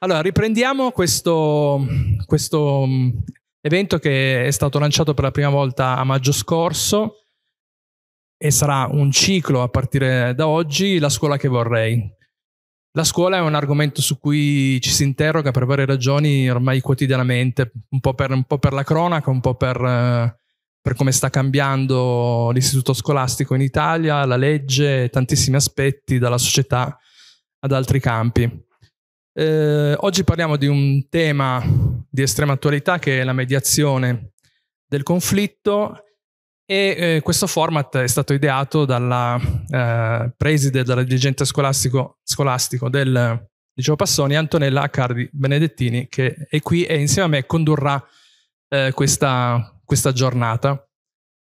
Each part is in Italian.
Allora, riprendiamo questo, questo, mm, evento che è stato lanciato per la prima volta a maggio scorso e sarà un ciclo a partire da oggi, la scuola che vorrei. La scuola è un argomento su cui ci si interroga per varie ragioni ormai quotidianamente, un po' per, un po per la cronaca, un po' per, eh, per come sta cambiando l'istituto scolastico in Italia, la legge, tantissimi aspetti, dalla società ad altri campi. Eh, oggi parliamo di un tema di estrema attualità che è la mediazione del conflitto e eh, questo format è stato ideato dalla eh, preside, dalla dirigente scolastico, scolastico del Liceo Passoni, Antonella Accardi Benedettini, che è qui e insieme a me condurrà eh, questa, questa giornata.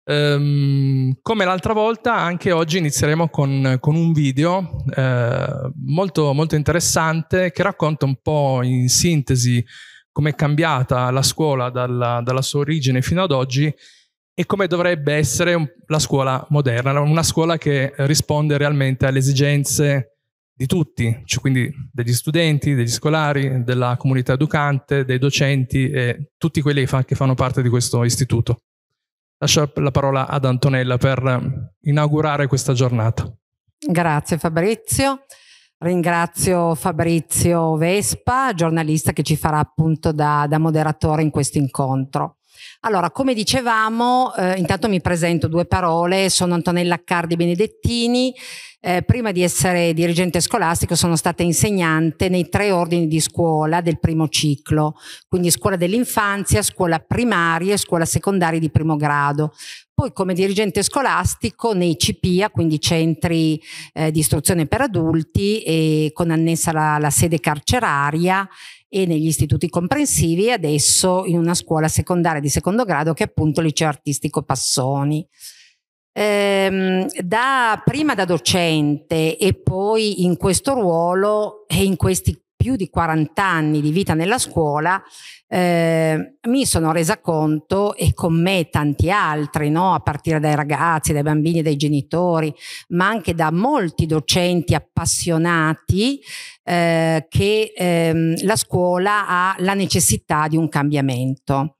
Um, come l'altra volta, anche oggi inizieremo con, con un video eh, molto, molto interessante che racconta un po' in sintesi come è cambiata la scuola dalla, dalla, sua origine fino ad oggi e come dovrebbe essere la scuola moderna, una scuola che risponde realmente alle esigenze di tutti, cioè quindi degli studenti, degli scolari, della comunità educante, dei docenti e tutti quelli che, fa, che fanno parte di questo istituto lascio la parola ad Antonella per inaugurare questa giornata. Grazie Fabrizio. Ringrazio Fabrizio Vespa, giornalista che ci farà appunto da, da moderatore in questo incontro. Allora, come dicevamo, eh, intanto mi presento due parole, sono Antonella Cardi Benedettini, eh, prima di essere dirigente scolastico sono stata insegnante nei tre ordini di scuola del primo ciclo, quindi scuola dell'infanzia, scuola primaria e scuola secondaria di primo grado. Poi come dirigente scolastico nei CPIA, quindi centri eh, di istruzione per adulti e con annessa la, la sede carceraria e negli istituti comprensivi e adesso in una scuola secondaria di secondo grado che è appunto il liceo artistico Passoni. Ehm, da, prima da docente e poi in questo ruolo e in questi più di 40 anni di vita nella scuola, eh, mi sono resa conto, e con me tanti altri, no? a partire dai ragazzi, dai bambini, dai genitori, ma anche da molti docenti appassionati, eh, che ehm, la scuola ha la necessità di un cambiamento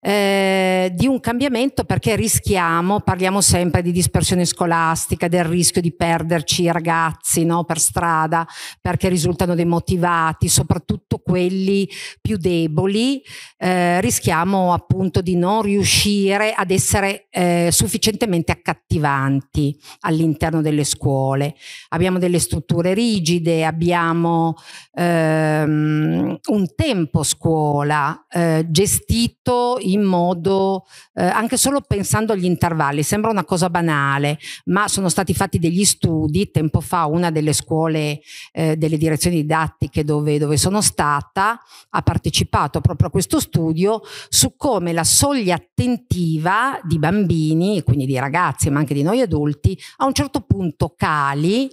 eh, di un cambiamento perché rischiamo, parliamo sempre di dispersione scolastica, del rischio di perderci i ragazzi no, per strada perché risultano demotivati, soprattutto quelli più deboli, eh, rischiamo appunto di non riuscire ad essere eh, sufficientemente accattivanti all'interno delle scuole. Abbiamo delle strutture rigide, abbiamo ehm, un tempo scuola eh, gestito in modo, eh, anche solo pensando agli intervalli, sembra una cosa banale, ma sono stati fatti degli studi, tempo fa una delle scuole, eh, delle direzioni didattiche dove, dove sono stata, ha partecipato proprio a questo studio su come la soglia attentiva di bambini, quindi di ragazzi, ma anche di noi adulti, a un certo punto cali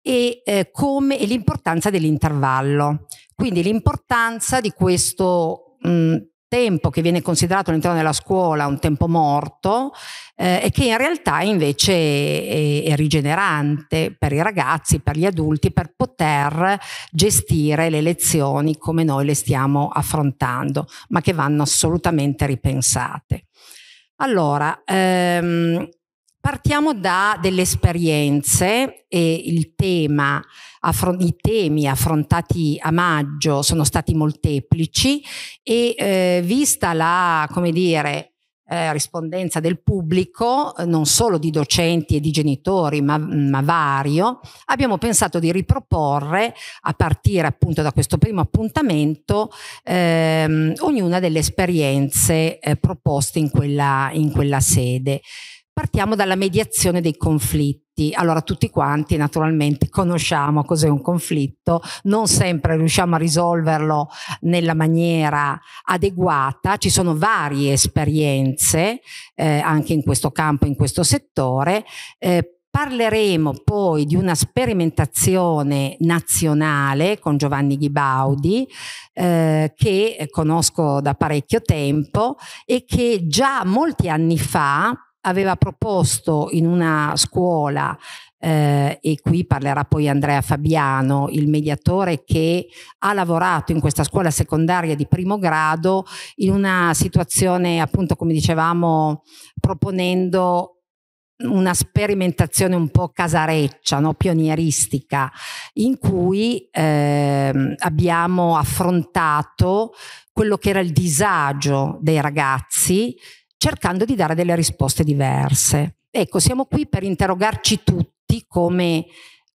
e, eh, come, l'importanza dell'intervallo. Quindi l'importanza di questo mh, tempo che viene considerato all'interno della scuola un tempo morto eh, e che in realtà invece è, è, rigenerante per i ragazzi, per gli adulti, per poter gestire le lezioni come noi le stiamo affrontando, ma che vanno assolutamente ripensate. Allora, ehm, Partiamo da delle esperienze e il tema, i temi affrontati a maggio sono stati molteplici e eh, vista la, come dire, eh, rispondenza del pubblico, non solo di docenti e di genitori, ma, ma, vario, abbiamo pensato di riproporre, a partire appunto da questo primo appuntamento, ehm, ognuna delle esperienze eh, proposte in quella, in quella sede. Partiamo dalla mediazione dei conflitti. Allora tutti quanti naturalmente conosciamo cos'è un conflitto, non sempre riusciamo a risolverlo nella maniera adeguata, ci sono varie esperienze eh, anche in questo campo, in questo settore. Eh, Parleremo poi di una sperimentazione nazionale con Giovanni Ghibaudi eh, che conosco da parecchio tempo e che già molti anni fa aveva proposto in una scuola eh, e qui parlerà poi Andrea Fabiano, il mediatore che ha lavorato in questa scuola secondaria di primo grado in una situazione appunto come dicevamo proponendo una sperimentazione un po' casareccia, no? pionieristica, in cui eh, abbiamo affrontato quello che era il disagio dei ragazzi cercando di dare delle risposte diverse. Ecco, siamo qui per interrogarci tutti come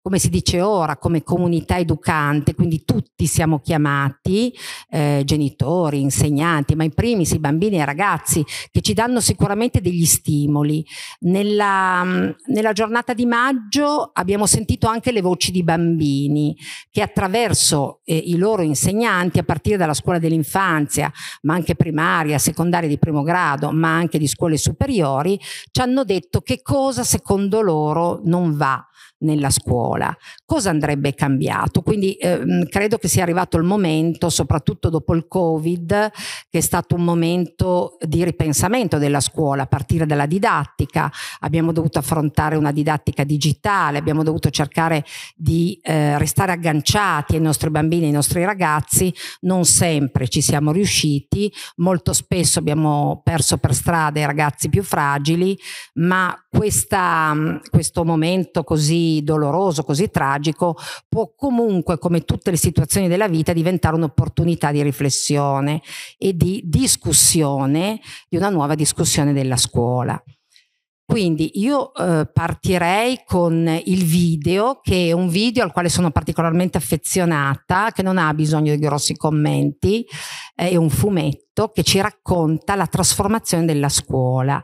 come si dice ora, come comunità educante, quindi tutti siamo chiamati, eh, genitori, insegnanti, ma in primis i bambini e i ragazzi, che ci danno sicuramente degli stimoli. Nella, mm, nella giornata di maggio abbiamo sentito anche le voci di bambini che attraverso eh, i loro insegnanti, a partire dalla scuola dell'infanzia, ma anche primaria, secondaria di primo grado, ma anche di scuole superiori, ci hanno detto che cosa secondo loro non va nella scuola, cosa andrebbe cambiato? Quindi ehm, credo che sia arrivato il momento, soprattutto dopo il Covid, che è stato un momento di ripensamento della scuola, a partire dalla didattica. Abbiamo dovuto affrontare una didattica digitale, abbiamo dovuto cercare di eh, restare agganciati ai nostri bambini, ai nostri ragazzi. Non sempre ci siamo riusciti, molto spesso abbiamo perso per strada i ragazzi più fragili, ma questa, questo momento così doloroso, così tragico, può comunque, come tutte le situazioni della vita, diventare un'opportunità di riflessione e di discussione, di una nuova discussione della scuola. Quindi io eh, partirei con il video, che è un video al quale sono particolarmente affezionata, che non ha bisogno di grossi commenti, è un fumetto che ci racconta la trasformazione della scuola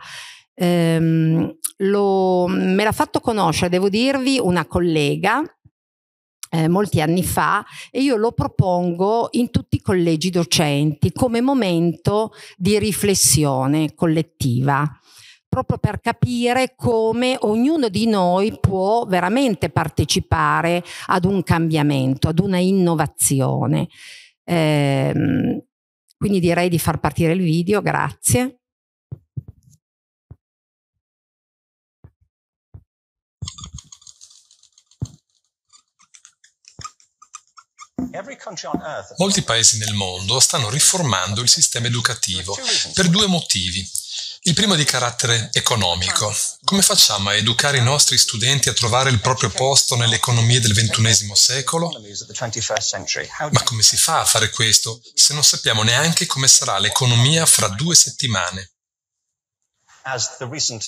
ehm, lo, me l'ha fatto conoscere, devo dirvi, una collega eh, molti anni fa e io lo propongo in tutti i collegi docenti come momento di riflessione collettiva proprio per capire come ognuno di noi può veramente partecipare ad un cambiamento, ad una innovazione. Eh, quindi direi di far partire il video, grazie. Molti paesi nel mondo stanno riformando il sistema educativo per due motivi. Il primo è di carattere economico. Come facciamo a educare i nostri studenti a trovare il proprio posto nell'economia del XXI secolo? Ma come si fa a fare questo se non sappiamo neanche come sarà l'economia fra due settimane?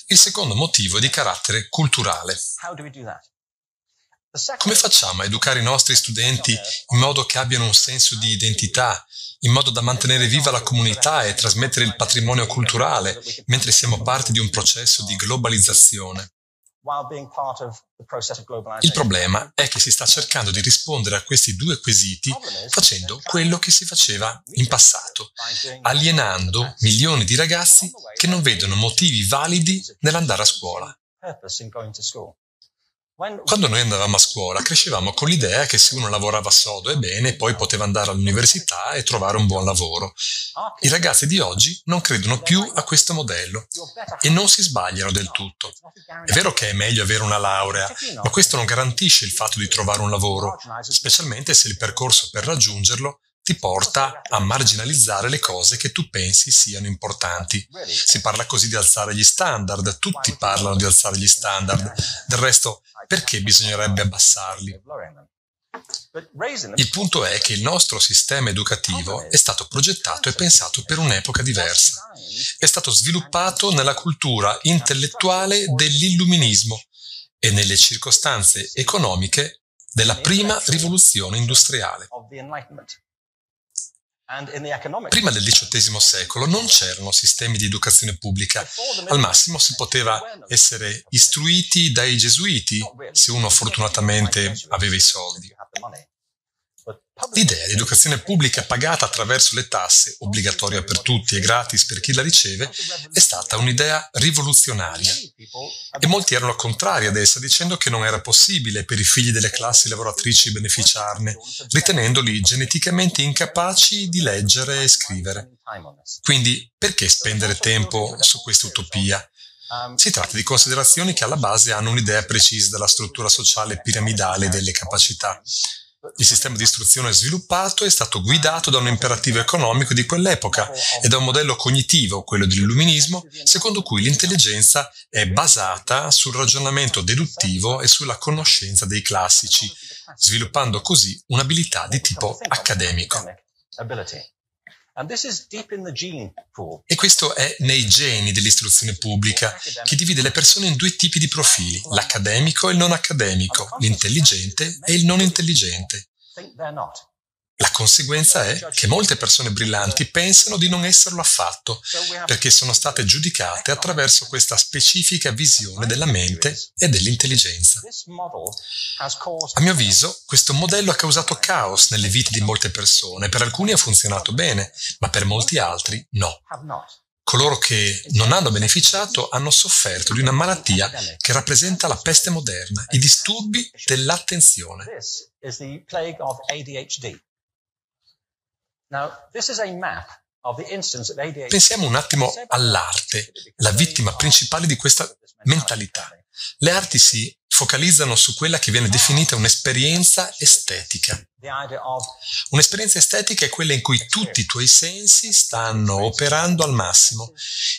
Il secondo motivo è di carattere culturale. Come facciamo a educare i nostri studenti in modo che abbiano un senso di identità, in modo da mantenere viva la comunità e trasmettere il patrimonio culturale, mentre siamo parte di un processo di globalizzazione? Il problema è che si sta cercando di rispondere a questi due quesiti facendo quello che si faceva in passato, alienando milioni di ragazzi che non vedono motivi validi nell'andare a scuola. Quando noi andavamo a scuola crescevamo con l'idea che se uno lavorava sodo e bene poi poteva andare all'università e trovare un buon lavoro. I ragazzi di oggi non credono più a questo modello e non si sbagliano del tutto. È vero che è meglio avere una laurea, ma questo non garantisce il fatto di trovare un lavoro, specialmente se il percorso per raggiungerlo ti porta a marginalizzare le cose che tu pensi siano importanti. Si parla così di alzare gli standard, tutti parlano di alzare gli standard, del resto perché bisognerebbe abbassarli? Il punto è che il nostro sistema educativo è stato progettato e pensato per un'epoca diversa. È stato sviluppato nella cultura intellettuale dell'illuminismo e nelle circostanze economiche della prima rivoluzione industriale. Prima del XVIII secolo non c'erano sistemi di educazione pubblica, al massimo si poteva essere istruiti dai gesuiti, se uno fortunatamente aveva i soldi. L'idea di educazione pubblica pagata attraverso le tasse, obbligatoria per tutti e gratis per chi la riceve, è stata un'idea rivoluzionaria. E molti erano contrari ad essa, dicendo che non era possibile per i figli delle classi lavoratrici beneficiarne, ritenendoli geneticamente incapaci di leggere e scrivere. Quindi, perché spendere tempo su questa utopia? Si tratta di considerazioni che alla base hanno un'idea precisa della struttura sociale piramidale delle capacità. Il sistema di istruzione sviluppato è stato guidato da un imperativo economico di quell'epoca oh, oh, oh. e da un modello cognitivo, quello dell'illuminismo, secondo cui l'intelligenza è basata sul ragionamento deduttivo e sulla conoscenza dei classici, sviluppando così un'abilità di tipo accademico. E questo è nei geni dell'istruzione pubblica, che divide le persone in due tipi di profili, l'accademico e il non accademico, l'intelligente e il non intelligente. La conseguenza è che molte persone brillanti pensano di non esserlo affatto, perché sono state giudicate attraverso questa specifica visione della mente e dell'intelligenza. A mio avviso, questo modello ha causato caos nelle vite di molte persone. Per alcuni ha funzionato bene, ma per molti altri no. Coloro che non hanno beneficiato hanno sofferto di una malattia che rappresenta la peste moderna, i disturbi dell'attenzione. Pensiamo un attimo all'arte, la vittima principale di questa mentalità. Le arti si focalizzano su quella che viene definita un'esperienza estetica. Un'esperienza estetica è quella in cui tutti i tuoi sensi stanno operando al massimo,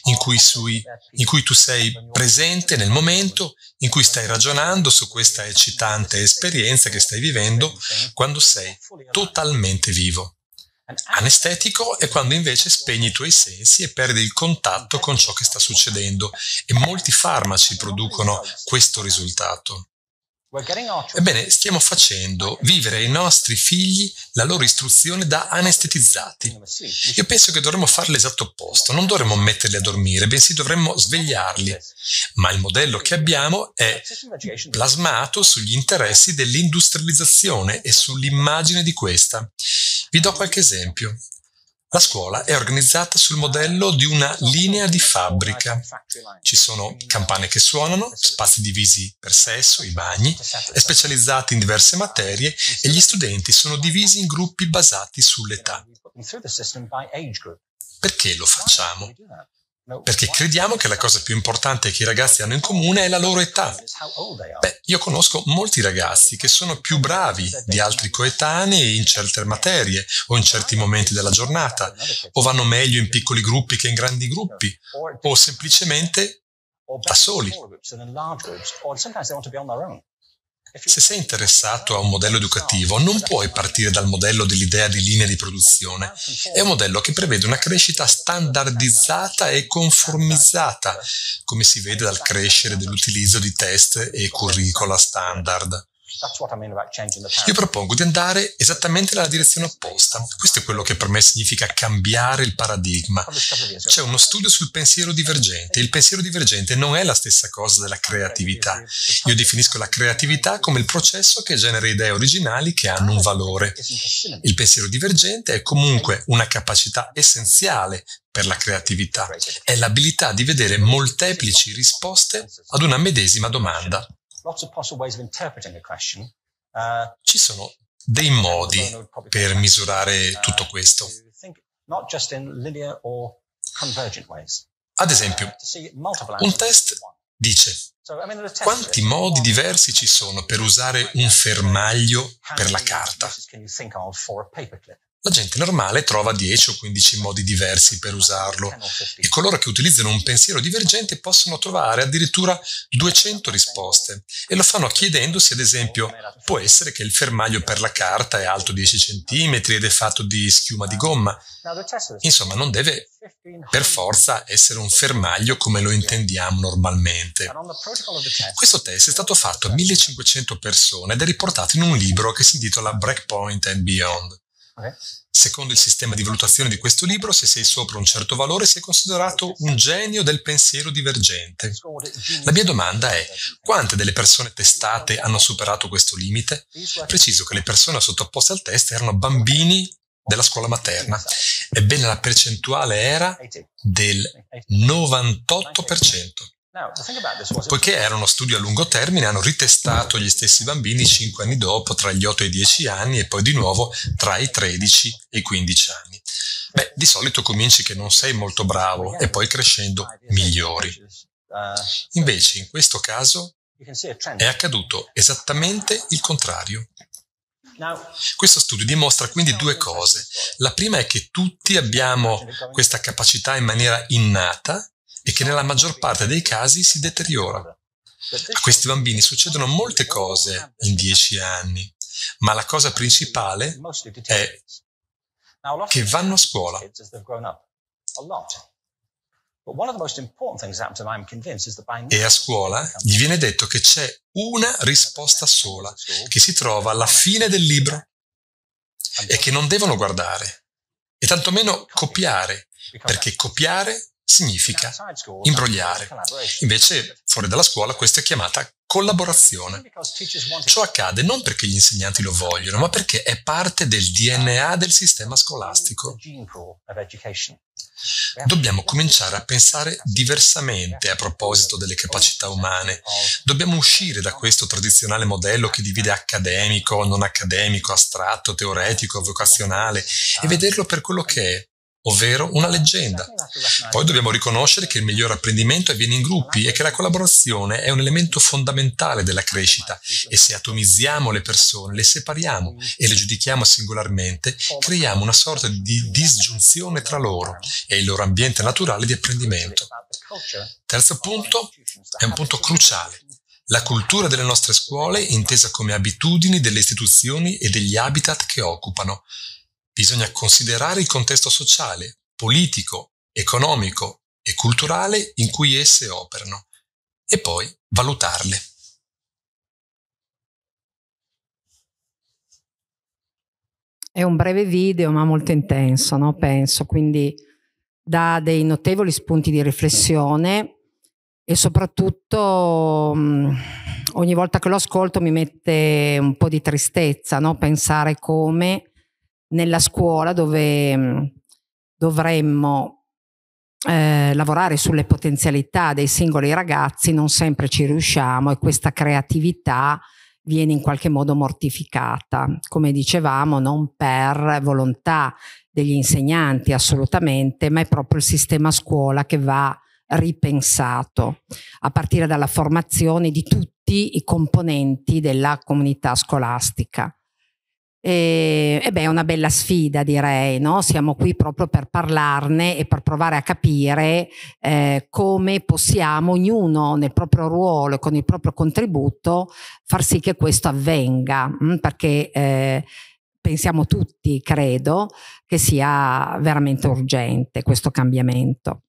in cui, sui, in cui tu sei presente nel momento, in cui stai ragionando su questa eccitante esperienza che stai vivendo quando sei totalmente vivo. Anestetico è quando invece spegni i tuoi sensi e perdi il contatto con ciò che sta succedendo e molti farmaci producono questo risultato. Ebbene, stiamo facendo vivere ai nostri figli la loro istruzione da anestetizzati. Io penso che dovremmo fare l'esatto opposto, non dovremmo metterli a dormire, bensì dovremmo svegliarli. Ma il modello che abbiamo è plasmato sugli interessi dell'industrializzazione e sull'immagine di questa. Vi do qualche esempio. La scuola è organizzata sul modello di una linea di fabbrica. Ci sono campane che suonano, spazi divisi per sesso, i bagni, è specializzata in diverse materie e gli studenti sono divisi in gruppi basati sull'età. Perché lo facciamo? perché crediamo che la cosa più importante che i ragazzi hanno in comune è la loro età. Beh, io conosco molti ragazzi che sono più bravi di altri coetanei in certe materie o in certi momenti della giornata, o vanno meglio in piccoli gruppi che in grandi gruppi, o semplicemente da soli. Se sei interessato a un modello educativo, non puoi partire dal modello dell'idea di linea di produzione. È un modello che prevede una crescita standardizzata e conformizzata, come si vede dal crescere dell'utilizzo di test e curricula standard. Io propongo di andare esattamente nella direzione opposta. Questo è quello che per me significa cambiare il paradigma. C'è uno studio sul pensiero divergente. Il pensiero divergente non è la stessa cosa della creatività. Io definisco la creatività come il processo che genera idee originali che hanno un valore. Il pensiero divergente è comunque una capacità essenziale per la creatività. È l'abilità di vedere molteplici risposte ad una medesima domanda. Uh, ci sono dei modi per misurare uh, tutto questo. Ad esempio, un test dice quanti modi diversi ci sono per usare un fermaglio per la carta. La gente normale trova 10 o 15 modi diversi per usarlo ah, e coloro che utilizzano un pensiero divergente possono trovare addirittura 200 risposte e lo fanno chiedendosi ad esempio può essere che il fermaglio per la carta è alto 10 cm ed è fatto di schiuma di gomma. Insomma, non deve per forza essere un fermaglio come lo intendiamo normalmente. Questo test è stato fatto a 1500 persone ed è riportato in un libro che si intitola Breakpoint and Beyond. Eh? Secondo il sistema di valutazione di questo libro, se sei sopra un certo valore sei considerato un genio del pensiero divergente. La mia domanda è, quante delle persone testate hanno superato questo limite? Preciso che le persone sottoposte al test erano bambini della scuola materna. Ebbene la percentuale era del 98%. Poiché era uno studio a lungo termine, hanno ritestato gli stessi bambini 5 anni dopo, tra gli 8 e i 10 anni, e poi di nuovo tra i 13 e i 15 anni. Beh, di solito cominci che non sei molto bravo e poi crescendo migliori. Invece, in questo caso, è accaduto esattamente il contrario. Questo studio dimostra quindi due cose. La prima è che tutti abbiamo questa capacità in maniera innata e che nella maggior parte dei casi si deteriora. A questi bambini succedono molte cose in dieci anni, ma la cosa principale è che vanno a scuola. E a scuola gli viene detto che c'è una risposta sola, che si trova alla fine del libro e che non devono guardare e tantomeno copiare, perché copiare significa imbrogliare. Invece, fuori dalla scuola, questa è chiamata collaborazione. Ciò accade non perché gli insegnanti lo vogliono, ma perché è parte del DNA del sistema scolastico. Dobbiamo cominciare a pensare diversamente a proposito delle capacità umane. Dobbiamo uscire da questo tradizionale modello che divide accademico, non accademico, astratto, teoretico, vocazionale e vederlo per quello che è, ovvero una leggenda. Poi dobbiamo riconoscere che il miglior apprendimento avviene in gruppi e che la collaborazione è un elemento fondamentale della crescita e se atomizziamo le persone, le separiamo e le giudichiamo singolarmente, creiamo una sorta di disgiunzione tra loro e il loro ambiente naturale di apprendimento. Terzo punto è un punto cruciale. La cultura delle nostre scuole intesa come abitudini delle istituzioni e degli habitat che occupano. Bisogna considerare il contesto sociale, politico, economico e culturale in cui esse operano e poi valutarle. È un breve video ma molto intenso, no? penso, quindi dà dei notevoli spunti di riflessione e soprattutto mh, mm, ogni volta che lo ascolto mi mette un po' di tristezza no? pensare come nella scuola dove mm, dovremmo eh, lavorare sulle potenzialità dei singoli ragazzi non sempre ci riusciamo e questa creatività viene in qualche modo mortificata, come dicevamo, non per volontà degli insegnanti assolutamente, ma è proprio il sistema scuola che va ripensato, a partire dalla formazione di tutti i componenti della comunità scolastica. E, ehm, e, beh, è una bella sfida, direi, no? Siamo qui proprio per parlarne e per provare a capire eh, come possiamo, ognuno nel proprio ruolo e con il proprio contributo, far sì che questo avvenga, mh? Mm? perché eh, pensiamo tutti, credo, che sia veramente urgente questo cambiamento.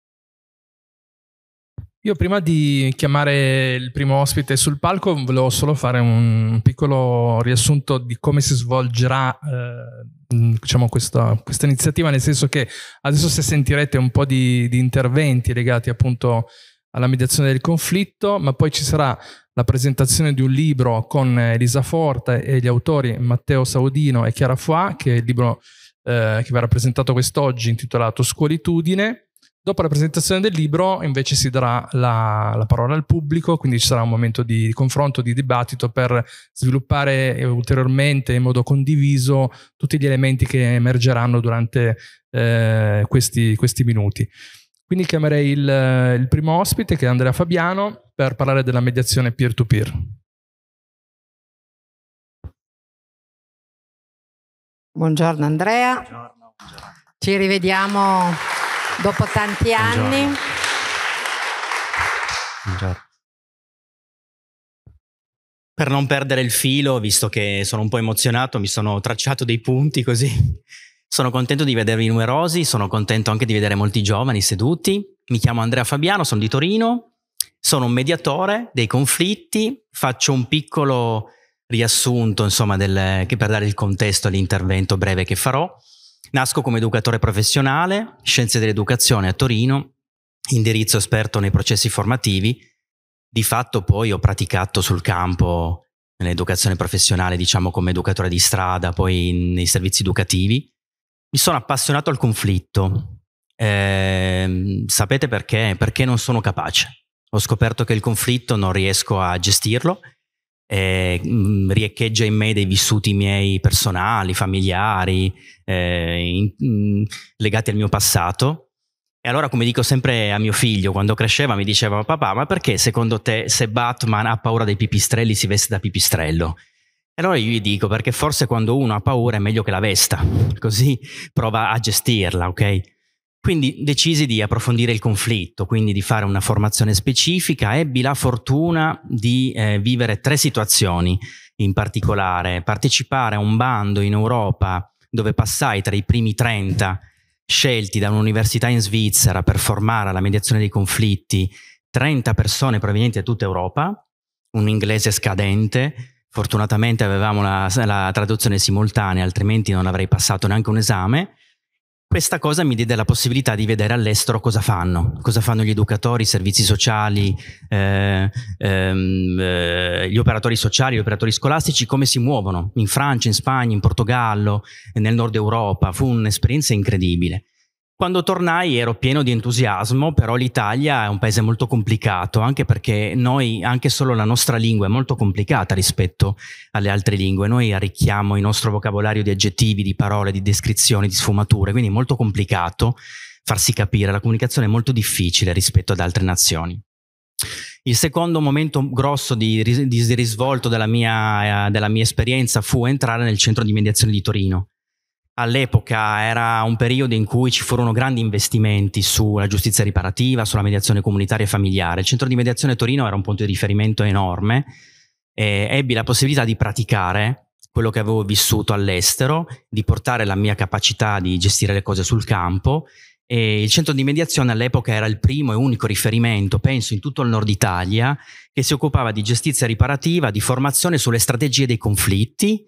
Io prima di chiamare il primo ospite sul palco volevo solo fare un piccolo riassunto di come si svolgerà eh, mm, diciamo questa, questa, iniziativa, nel senso che adesso se sentirete un po' di, di interventi legati appunto alla mediazione del conflitto, ma poi ci sarà la presentazione di un libro con Elisa Forte e gli autori Matteo Saudino e Chiara Foà, che è il libro eh, che verrà presentato quest'oggi intitolato Squalitudine Dopo la presentazione del libro invece si darà la, la, parola al pubblico, quindi ci sarà un momento di confronto, di dibattito per sviluppare ulteriormente in modo condiviso tutti gli elementi che emergeranno durante eh, questi, questi, minuti. Quindi chiamerei il, il primo ospite che è Andrea Fabiano per parlare della mediazione peer-to-peer. Buongiorno Andrea. Buongiorno, buongiorno. Ci rivediamo Dopo tanti anni. Buongiorno. Buongiorno. Per non perdere il filo, visto che sono un po' emozionato, mi sono tracciato dei punti così. Sono contento di vedervi numerosi, sono contento anche di vedere molti giovani seduti. Mi chiamo Andrea Fabiano, sono di Torino, sono un mediatore dei conflitti, faccio un piccolo riassunto, insomma, del, che per dare il contesto all'intervento breve che farò. Nasco come educatore professionale, scienze dell'educazione a Torino, indirizzo esperto nei processi formativi. Di fatto poi ho praticato sul campo nell'educazione professionale, diciamo come educatore di strada, poi nei servizi educativi. Mi sono appassionato al conflitto. Eh, sapete perché? Perché non sono capace. Ho scoperto che il conflitto non riesco a gestirlo eh, riecheggia in me dei vissuti miei personali, familiari, eh, in, in, mm, legati al mio passato. E allora, come dico sempre a mio figlio, quando cresceva mi diceva papà, ma perché secondo te se Batman ha paura dei pipistrelli si veste da pipistrello? E allora io gli dico perché forse quando uno ha paura è meglio che la vesta, così prova a gestirla, ok? Quindi decisi di approfondire il conflitto, quindi di fare una formazione specifica. Ebbi la fortuna di eh, vivere tre situazioni in particolare, partecipare a un bando in Europa dove passai tra i primi 30 scelti da un'università in Svizzera per formare alla mediazione dei conflitti 30 persone provenienti da tutta Europa, un inglese scadente, fortunatamente avevamo la, la traduzione simultanea, altrimenti non avrei passato neanche un esame questa cosa mi diede la possibilità di vedere all'estero cosa fanno, cosa fanno gli educatori, i servizi sociali, eh, ehm, eh, gli operatori sociali, gli operatori scolastici, come si muovono in Francia, in Spagna, in Portogallo, nel nord Europa. Fu un'esperienza incredibile. Quando tornai ero pieno di entusiasmo, però l'Italia è un paese molto complicato, anche perché noi, anche solo la nostra lingua è molto complicata rispetto alle altre lingue. Noi arricchiamo il nostro vocabolario di aggettivi, di parole, di descrizioni, di sfumature, quindi è molto complicato farsi capire. La comunicazione è molto difficile rispetto ad altre nazioni. Il secondo momento grosso di, ris- di risvolto della mia, eh, della mia esperienza fu entrare nel centro di mediazione di Torino all'epoca era un periodo in cui ci furono grandi investimenti sulla giustizia riparativa, sulla mediazione comunitaria e familiare. Il centro di mediazione Torino era un punto di riferimento enorme e ebbi la possibilità di praticare quello che avevo vissuto all'estero, di portare la mia capacità di gestire le cose sul campo e il centro di mediazione all'epoca era il primo e unico riferimento, penso, in tutto il nord Italia che si occupava di giustizia riparativa, di formazione sulle strategie dei conflitti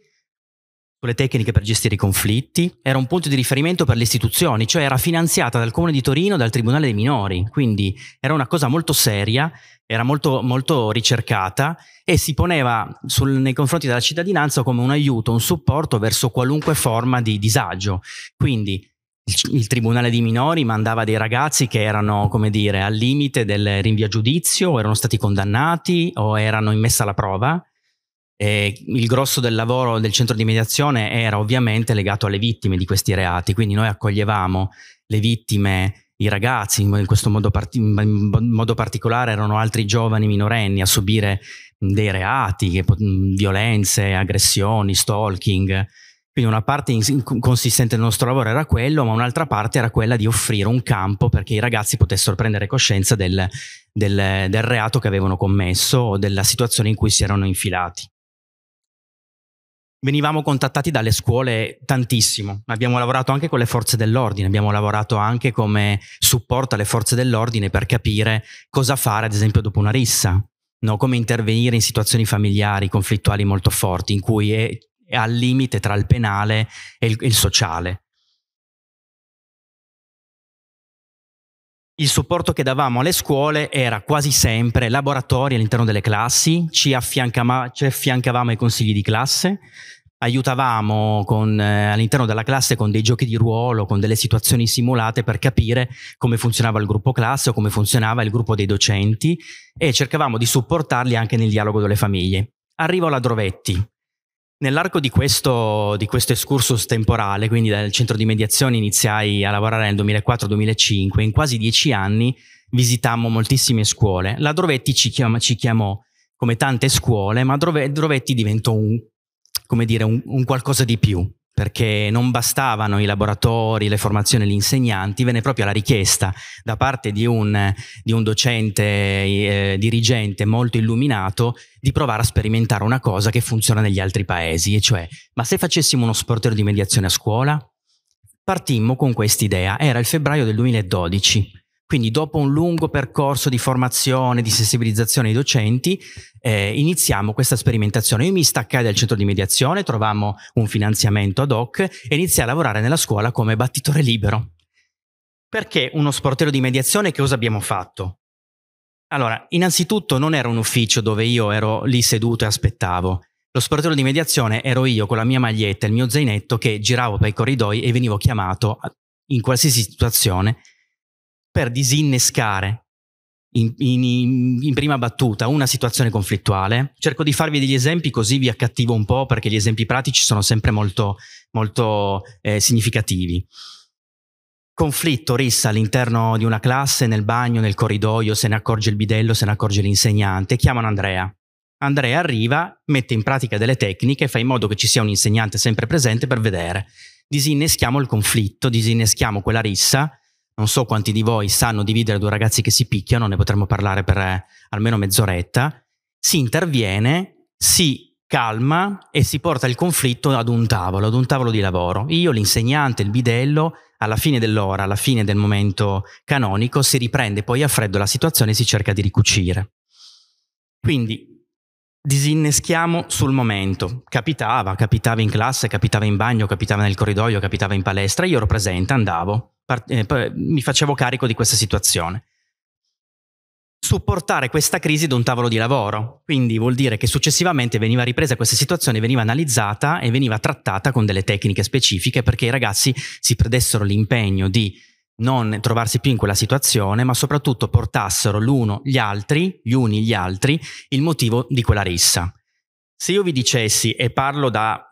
le tecniche per gestire i conflitti, era un punto di riferimento per le istituzioni, cioè era finanziata dal Comune di Torino e dal Tribunale dei Minori, quindi era una cosa molto seria, era molto, molto ricercata e si poneva sul, nei confronti della cittadinanza come un aiuto, un supporto verso qualunque forma di disagio. Quindi il, il Tribunale dei Minori mandava dei ragazzi che erano, come dire, al limite del rinvio a giudizio, o erano stati condannati o erano in messa alla prova e il grosso del lavoro del centro di mediazione era ovviamente legato alle vittime di questi reati, quindi noi accoglievamo le vittime, i ragazzi, in questo modo, parti- in modo particolare erano altri giovani minorenni a subire dei reati, violenze, aggressioni, stalking. Quindi una parte consistente del nostro lavoro era quello, ma un'altra parte era quella di offrire un campo perché i ragazzi potessero prendere coscienza del, del, del reato che avevano commesso o della situazione in cui si erano infilati venivamo contattati dalle scuole tantissimo, abbiamo lavorato anche con le forze dell'ordine, abbiamo lavorato anche come supporto alle forze dell'ordine per capire cosa fare ad esempio dopo una rissa, no? come intervenire in situazioni familiari, conflittuali molto forti, in cui è, è al limite tra il penale e il, il sociale. Il supporto che davamo alle scuole era quasi sempre laboratori all'interno delle classi, ci, ci affiancavamo ai consigli di classe, aiutavamo con, eh, all'interno della classe con dei giochi di ruolo, con delle situazioni simulate per capire come funzionava il gruppo classe o come funzionava il gruppo dei docenti e cercavamo di supportarli anche nel dialogo delle famiglie. Arrivo alla Drovetti. Nell'arco di questo, di questo excursus temporale, quindi dal centro di mediazione iniziai a lavorare nel 2004-2005, in quasi dieci anni visitammo moltissime scuole. La Drovetti ci, chiama, ci chiamò come tante scuole, ma Drovetti diventò un come dire, un, un qualcosa di più, perché non bastavano i laboratori, le formazioni, gli insegnanti, venne proprio la richiesta da parte di un, di un docente eh, dirigente molto illuminato di provare a sperimentare una cosa che funziona negli altri paesi, e cioè, ma se facessimo uno sportello di mediazione a scuola? Partimmo con quest'idea, era il febbraio del 2012 quindi dopo un lungo percorso di formazione, di sensibilizzazione ai docenti, eh, iniziamo questa sperimentazione. Io mi staccai dal centro di mediazione, trovammo un finanziamento ad hoc e iniziai a lavorare nella scuola come battitore libero. Perché uno sportello di mediazione che cosa abbiamo fatto? Allora, innanzitutto non era un ufficio dove io ero lì seduto e aspettavo. Lo sportello di mediazione ero io con la mia maglietta e il mio zainetto che giravo per i corridoi e venivo chiamato in qualsiasi situazione per disinnescare in, in, in, prima battuta una situazione conflittuale. Cerco di farvi degli esempi così vi accattivo un po' perché gli esempi pratici sono sempre molto, molto eh, significativi. Conflitto, rissa all'interno di una classe, nel bagno, nel corridoio, se ne accorge il bidello, se ne accorge l'insegnante, chiamano Andrea. Andrea arriva, mette in pratica delle tecniche, fa in modo che ci sia un insegnante sempre presente per vedere. Disinneschiamo il conflitto, disinneschiamo quella rissa non so quanti di voi sanno dividere due ragazzi che si picchiano, ne potremmo parlare per eh, almeno mezz'oretta, si interviene, si calma e si porta il conflitto ad un tavolo, ad un tavolo di lavoro. Io, l'insegnante, il bidello, alla fine dell'ora, alla fine del momento canonico, si riprende poi a freddo la situazione e si cerca di ricucire. Quindi disinneschiamo sul momento. Capitava, capitava in classe, capitava in bagno, capitava nel corridoio, capitava in palestra, io ero presente, andavo, part- eh, mi facevo carico di questa situazione. Supportare questa crisi da un tavolo di lavoro, quindi vuol dire che successivamente veniva ripresa questa situazione, veniva analizzata e veniva trattata con delle tecniche specifiche perché i ragazzi si prendessero l'impegno di non trovarsi più in quella situazione, ma soprattutto portassero l'uno gli altri, gli uni gli altri, il motivo di quella rissa. Se io vi dicessi, e parlo da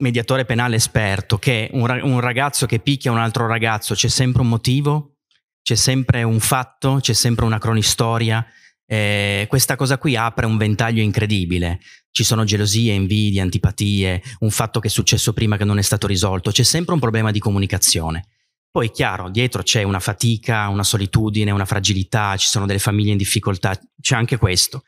mediatore penale esperto, che un, ragazzo che picchia un altro ragazzo c'è sempre un motivo, c'è sempre un fatto, c'è sempre una cronistoria, eh, questa cosa qui apre un ventaglio incredibile. Ci sono gelosie, invidie, antipatie, un fatto che è successo prima che non è stato risolto, c'è sempre un problema di comunicazione. Poi è chiaro, dietro c'è una fatica, una solitudine, una fragilità, ci sono delle famiglie in difficoltà, c'è anche questo.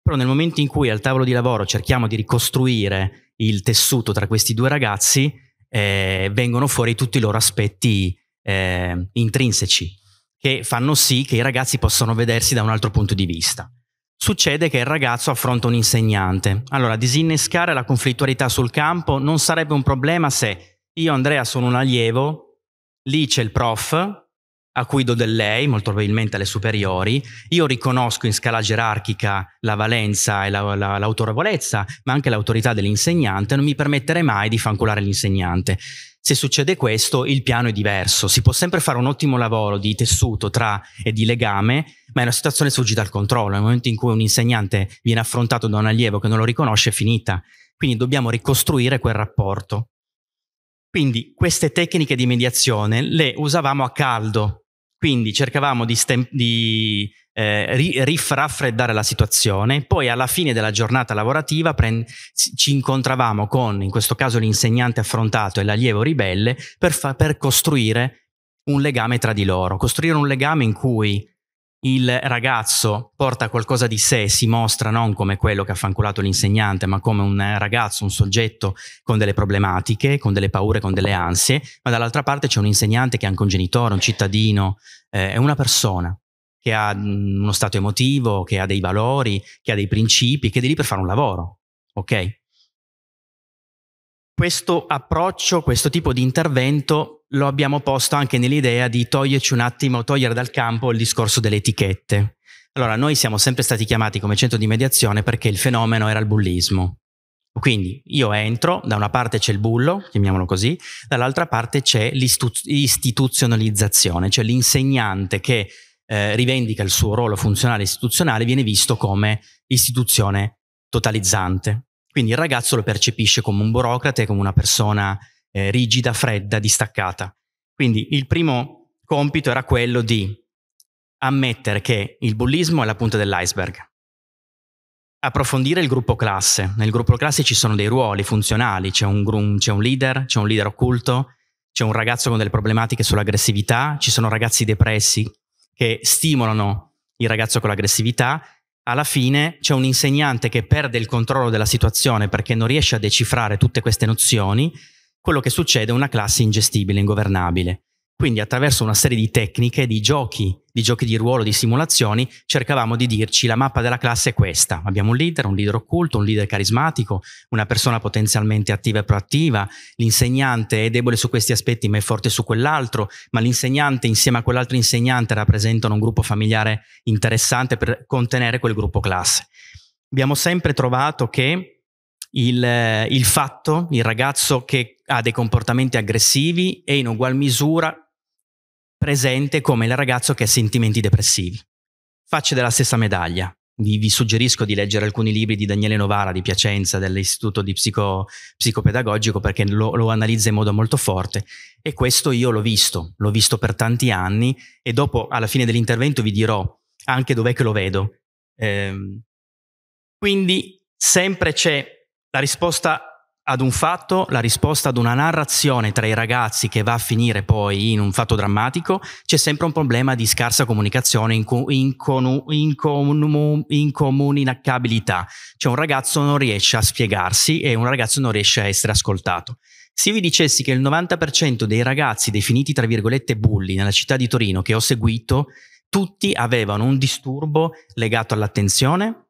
Però nel momento in cui al tavolo di lavoro cerchiamo di ricostruire il tessuto tra questi due ragazzi, eh, vengono fuori tutti i loro aspetti eh, intrinseci, che fanno sì che i ragazzi possano vedersi da un altro punto di vista. Succede che il ragazzo affronta un insegnante. Allora, disinnescare la conflittualità sul campo non sarebbe un problema se io, Andrea, sono un allievo Lì c'è il prof, a cui do del lei, molto probabilmente alle superiori. Io riconosco in scala gerarchica la valenza e la, la, l'autorevolezza, ma anche l'autorità dell'insegnante. Non mi permetterei mai di fanculare l'insegnante. Se succede questo, il piano è diverso. Si può sempre fare un ottimo lavoro di tessuto tra e di legame, ma è una situazione sfuggita al controllo. Nel momento in cui un insegnante viene affrontato da un allievo che non lo riconosce, è finita. Quindi dobbiamo ricostruire quel rapporto. Quindi queste tecniche di mediazione le usavamo a caldo, quindi cercavamo di, stem- di eh, ri- raffreddare la situazione, poi alla fine della giornata lavorativa prend- ci incontravamo con, in questo caso, l'insegnante affrontato e l'allievo ribelle per, fa- per costruire un legame tra di loro, costruire un legame in cui il ragazzo porta qualcosa di sé, si mostra non come quello che ha fanculato l'insegnante, ma come un ragazzo, un soggetto con delle problematiche, con delle paure, con delle ansie, ma dall'altra parte c'è un insegnante che è anche un genitore, un cittadino, eh, è una persona che ha mm, uno stato emotivo, che ha dei valori, che ha dei principi, che è lì per fare un lavoro, ok? Questo approccio, questo tipo di intervento lo abbiamo posto anche nell'idea di toglierci un attimo, togliere dal campo il discorso delle etichette. Allora, noi siamo sempre stati chiamati come centro di mediazione perché il fenomeno era il bullismo. Quindi io entro, da una parte c'è il bullo, chiamiamolo così, dall'altra parte c'è l'istituzionalizzazione, cioè l'insegnante che eh, rivendica il suo ruolo funzionale e istituzionale viene visto come istituzione totalizzante. Quindi il ragazzo lo percepisce come un burocrate, come una persona eh, rigida, fredda, distaccata. Quindi il primo compito era quello di ammettere che il bullismo è la punta dell'iceberg. Approfondire il gruppo classe. Nel gruppo classe ci sono dei ruoli funzionali, c'è un, grum, c'è un leader, c'è un leader occulto, c'è un ragazzo con delle problematiche sull'aggressività, ci sono ragazzi depressi che stimolano il ragazzo con l'aggressività. Alla fine c'è un insegnante che perde il controllo della situazione perché non riesce a decifrare tutte queste nozioni quello che succede è una classe ingestibile, ingovernabile. Quindi attraverso una serie di tecniche, di giochi, di giochi di ruolo, di simulazioni, cercavamo di dirci la mappa della classe è questa. Abbiamo un leader, un leader occulto, un leader carismatico, una persona potenzialmente attiva e proattiva, l'insegnante è debole su questi aspetti ma è forte su quell'altro, ma l'insegnante insieme a quell'altro insegnante rappresentano un gruppo familiare interessante per contenere quel gruppo classe. Abbiamo sempre trovato che il, il fatto, il ragazzo che ha dei comportamenti aggressivi è in ugual misura presente come il ragazzo che ha sentimenti depressivi. Facce della stessa medaglia. Vi, vi, suggerisco di leggere alcuni libri di Daniele Novara di Piacenza dell'Istituto di Psico, Psicopedagogico perché lo, lo, analizza in modo molto forte e questo io l'ho visto, l'ho visto per tanti anni e dopo alla fine dell'intervento vi dirò anche dov'è che lo vedo. Ehm, quindi sempre c'è la risposta ad un fatto, la risposta ad una narrazione tra i ragazzi che va a finire poi in un fatto drammatico, c'è sempre un problema di scarsa comunicazione, inco, inconu, incomunicabilità. Cioè un ragazzo non riesce a spiegarsi e un ragazzo non riesce a essere ascoltato. Se vi dicessi che il 90% dei ragazzi definiti tra virgolette bulli nella città di Torino che ho seguito, tutti avevano un disturbo legato all'attenzione,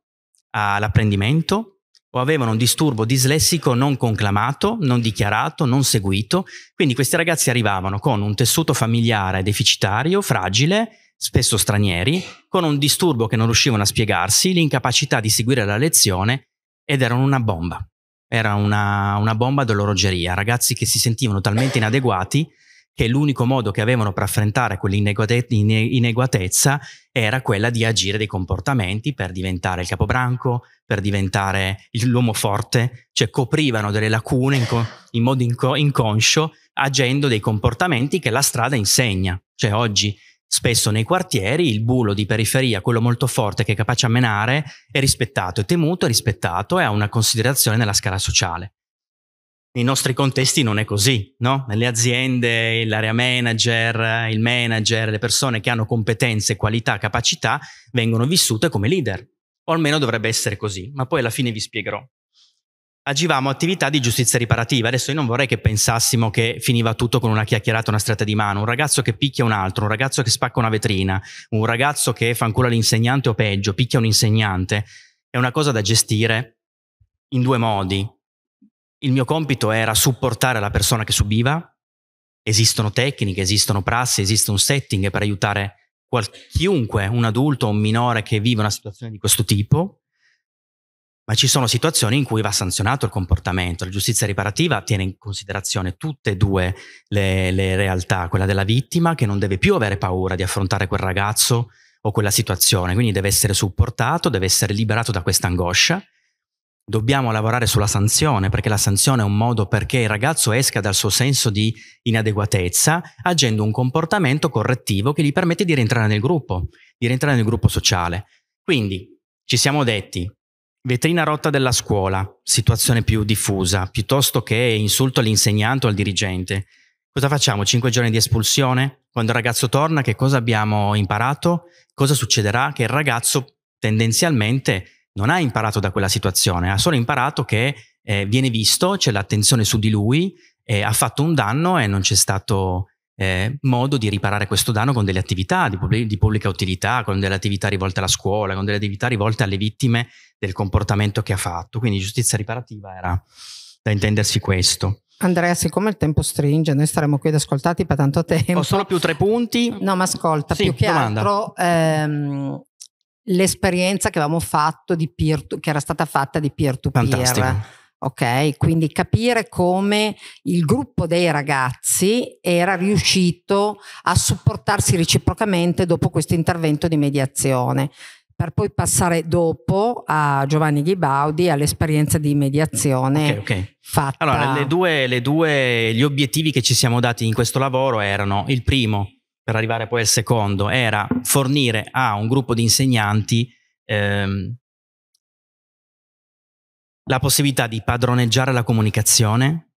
all'apprendimento, o avevano un disturbo dislessico non conclamato, non dichiarato, non seguito. Quindi questi ragazzi arrivavano con un tessuto familiare deficitario, fragile, spesso stranieri, con un disturbo che non riuscivano a spiegarsi, l'incapacità di seguire la lezione ed erano una bomba. Era una, una bomba dell'orogeria, ragazzi che si sentivano talmente inadeguati che l'unico modo che avevano per affrontare quell'ineguatezza era quella di agire dei comportamenti per diventare il capobranco, per diventare l'uomo forte, cioè coprivano delle lacune in, co- in modo inco- inconscio agendo dei comportamenti che la strada insegna. Cioè oggi spesso nei quartieri il bulo di periferia, quello molto forte che è capace a menare, è rispettato, è temuto, è rispettato e ha una considerazione nella scala sociale nei nostri contesti non è così, no? Nelle aziende, l'area manager, il manager, le persone che hanno competenze, qualità, capacità vengono vissute come leader, o almeno dovrebbe essere così, ma poi alla fine vi spiegherò. Agivamo attività di giustizia riparativa, adesso io non vorrei che pensassimo che finiva tutto con una chiacchierata, una stretta di mano, un ragazzo che picchia un altro, un ragazzo che spacca una vetrina, un ragazzo che fa ancora l'insegnante o peggio, picchia un insegnante, è una cosa da gestire in due modi, il mio compito era supportare la persona che subiva. Esistono tecniche, esistono prassi, esiste un setting per aiutare qual- chiunque, un adulto o un minore che vive una situazione di questo tipo. Ma ci sono situazioni in cui va sanzionato il comportamento. La giustizia riparativa tiene in considerazione tutte e due le, le realtà, quella della vittima che non deve più avere paura di affrontare quel ragazzo o quella situazione, quindi deve essere supportato, deve essere liberato da questa angoscia Dobbiamo lavorare sulla sanzione, perché la sanzione è un modo perché il ragazzo esca dal suo senso di inadeguatezza agendo un comportamento correttivo che gli permette di rientrare nel gruppo, di rientrare nel gruppo sociale. Quindi ci siamo detti, vetrina rotta della scuola, situazione più diffusa, piuttosto che insulto all'insegnante o al dirigente. Cosa facciamo? Cinque giorni di espulsione? Quando il ragazzo torna, che cosa abbiamo imparato? Cosa succederà? Che il ragazzo tendenzialmente non ha imparato da quella situazione, ha solo imparato che eh, viene visto, c'è l'attenzione su di lui, eh, ha fatto un danno e non c'è stato eh, modo di riparare questo danno con delle attività di, pubblic- di, pubblica utilità, con delle attività rivolte alla scuola, con delle attività rivolte alle vittime del comportamento che ha fatto. Quindi giustizia riparativa era da intendersi questo. Andrea, siccome il tempo stringe, noi staremo qui ad ascoltarti per tanto tempo. Ho solo più tre punti. No, ma ascolta, sì, più che domanda. altro ehm, l'esperienza che avevamo fatto di peer to, che era stata fatta di peer-to-peer. Fantastico. Ok, quindi capire come il gruppo dei ragazzi era riuscito a supportarsi reciprocamente dopo questo intervento di mediazione per poi passare dopo a Giovanni Ghibaudi all'esperienza di mediazione okay, okay. fatta. Allora, le due, le due, gli obiettivi che ci siamo dati in questo lavoro erano il primo, per arrivare poi al secondo, era fornire a un gruppo di insegnanti ehm, la possibilità di padroneggiare la comunicazione,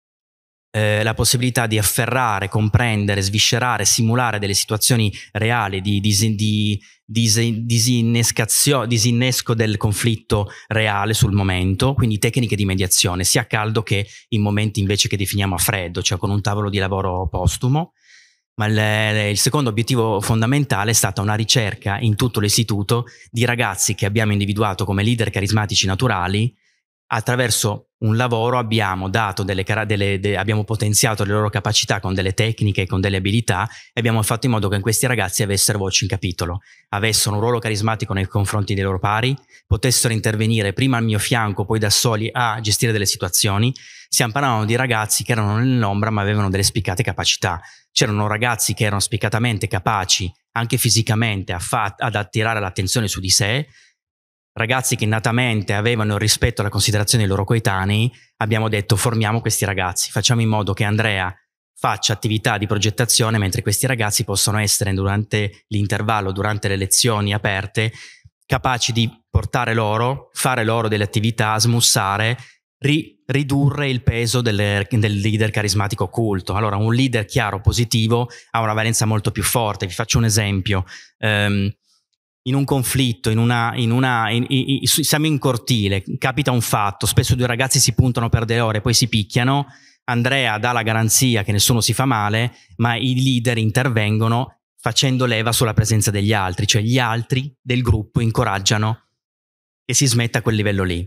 eh, la possibilità di afferrare, comprendere, sviscerare, simulare delle situazioni reali di, di, di, di disinnesco del conflitto reale sul momento, quindi tecniche di mediazione sia a caldo che in momenti invece che definiamo a freddo, cioè con un tavolo di lavoro postumo ma il, eh, il secondo obiettivo fondamentale è stata una ricerca in tutto l'istituto di ragazzi che abbiamo individuato come leader carismatici naturali. Attraverso un lavoro abbiamo, delle, delle, de, abbiamo potenziato le loro capacità con delle tecniche, con delle abilità e abbiamo fatto in modo che questi ragazzi avessero voce in capitolo, avessero un ruolo carismatico nei confronti dei loro pari, potessero intervenire prima al mio fianco, poi da soli a gestire delle situazioni. Si amparavano di ragazzi che erano nell'ombra ma avevano delle spiccate capacità c'erano ragazzi che erano spiccatamente capaci, anche fisicamente, fa- ad attirare l'attenzione su di sé, ragazzi che natamente avevano il rispetto e la considerazione dei loro coetanei, abbiamo detto formiamo questi ragazzi, facciamo in modo che Andrea faccia attività di progettazione mentre questi ragazzi possono essere durante l'intervallo, durante le lezioni aperte, capaci di portare loro, fare loro delle attività, smussare ri- ridurre il peso delle, del leader carismatico occulto. Allora, un leader chiaro, positivo, ha una valenza molto più forte. Vi faccio un esempio. Um, in un conflitto, in una, in una in, in, siamo in cortile, capita un fatto, spesso due ragazzi si puntano per delle ore, poi si picchiano, Andrea dà la garanzia che nessuno si fa male, ma i leader intervengono facendo leva sulla presenza degli altri, cioè gli altri del gruppo incoraggiano che si smetta a quel livello lì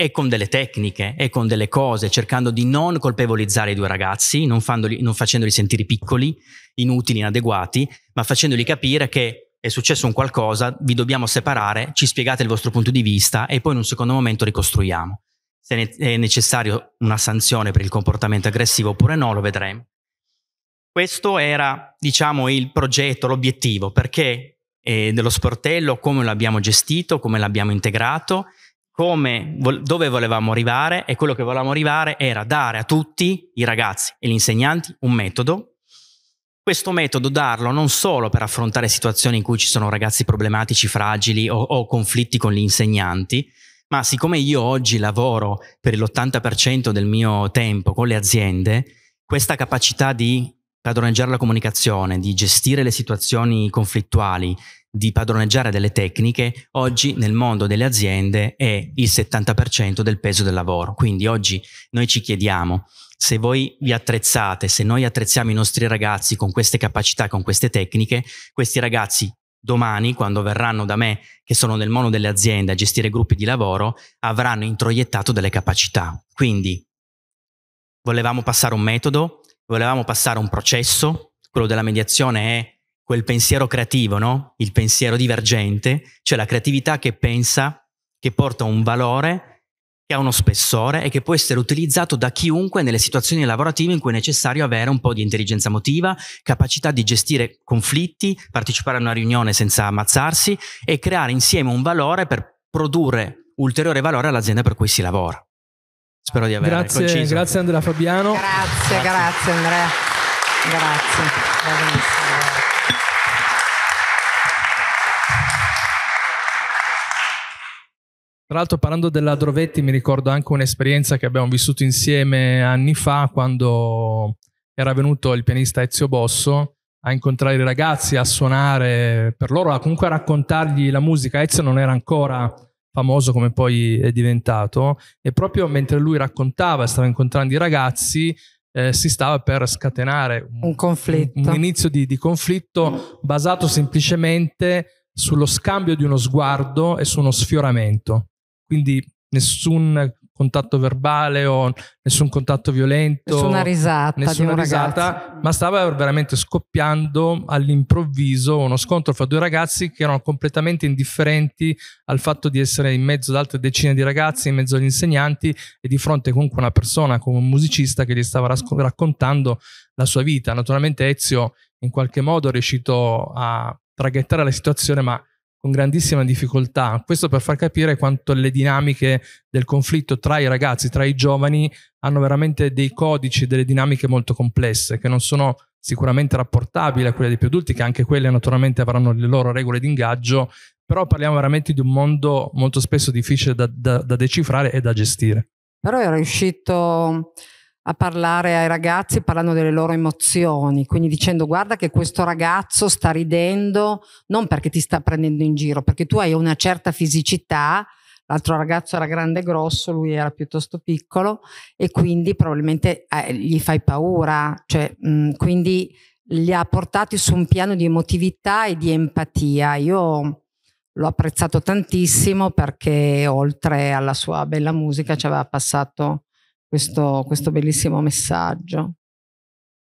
e con delle tecniche e con delle cose, cercando di non colpevolizzare i due ragazzi, non, fandoli, non facendoli sentire piccoli, inutili, inadeguati, ma facendoli capire che è successo un qualcosa, vi dobbiamo separare, ci spiegate il vostro punto di vista e poi in un secondo momento ricostruiamo. Se è necessaria una sanzione per il comportamento aggressivo oppure no, lo vedremo. Questo era, diciamo, il progetto, l'obiettivo, perché eh, dello sportello, come l'abbiamo gestito, come l'abbiamo integrato come, dove volevamo arrivare e quello che volevamo arrivare era dare a tutti i ragazzi e gli insegnanti un metodo. Questo metodo darlo non solo per affrontare situazioni in cui ci sono ragazzi problematici, fragili o, o conflitti con gli insegnanti, ma siccome io oggi lavoro per l'80% del mio tempo con le aziende, questa capacità di padroneggiare la comunicazione, di gestire le situazioni conflittuali, di padroneggiare delle tecniche, oggi nel mondo delle aziende è il 70% del peso del lavoro. Quindi oggi noi ci chiediamo se voi vi attrezzate, se noi attrezziamo i nostri ragazzi con queste capacità, con queste tecniche, questi ragazzi domani, quando verranno da me, che sono nel mondo delle aziende a gestire gruppi di lavoro, avranno introiettato delle capacità. Quindi volevamo passare un metodo, volevamo passare un processo, quello della mediazione è quel pensiero creativo, no? il pensiero divergente, cioè la creatività che pensa, che porta un valore, che ha uno spessore e che può essere utilizzato da chiunque nelle situazioni lavorative in cui è necessario avere un po' di intelligenza emotiva, capacità di gestire conflitti, partecipare a una riunione senza ammazzarsi e creare insieme un valore per produrre ulteriore valore all'azienda per cui si lavora. Spero di aver grazie, conciso. Grazie Andrea Fabiano. Grazie, grazie, grazie Andrea. Grazie. Tra l'altro parlando della Drovetti mi ricordo anche un'esperienza che abbiamo vissuto insieme anni fa quando era venuto il pianista Ezio Bosso a incontrare i ragazzi, a suonare per loro, a comunque a raccontargli la musica. Ezio non era ancora famoso come poi è diventato e proprio mentre lui raccontava, stava incontrando i ragazzi, eh, si stava per scatenare un, un conflitto. Un, un inizio di, di, conflitto basato semplicemente sullo scambio di uno sguardo e su uno sfioramento quindi nessun contatto verbale o nessun contatto violento. Nessuna risata. Nessuna risata, ma stava veramente scoppiando all'improvviso uno scontro fra due ragazzi che erano completamente indifferenti al fatto di essere in mezzo ad altre decine di ragazzi, in mezzo agli insegnanti e di fronte comunque a una persona come un musicista che gli stava rasc- raccontando la sua vita. Naturalmente Ezio in qualche modo è riuscito a traghettare la situazione, ma con grandissima difficoltà. Questo per far capire quanto le dinamiche del conflitto tra i ragazzi, tra i giovani, hanno veramente dei codici, delle dinamiche molto complesse, che non sono sicuramente rapportabili a quelle dei più adulti, che anche quelle naturalmente avranno le loro regole di ingaggio, però parliamo veramente di un mondo molto spesso difficile da, da, da decifrare e da gestire. Però è riuscito a parlare ai ragazzi parlando delle loro emozioni, quindi dicendo guarda che questo ragazzo sta ridendo non perché ti sta prendendo in giro, perché tu hai una certa fisicità, l'altro ragazzo era grande e grosso, lui era piuttosto piccolo e quindi probabilmente eh, gli fai paura, cioè, mh, mm, quindi li ha portati su un piano di emotività e di empatia. Io l'ho apprezzato tantissimo perché oltre alla sua bella musica ci aveva passato questo, questo bellissimo messaggio.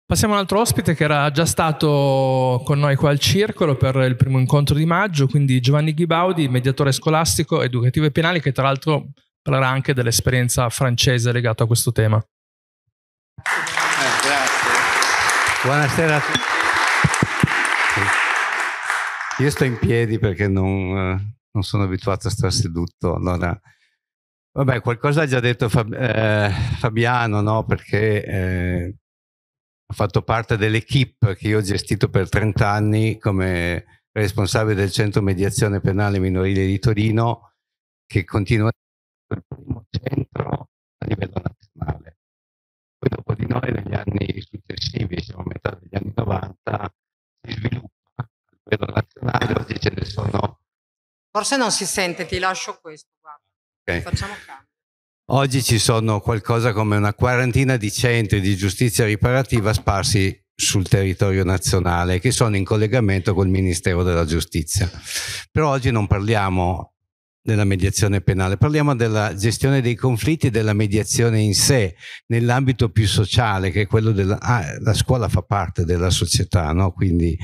Passiamo a un altro ospite che era già stato con noi qua al circolo per il primo incontro di maggio, quindi Giovanni Ghibaudi, mediatore scolastico, educativo e penale, che tra l'altro parlerà anche dell'esperienza francese legata a questo tema. Eh, grazie. Buonasera a tutti. Io sto in piedi perché non, eh, non sono abituato a stare seduto, allora Vabbè, qualcosa ha già detto Fab eh, Fabiano, no? Perché eh, ho fatto parte dell'equipe che io ho gestito per 30 anni come responsabile del centro mediazione penale minorile di Torino, che continua a essere il primo centro a livello nazionale. Poi dopo di noi, negli anni successivi, siamo a metà degli anni 90, si sviluppa a livello nazionale, oggi ce ne sono... Forse non si sente, ti lascio questo, guarda. Okay. Facciamo cambio. Oggi ci sono qualcosa come una quarantina di centri di giustizia riparativa sparsi sul territorio nazionale che sono in collegamento col Ministero della Giustizia. Però oggi non parliamo della mediazione penale, parliamo della gestione dei conflitti e della mediazione in sé, nell'ambito più sociale che è quello della ah, la scuola fa parte della società, no? Quindi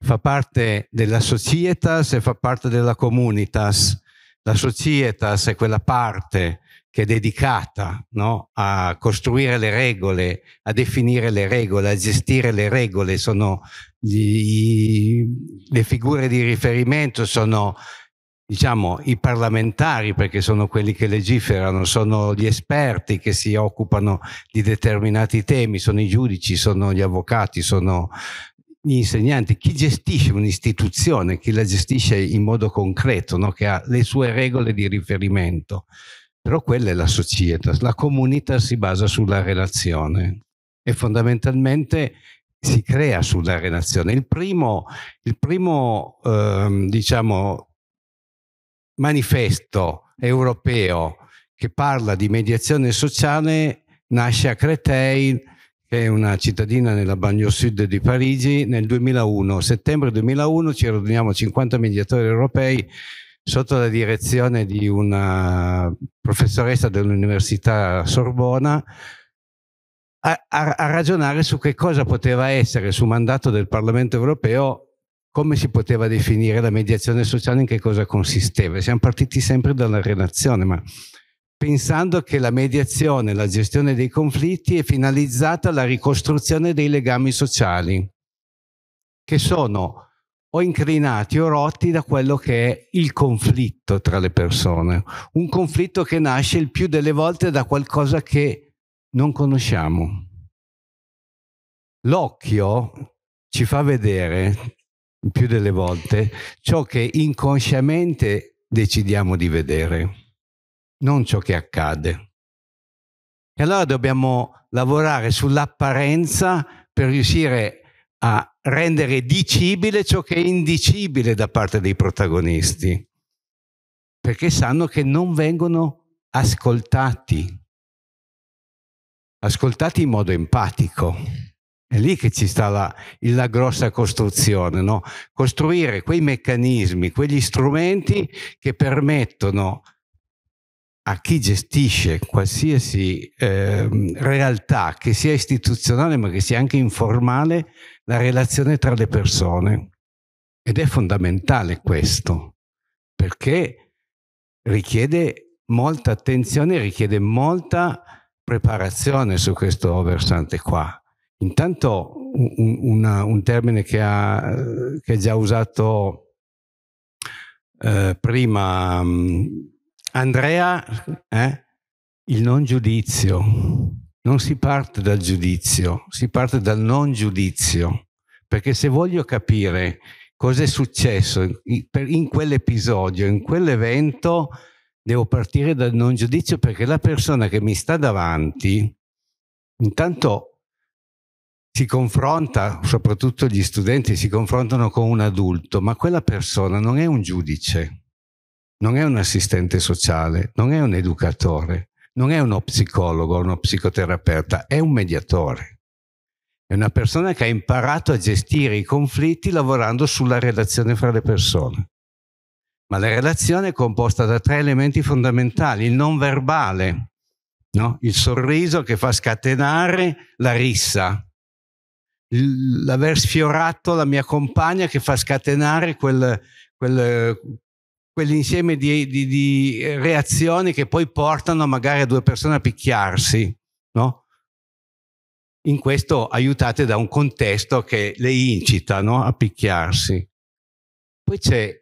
fa parte della societas e fa parte della comunitas la societas è quella parte che è dedicata no? a costruire le regole, a definire le regole, a gestire le regole, sono gli, le figure di riferimento sono diciamo, i parlamentari, perché sono quelli che legiferano, sono gli esperti che si occupano di determinati temi, sono i giudici, sono gli avvocati, sono gli insegnanti, chi gestisce un'istituzione, chi la gestisce in modo concreto, no? che ha le sue regole di riferimento. Però quella è la società, la comunità si basa sulla relazione e fondamentalmente si crea sulla relazione. Il primo, il primo ehm, diciamo, manifesto europeo che parla di mediazione sociale nasce a Cretei che è una cittadina nella Bagno Sud di Parigi, nel 2001, settembre 2001 ci riuniamo 50 mediatori europei sotto la direzione di una professoressa dell'Università Sorbona a, a, a, ragionare su che cosa poteva essere su mandato del Parlamento europeo, come si poteva definire la mediazione sociale, in che cosa consisteva. Siamo partiti sempre dalla relazione, ma pensando che la mediazione, la gestione dei conflitti è finalizzata alla ricostruzione dei legami sociali, che sono o incrinati o rotti da quello che è il conflitto tra le persone, un conflitto che nasce il più delle volte da qualcosa che non conosciamo. L'occhio ci fa vedere il più delle volte ciò che inconsciamente decidiamo di vedere non ciò che accade. E allora dobbiamo lavorare sull'apparenza per riuscire a rendere dicibile ciò che è indicibile da parte dei protagonisti, perché sanno che non vengono ascoltati, ascoltati in modo empatico. È lì che ci sta la, la grossa costruzione, no? costruire quei meccanismi, quegli strumenti che permettono a chi gestisce qualsiasi eh, realtà, che sia istituzionale ma che sia anche informale, la relazione tra le persone. Ed è fondamentale questo, perché richiede molta attenzione, richiede molta preparazione su questo versante qua. Intanto un, una, un termine che ha, che già usato eh, prima... Mh, Andrea, eh? il non giudizio. Non si parte dal giudizio, si parte dal non giudizio. Perché se voglio capire cosa è successo in, in quell'episodio, in quell'evento, devo partire dal non giudizio perché la persona che mi sta davanti intanto si confronta, soprattutto gli studenti si confrontano con un adulto, ma quella persona non è un giudice, non è un assistente sociale, non è un educatore, non è uno psicologo, uno psicoterapeuta, è un mediatore. È una persona che ha imparato a gestire i conflitti lavorando sulla relazione fra le persone. Ma la relazione è composta da tre elementi fondamentali, il non verbale, no? il sorriso che fa scatenare la rissa, l'aver sfiorato la mia compagna che fa scatenare quel, quel, quell'insieme di, di, di, eh, reazioni che poi portano magari a due persone a picchiarsi, no? In questo aiutate da un contesto che le incita no? a picchiarsi. Poi c'è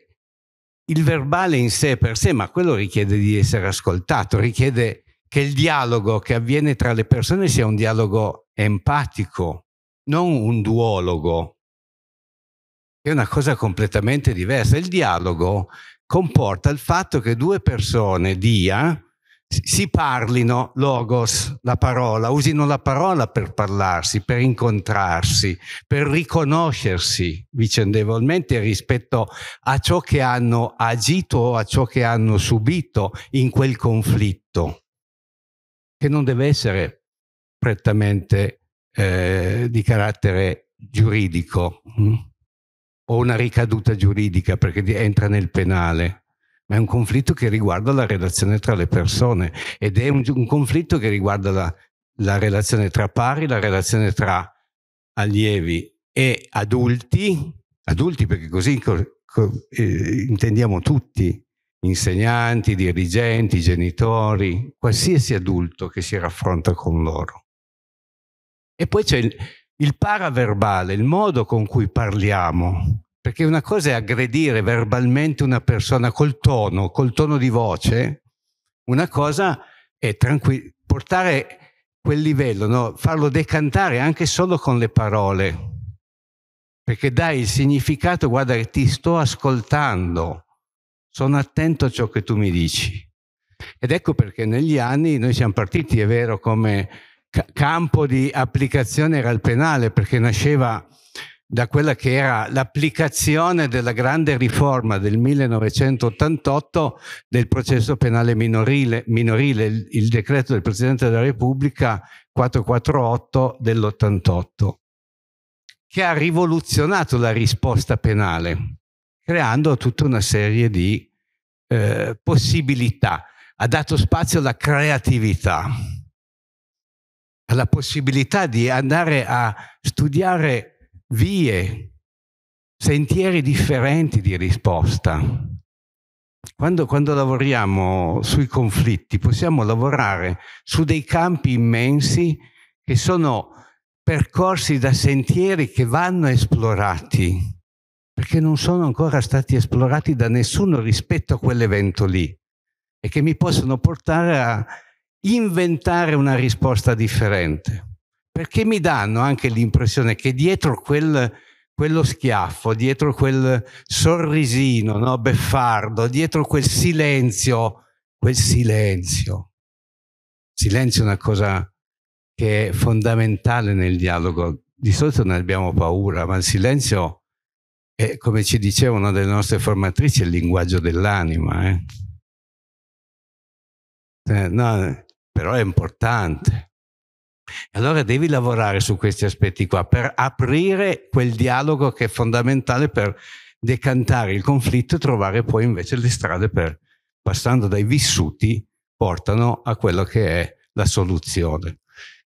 il verbale in sé per sé, ma quello richiede di essere ascoltato, richiede che il dialogo che avviene tra le persone sia un dialogo empatico, non un duologo, è una cosa completamente diversa. Il dialogo comporta il fatto che due persone, dia, si parlino logos, la parola, usino la parola per parlarsi, per incontrarsi, per riconoscersi vicendevolmente rispetto a ciò che hanno agito o a ciò che hanno subito in quel conflitto, che non deve essere prettamente eh, di carattere giuridico. Mm? o una ricaduta giuridica perché entra nel penale, ma è un conflitto che riguarda la relazione tra le persone ed è un, un conflitto che riguarda la, la relazione tra pari, la relazione tra allievi e adulti, adulti perché così co, co, eh, intendiamo tutti, insegnanti, dirigenti, genitori, qualsiasi adulto che si raffronta con loro. E poi c'è il, il paraverbale, il modo con cui parliamo, perché una cosa è aggredire verbalmente una persona col tono, col tono di voce, una cosa è portare quel livello, no? farlo decantare anche solo con le parole, perché dai il significato, guarda, che ti sto ascoltando, sono attento a ciò che tu mi dici. Ed ecco perché negli anni noi siamo partiti, è vero, come campo di applicazione era il penale, perché nasceva da quella che era l'applicazione della grande riforma del 1988 del processo penale minorile, minorile il, il decreto del Presidente della Repubblica 448 dell'88, che ha rivoluzionato la risposta penale, creando tutta una serie di eh, possibilità, ha dato spazio alla creatività alla possibilità di andare a studiare vie, sentieri differenti di risposta. Quando, quando, lavoriamo sui conflitti possiamo lavorare su dei campi immensi che sono percorsi da sentieri che vanno esplorati, perché non sono ancora stati esplorati da nessuno rispetto a quell'evento lì e che mi possono portare a inventare una risposta differente, perché mi danno anche l'impressione che dietro quel, quello schiaffo, dietro quel sorrisino no, beffardo, dietro quel silenzio, quel silenzio, silenzio è una cosa che è fondamentale nel dialogo. Di solito ne abbiamo paura, ma il silenzio è, come ci diceva una delle nostre formatrici, il linguaggio dell'anima. Eh? eh no, però è importante. E allora devi lavorare su questi aspetti qua per aprire quel dialogo che è fondamentale per decantare il conflitto e trovare poi invece le strade per, passando dai vissuti, portano a quello che è la soluzione.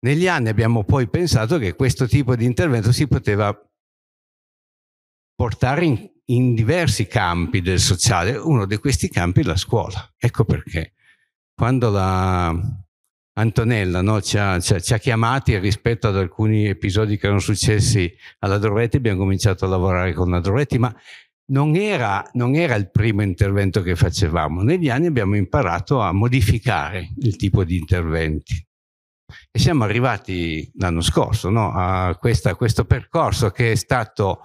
Negli anni abbiamo poi pensato che questo tipo di intervento si poteva portare in, in diversi campi del sociale, uno di questi campi è la scuola. Ecco perché quando la, Antonella no? ci, ha, ci, ha, ci, ha, chiamati e rispetto ad alcuni episodi che erano successi alla Dorretti abbiamo cominciato a lavorare con la Dorretti, ma non era, non era, il primo intervento che facevamo. Negli anni abbiamo imparato a modificare il tipo di interventi. E siamo arrivati l'anno scorso no? a, questa, a questo percorso che è stato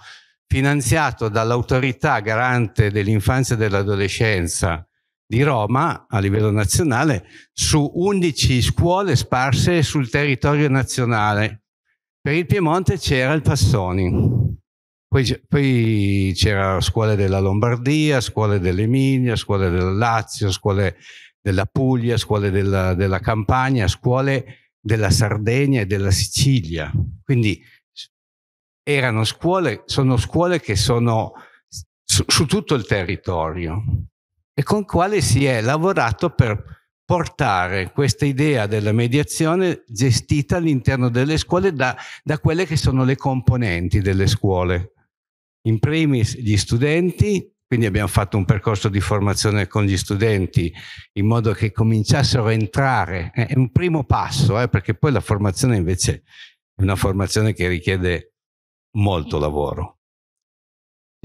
finanziato dall'autorità garante dell'infanzia e dell'adolescenza di Roma a livello nazionale su 11 scuole sparse sul territorio nazionale. Per il Piemonte c'era il Passoni, poi, poi c'era scuole della Lombardia, scuole dell'Emilia, scuole del Lazio, scuole della Puglia, scuole della, della Campania, scuole della Sardegna e della Sicilia. Quindi erano scuole, sono scuole che sono su, su tutto il territorio e con quale si è lavorato per portare questa idea della mediazione gestita all'interno delle scuole da, da, quelle che sono le componenti delle scuole. In primis gli studenti, quindi abbiamo fatto un percorso di formazione con gli studenti in modo che cominciassero a entrare, è un primo passo, eh, perché poi la formazione invece è una formazione che richiede molto lavoro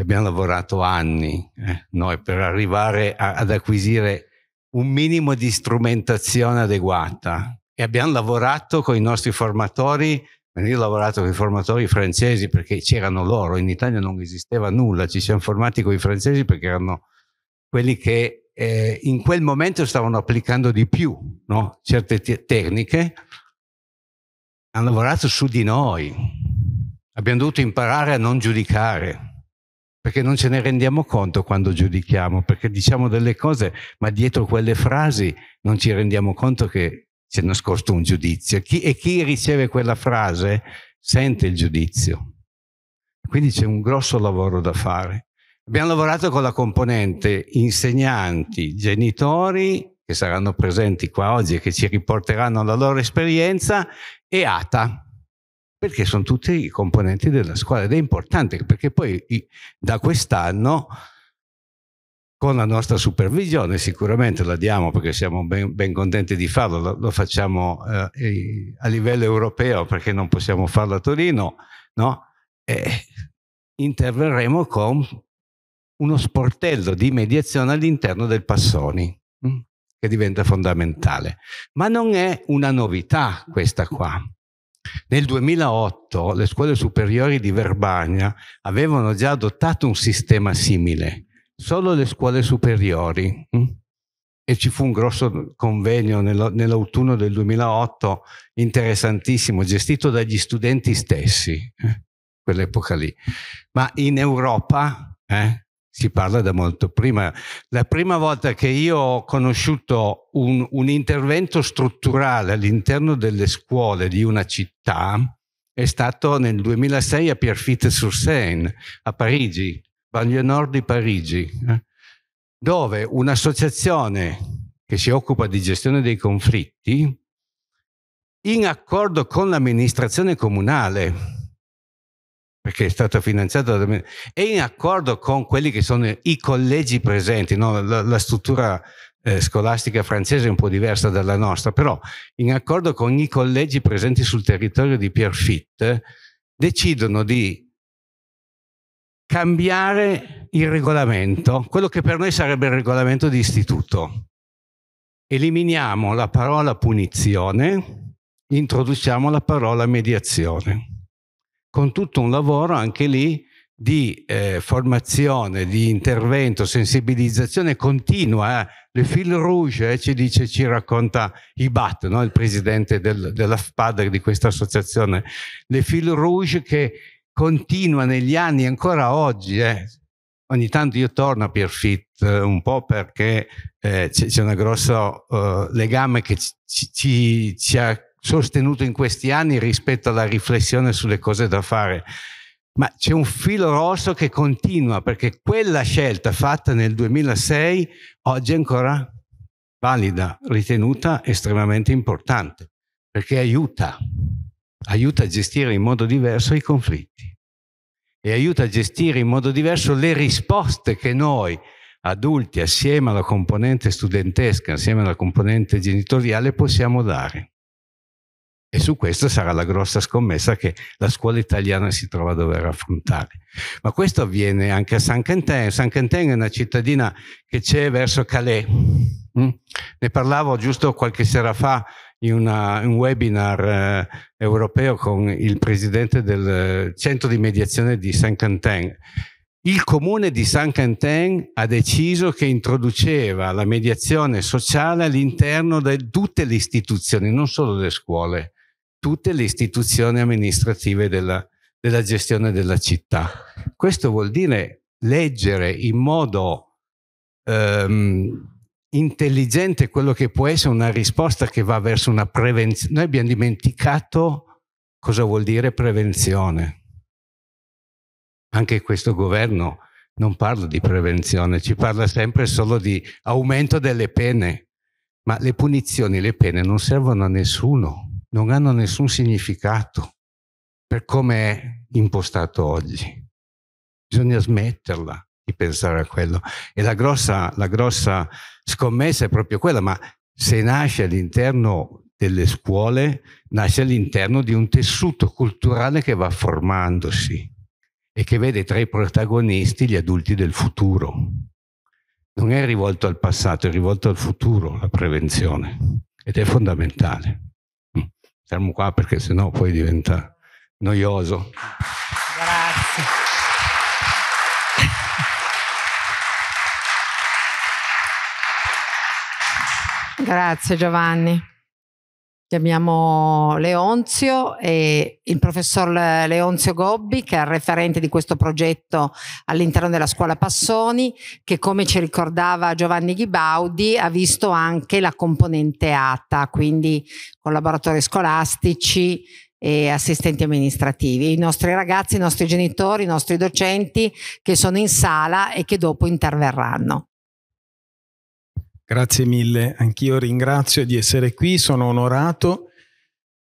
abbiamo lavorato anni eh, noi per arrivare a, ad acquisire un minimo di strumentazione adeguata e abbiamo lavorato con i nostri formatori io ho lavorato con i formatori francesi perché c'erano loro, in Italia non esisteva nulla, ci siamo formati con i francesi perché erano quelli che eh, in quel momento stavano applicando di più no? certe te- tecniche, hanno lavorato su di noi, abbiamo dovuto imparare a non giudicare, perché non ce ne rendiamo conto quando giudichiamo, perché diciamo delle cose, ma dietro quelle frasi non ci rendiamo conto che c'è nascosto un giudizio. Chi, e chi riceve quella frase sente il giudizio. Quindi c'è un grosso lavoro da fare. Abbiamo lavorato con la componente insegnanti, genitori, che saranno presenti qua oggi e che ci riporteranno la loro esperienza, e ATA, perché sono tutti i componenti della scuola ed è importante perché poi da quest'anno con la nostra supervisione sicuramente la diamo perché siamo ben, ben contenti di farlo, lo, lo facciamo eh, a livello europeo perché non possiamo farlo a Torino, no? E interverremo con uno sportello di mediazione all'interno del Passoni, mm, che diventa fondamentale. Ma non è una novità questa qua. Nel 2008 le scuole superiori di Verbania avevano già adottato un sistema simile, solo le scuole superiori. Mm? E ci fu un grosso convegno nell'autunno del 2008, interessantissimo, gestito dagli studenti stessi, eh? quell'epoca lì. Ma in Europa eh, si parla da molto prima. La prima volta che io ho conosciuto un, un intervento strutturale all'interno delle scuole di una città è stato nel 2006 a Pierrefitte-sur-Seine, a Parigi, banlieue nord di Parigi, eh, dove un'associazione che si occupa di gestione dei conflitti, in accordo con l'amministrazione comunale, perché è stato finanziato da... e in accordo con quelli che sono i collegi presenti, no? la, la, struttura eh, scolastica francese è un po' diversa dalla nostra, però in accordo con i collegi presenti sul territorio di Pierrefitte decidono di cambiare il regolamento, quello che per noi sarebbe il regolamento di istituto. Eliminiamo la parola punizione, introduciamo la parola mediazione con tutto un lavoro anche lì di eh, formazione, di intervento, sensibilizzazione continua. Eh. Le fil rouge eh, ci dice, ci racconta Ibat, no? il presidente del, dell'AFPAD di questa associazione. Le fil rouge che continua negli anni, ancora oggi, eh. ogni tanto io torno a Pierfit eh, un po' perché eh, c'è, un grosso eh, legame che ci, ci, ci, ha sostenuto in questi anni rispetto alla riflessione sulle cose da fare. Ma c'è un filo rosso che continua perché quella scelta fatta nel 2006 oggi è ancora valida, ritenuta estremamente importante perché aiuta, aiuta a gestire in modo diverso i conflitti e aiuta a gestire in modo diverso le risposte che noi adulti assieme alla componente studentesca, assieme alla componente genitoriale possiamo dare. E su questo sarà la grossa scommessa che la scuola italiana si trova a dover affrontare. Ma questo avviene anche a Saint-Quentin. Saint-Quentin è una cittadina che c'è verso Calais. Mm? Ne parlavo giusto qualche sera fa in, una, un webinar eh, europeo con il presidente del centro di mediazione di Saint-Quentin. Il comune di Saint-Quentin ha deciso che introduceva la mediazione sociale all'interno di tutte le istituzioni, non solo le scuole tutte le istituzioni amministrative della, della gestione della città. Questo vuol dire leggere in modo ehm, intelligente quello che può essere una risposta che va verso una prevenzione. Noi abbiamo dimenticato cosa vuol dire prevenzione. Anche questo governo non parla di prevenzione, ci parla sempre solo di aumento delle pene, ma le punizioni, le pene non servono a nessuno non hanno nessun significato per come è impostato oggi. Bisogna smetterla di pensare a quello. E la grossa, la grossa scommessa è proprio quella, ma se nasce all'interno delle scuole, nasce all'interno di un tessuto culturale che va formandosi e che vede tra i protagonisti gli adulti del futuro. Non è rivolto al passato, è rivolto al futuro la prevenzione ed è fondamentale. Fermo qua perché sennò poi diventa noioso. Grazie. Grazie Giovanni. Chiamiamo Leonzio e il professor Leonzio Gobbi che è il referente di questo progetto all'interno della scuola Passoni che come ci ricordava Giovanni Ghibaudi ha visto anche la componente ATA, quindi collaboratori scolastici e assistenti amministrativi, i nostri ragazzi, i nostri genitori, i nostri docenti che sono in sala e che dopo interverranno. Grazie mille, anch'io ringrazio di essere qui, sono onorato.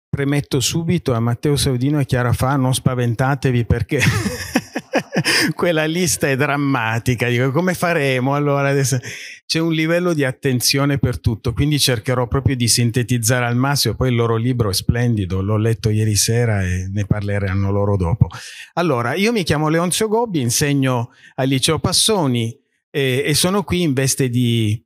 Premetto subito a Matteo Saudino e Chiara Fa, non spaventatevi perché quella lista è drammatica. Dico, come faremo allora adesso? C'è un livello di attenzione per tutto, quindi cercherò proprio di sintetizzare al massimo. Poi il loro libro è splendido, l'ho letto ieri sera e ne parleranno loro dopo. Allora, io mi chiamo Leonzio Gobbi, insegno al Liceo Passoni e, e sono qui in veste di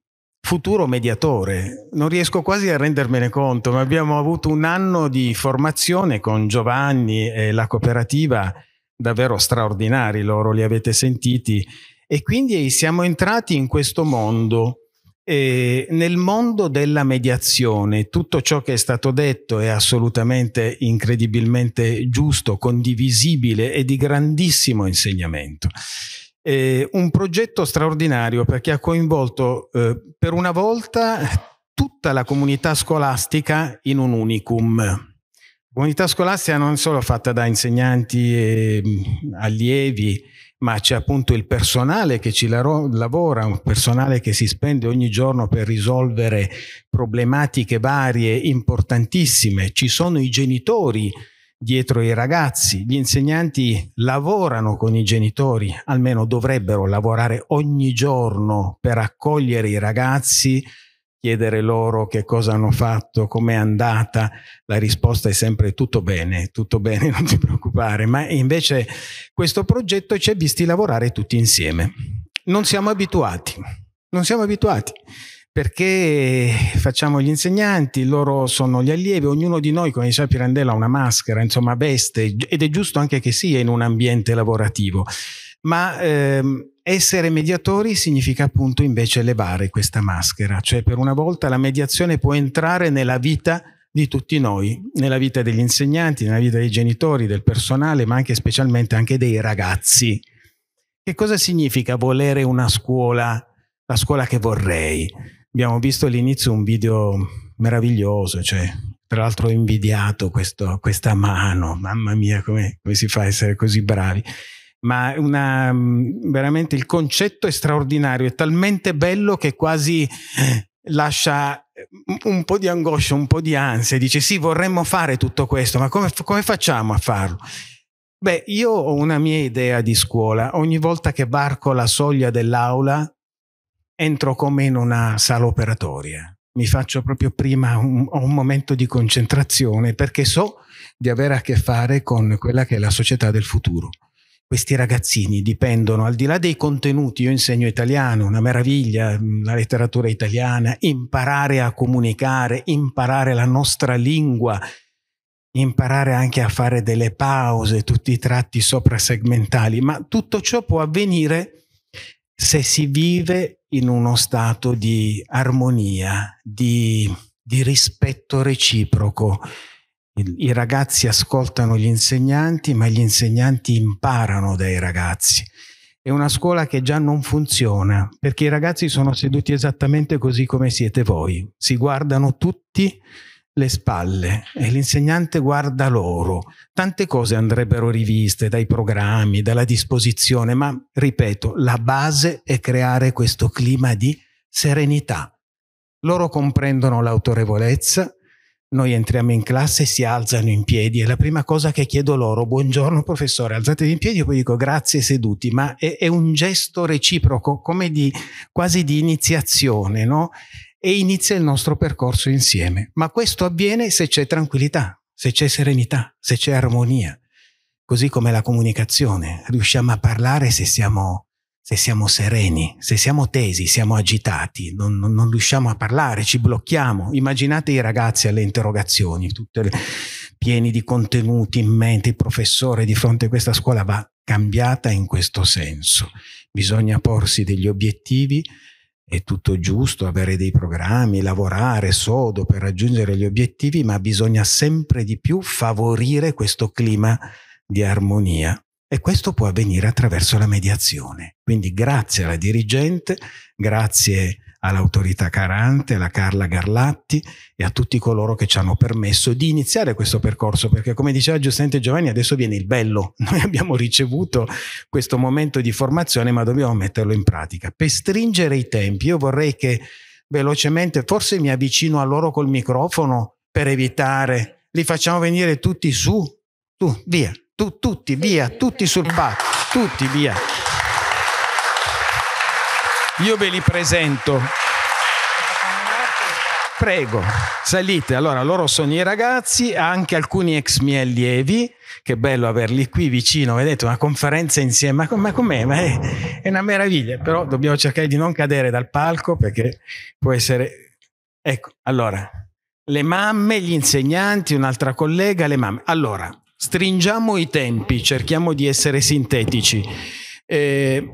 futuro mediatore. Non riesco quasi a rendermene conto, ma abbiamo avuto un anno di formazione con Giovanni e la cooperativa davvero straordinari, loro li avete sentiti, e quindi siamo entrati in questo mondo. E nel mondo della mediazione tutto ciò che è stato detto è assolutamente incredibilmente giusto, condivisibile e di grandissimo insegnamento. Eh, un progetto straordinario perché ha coinvolto eh, per una volta tutta la comunità scolastica in un unicum. Comunità scolastica non solo fatta da insegnanti e allievi, ma c'è appunto il personale che ci lavora, un personale che si spende ogni giorno per risolvere problematiche varie, importantissime. Ci sono i genitori dietro i ragazzi. Gli insegnanti lavorano con i genitori, almeno dovrebbero lavorare ogni giorno per accogliere i ragazzi, chiedere loro che cosa hanno fatto, com'è andata. La risposta è sempre tutto bene, tutto bene, non ti preoccupare. Ma invece questo progetto ci ha visti lavorare tutti insieme. Non siamo abituati, non siamo abituati perché facciamo gli insegnanti, loro sono gli allievi, ognuno di noi, come diceva Pirandello, ha una maschera, insomma veste ed è giusto anche che sia in un ambiente lavorativo, ma ehm, essere mediatori significa appunto invece levare questa maschera, cioè per una volta la mediazione può entrare nella vita di tutti noi, nella vita degli insegnanti, nella vita dei genitori, del personale, ma anche specialmente anche dei ragazzi. Che cosa significa volere una scuola, la scuola che vorrei? abbiamo visto all'inizio un video meraviglioso, cioè tra l'altro ho invidiato questo, questa mano, mamma mia come, come si fa a essere così bravi ma una, mm, veramente il concetto è straordinario, è talmente bello che quasi eh, lascia eh, un po' di angoscia, un po' di ansia, dice sì vorremmo fare tutto questo, ma come, come facciamo a farlo? Beh, io ho una mia idea di scuola, ogni volta che varco la soglia dell'aula entro come in una sala operatoria. Mi faccio proprio prima un, un, momento di concentrazione perché so di avere a che fare con quella che è la società del futuro. Questi ragazzini dipendono, al di là dei contenuti, io insegno italiano, una meraviglia, mm, la letteratura italiana, imparare a comunicare, imparare la nostra lingua, imparare anche a fare delle pause, tutti i tratti sopra segmentali, ma tutto ciò può avvenire se si vive in uno stato di armonia, di, di rispetto reciproco. I ragazzi ascoltano gli insegnanti, ma gli insegnanti imparano dai ragazzi. È una scuola che già non funziona, perché i ragazzi sono seduti esattamente così come siete voi. Si guardano tutti, le spalle e l'insegnante guarda loro. Tante cose andrebbero riviste dai programmi, dalla disposizione, ma ripeto, la base è creare questo clima di serenità. Loro comprendono l'autorevolezza, noi entriamo in classe, si alzano in piedi e la prima cosa che chiedo loro, buongiorno professore, alzatevi in piedi, poi dico grazie seduti, ma è, è un gesto reciproco, come di, quasi di iniziazione, no? e inizia il nostro percorso insieme. Ma questo avviene se c'è tranquillità, se c'è serenità, se c'è armonia, così come la comunicazione. Riusciamo a parlare se siamo, se siamo sereni, se siamo tesi, siamo agitati, non, non, non, riusciamo a parlare, ci blocchiamo. Immaginate i ragazzi alle interrogazioni, le, pieni di contenuti in mente, il professore di fronte a questa scuola va cambiata in questo senso. Bisogna porsi degli obiettivi è tutto giusto avere dei programmi, lavorare sodo per raggiungere gli obiettivi, ma bisogna sempre di più favorire questo clima di armonia. E questo può avvenire attraverso la mediazione. Quindi grazie alla dirigente, grazie all'autorità Carante, alla Carla Garlatti e a tutti coloro che ci hanno permesso di iniziare questo percorso, perché come diceva giustamente Giovanni, adesso viene il bello. Noi abbiamo ricevuto questo momento di formazione, ma dobbiamo metterlo in pratica. Per stringere i tempi, io vorrei che velocemente, forse mi avvicino a loro col microfono per evitare, li facciamo venire tutti su, tu, via, tu, tutti, via, tutti sul eh. palco, tutti, via. Io ve li presento. Prego, salite. Allora, loro sono i ragazzi, anche alcuni ex miei allievi. Che bello averli qui vicino, vedete, una conferenza insieme. Ma, com'è? Ma è, è una meraviglia, però dobbiamo cercare di non cadere dal palco perché può essere... Ecco, allora, le mamme, gli insegnanti, un'altra collega, le mamme. Allora, stringiamo i tempi, cerchiamo di essere sintetici. Eh,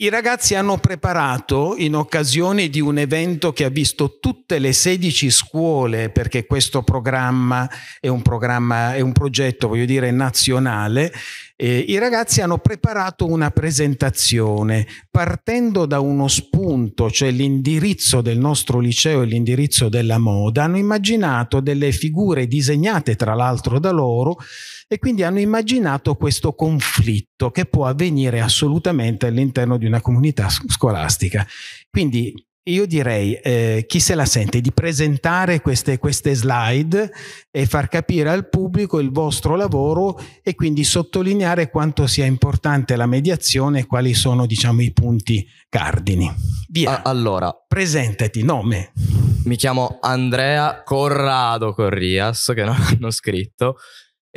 i ragazzi hanno preparato, in occasione di un evento che ha visto tutte le 16 scuole, perché questo programma è un, programma, è un progetto, voglio dire, nazionale, eh, i ragazzi hanno preparato una presentazione partendo da uno spunto, cioè l'indirizzo del nostro liceo e l'indirizzo della moda, hanno immaginato delle figure disegnate tra l'altro da loro, e quindi hanno immaginato questo conflitto che può avvenire assolutamente all'interno di una comunità scolastica. Quindi io direi, eh, chi se la sente, di presentare queste, queste, slide e far capire al pubblico il vostro lavoro e quindi sottolineare quanto sia importante la mediazione e quali sono diciamo, i punti cardini. Via. allora, presentati, nome. Mi chiamo Andrea Corrado Corrias, che non hanno scritto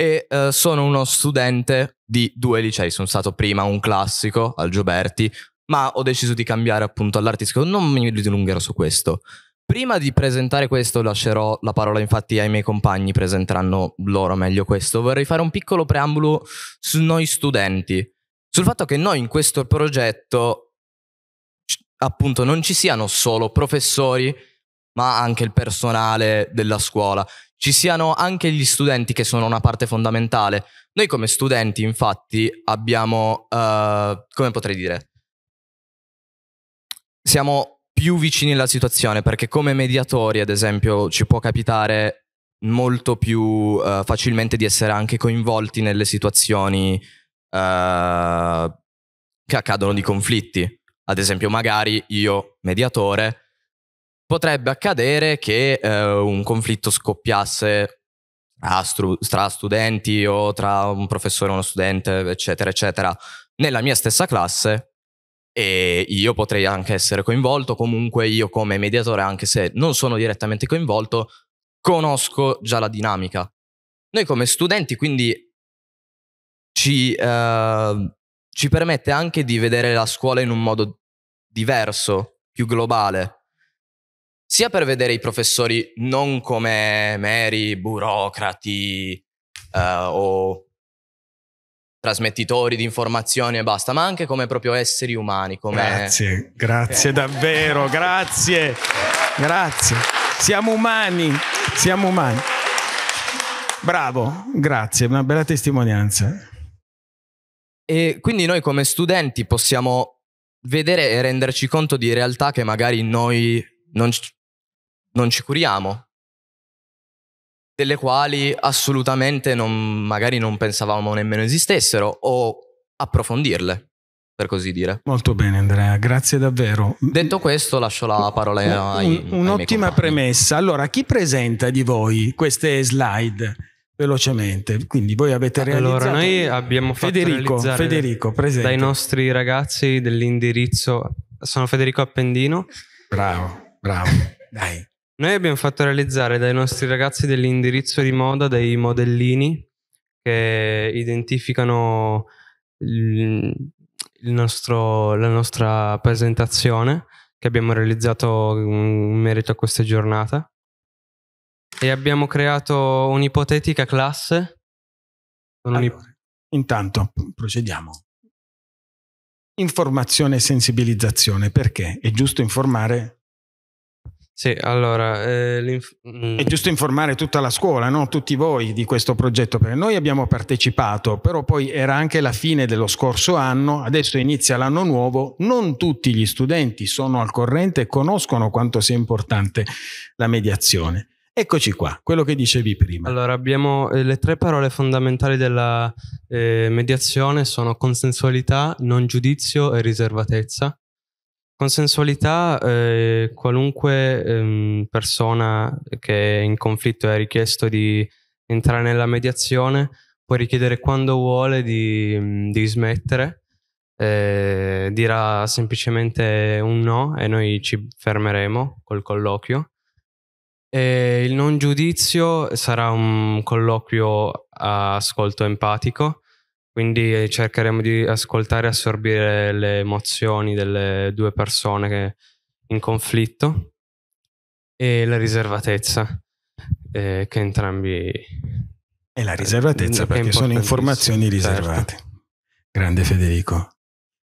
e eh, sono uno studente di due licei. Sono stato prima un classico al Gioberti, ma ho deciso di cambiare appunto all'artistico. Non mi dilungherò su questo. Prima di presentare questo lascerò la parola infatti ai miei compagni, presenteranno loro meglio questo. Vorrei fare un piccolo preambolo su noi studenti, sul fatto che noi in questo progetto appunto non ci siano solo professori, ma anche il personale della scuola ci siano anche gli studenti che sono una parte fondamentale. Noi come studenti infatti abbiamo, uh, come potrei dire, siamo più vicini alla situazione perché come mediatori ad esempio ci può capitare molto più uh, facilmente di essere anche coinvolti nelle situazioni uh, che accadono di conflitti. Ad esempio magari io, mediatore, potrebbe accadere che eh, un conflitto scoppiasse stru- tra studenti o tra un professore e uno studente, eccetera, eccetera, nella mia stessa classe e io potrei anche essere coinvolto, comunque io come mediatore, anche se non sono direttamente coinvolto, conosco già la dinamica. Noi come studenti quindi ci, eh, ci permette anche di vedere la scuola in un modo diverso, più globale sia per vedere i professori non come meri burocrati uh, o trasmettitori di informazioni e basta, ma anche come proprio esseri umani. Come... Grazie, grazie davvero, grazie, grazie. Siamo umani, siamo umani. Bravo, grazie, una bella testimonianza. E quindi noi come studenti possiamo vedere e renderci conto di realtà che magari noi non, non ci curiamo, delle quali assolutamente non, magari non pensavamo nemmeno esistessero o approfondirle, per così dire. Molto bene Andrea, grazie davvero. Detto questo lascio la parola un, ai Un'ottima premessa. Allora, chi presenta di voi queste slide? velocemente. Quindi voi avete realizzato... Allora noi abbiamo fatto Federico, Federico presente. dai nostri ragazzi dell'indirizzo, sono Federico Appendino. Bravo, bravo, dai. Noi abbiamo fatto realizzare dai nostri ragazzi dell'indirizzo di moda dei modellini che identificano il, nostro, la nostra presentazione che abbiamo realizzato in merito a questa giornata e abbiamo creato un'ipotetica classe. Allora, intanto procediamo. Informazione e sensibilizzazione, perché è giusto informare sì, allora... Eh, mm. è giusto informare tutta la scuola, no? tutti voi di questo progetto, perché noi abbiamo partecipato, però poi era anche la fine dello scorso anno, adesso inizia l'anno nuovo, non tutti gli studenti sono al corrente e conoscono quanto sia importante la mediazione. Eccoci qua, quello che dicevi prima. Allora, abbiamo eh, le tre parole fondamentali della eh, mediazione sono consensualità, non giudizio e riservatezza. Consensualità, eh, qualunque ehm, persona che è in conflitto e ha richiesto di entrare nella mediazione può richiedere quando vuole di, mm, di smettere, eh, dirà semplicemente un no e noi ci fermeremo col colloquio. E il non giudizio sarà un colloquio a ascolto empatico quindi cercheremo di ascoltare e assorbire le emozioni delle due persone che, in conflitto e la riservatezza eh, che entrambi... E la riservatezza eh, perché sono informazioni certo. riservate. Grande Federico.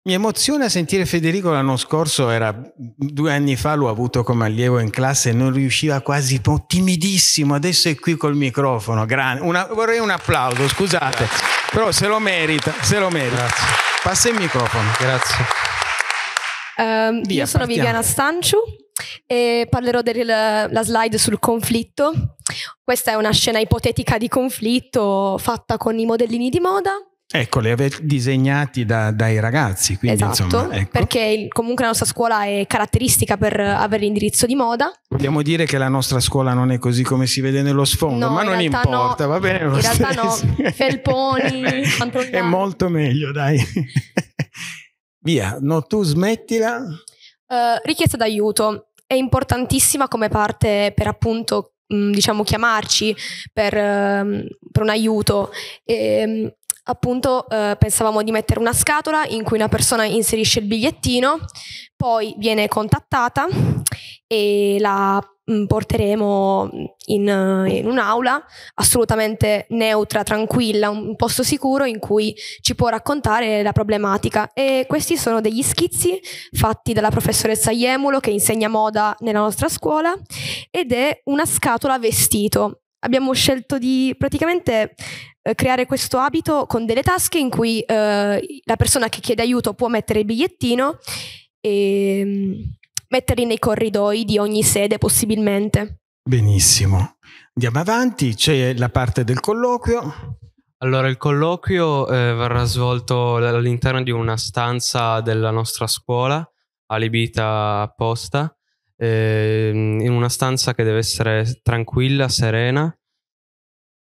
Mi emoziona sentire Federico l'anno scorso, era due anni fa, l'ho avuto come allievo in classe, non riusciva quasi, timidissimo, adesso è qui col microfono, una, vorrei un applauso, scusate, Grazie. però se lo merita, se lo merita. Grazie. Passa il microfono. Grazie. Um, Via, io sono partiamo. Viviana Stanciu e parlerò della slide sul conflitto. Questa è una scena ipotetica di conflitto fatta con i modellini di moda Ecco, li avete disegnati da, dai ragazzi, quindi esatto, insomma, ecco. perché comunque la nostra scuola è caratteristica per avere l'indirizzo di moda. Vogliamo dire che la nostra scuola non è così come si vede nello sfondo, no, ma non importa, no. va bene lo In stesso. realtà no, felponi, È molto meglio, dai. Via, no tu smettila. Uh, richiesta d'aiuto è importantissima come parte per appunto diciamo chiamarci per, ehm, per un aiuto e, ehm, appunto eh, pensavamo di mettere una scatola in cui una persona inserisce il bigliettino, poi viene contattata e la mm, porteremo in, eh, in, un'aula assolutamente neutra, tranquilla, un posto sicuro in cui ci può raccontare la problematica. E questi sono degli schizzi fatti dalla professoressa Iemulo che insegna moda nella nostra scuola ed è una scatola vestito abbiamo scelto di praticamente eh, creare questo abito con delle tasche in cui eh, la persona che chiede aiuto può mettere il bigliettino e mm, metterli nei corridoi di ogni sede possibilmente. Benissimo. Andiamo avanti, c'è la parte del colloquio. Allora, il colloquio eh, verrà svolto all'interno di una stanza della nostra scuola, alibita apposta, eh, in una stanza che deve essere tranquilla, serena.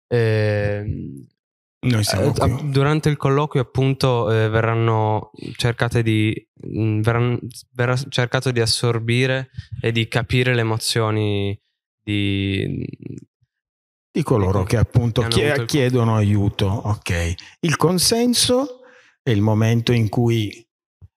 Ehm, eh, durante il colloquio appunto eh, verranno cercate di, mm, verranno, verrà cercato di assorbire e di capire le emozioni di, di coloro che appunto chiedono aiuto. Ok, il consenso è il momento in cui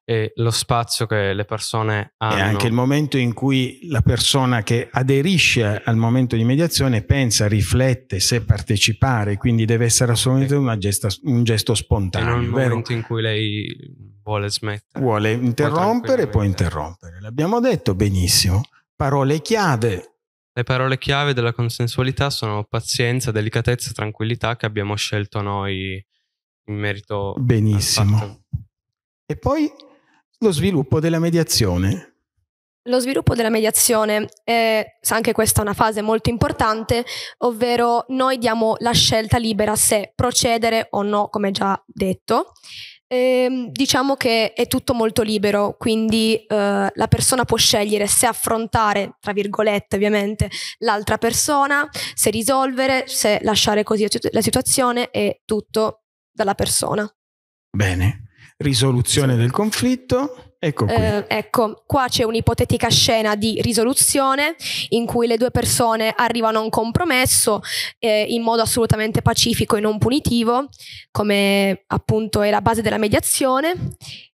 e lo spazio che le persone hanno. E anche il momento in cui la persona che aderisce al momento di mediazione pensa, riflette se partecipare, quindi deve essere assolutamente gesta, un gesto spontaneo. È Nel momento in cui lei vuole smettere. Vuole interrompere, può interrompere. L'abbiamo detto benissimo. Parole chiave. Le parole chiave della consensualità sono pazienza, delicatezza, tranquillità che abbiamo scelto noi in merito. Benissimo. E poi lo sviluppo della mediazione. Lo sviluppo della mediazione è eh, anche questa una fase molto importante, ovvero noi diamo la scelta libera se procedere o no, come già detto. Ehm, diciamo che è tutto molto libero, quindi eh, la persona può scegliere se affrontare, tra virgolette ovviamente, l'altra persona, se risolvere, se lasciare così la situazione, è tutto dalla persona. Bene, risoluzione esatto. del conflitto. Ecco, eh, ecco, qua c'è un'ipotetica scena di risoluzione in cui le due persone arrivano a un compromesso eh, in modo assolutamente pacifico e non punitivo, come appunto è la base della mediazione.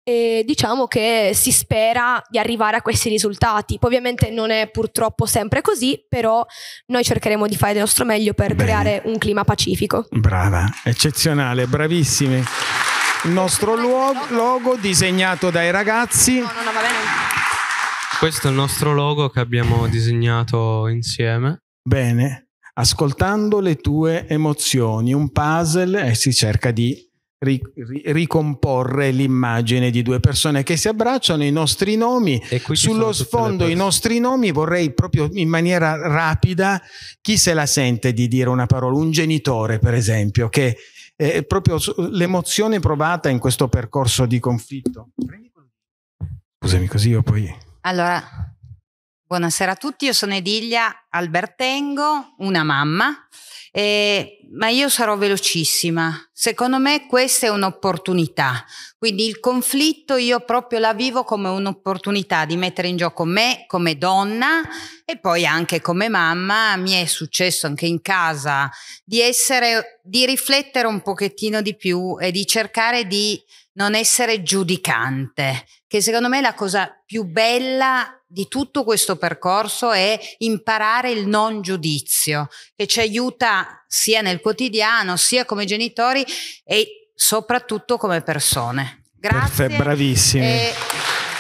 E diciamo che si spera di arrivare a questi risultati. Poi ovviamente non è purtroppo sempre così, però noi cercheremo di fare del nostro meglio per Bene. creare un clima pacifico. Brava, eccezionale, bravissimi il nostro luogo, logo disegnato dai ragazzi. No, no, no, Questo è il nostro logo che abbiamo disegnato insieme. Bene, ascoltando le tue emozioni, un puzzle e eh, si cerca di ricomporre l'immagine di due persone che si abbracciano, i nostri nomi, sullo sfondo i nostri nomi, vorrei proprio in maniera rapida, chi se la sente di dire una parola, un genitore per esempio, che eh, proprio l'emozione provata in questo percorso di conflitto. Scusami così io poi... Allora, buonasera a tutti, io sono Ediglia Albertengo, una mamma eh, ma io sarò velocissima. Secondo me questa è un'opportunità. Quindi il conflitto io proprio la vivo come un'opportunità di mettere in gioco me come donna e poi anche come mamma. Mi è successo anche in casa di essere, di riflettere un pochettino di più e di cercare di non essere giudicante, che secondo me è la cosa più bella di tutto questo percorso è imparare il non giudizio, che ci aiuta sia nel quotidiano, sia come genitori e soprattutto come persone. Grazie. bravissimi.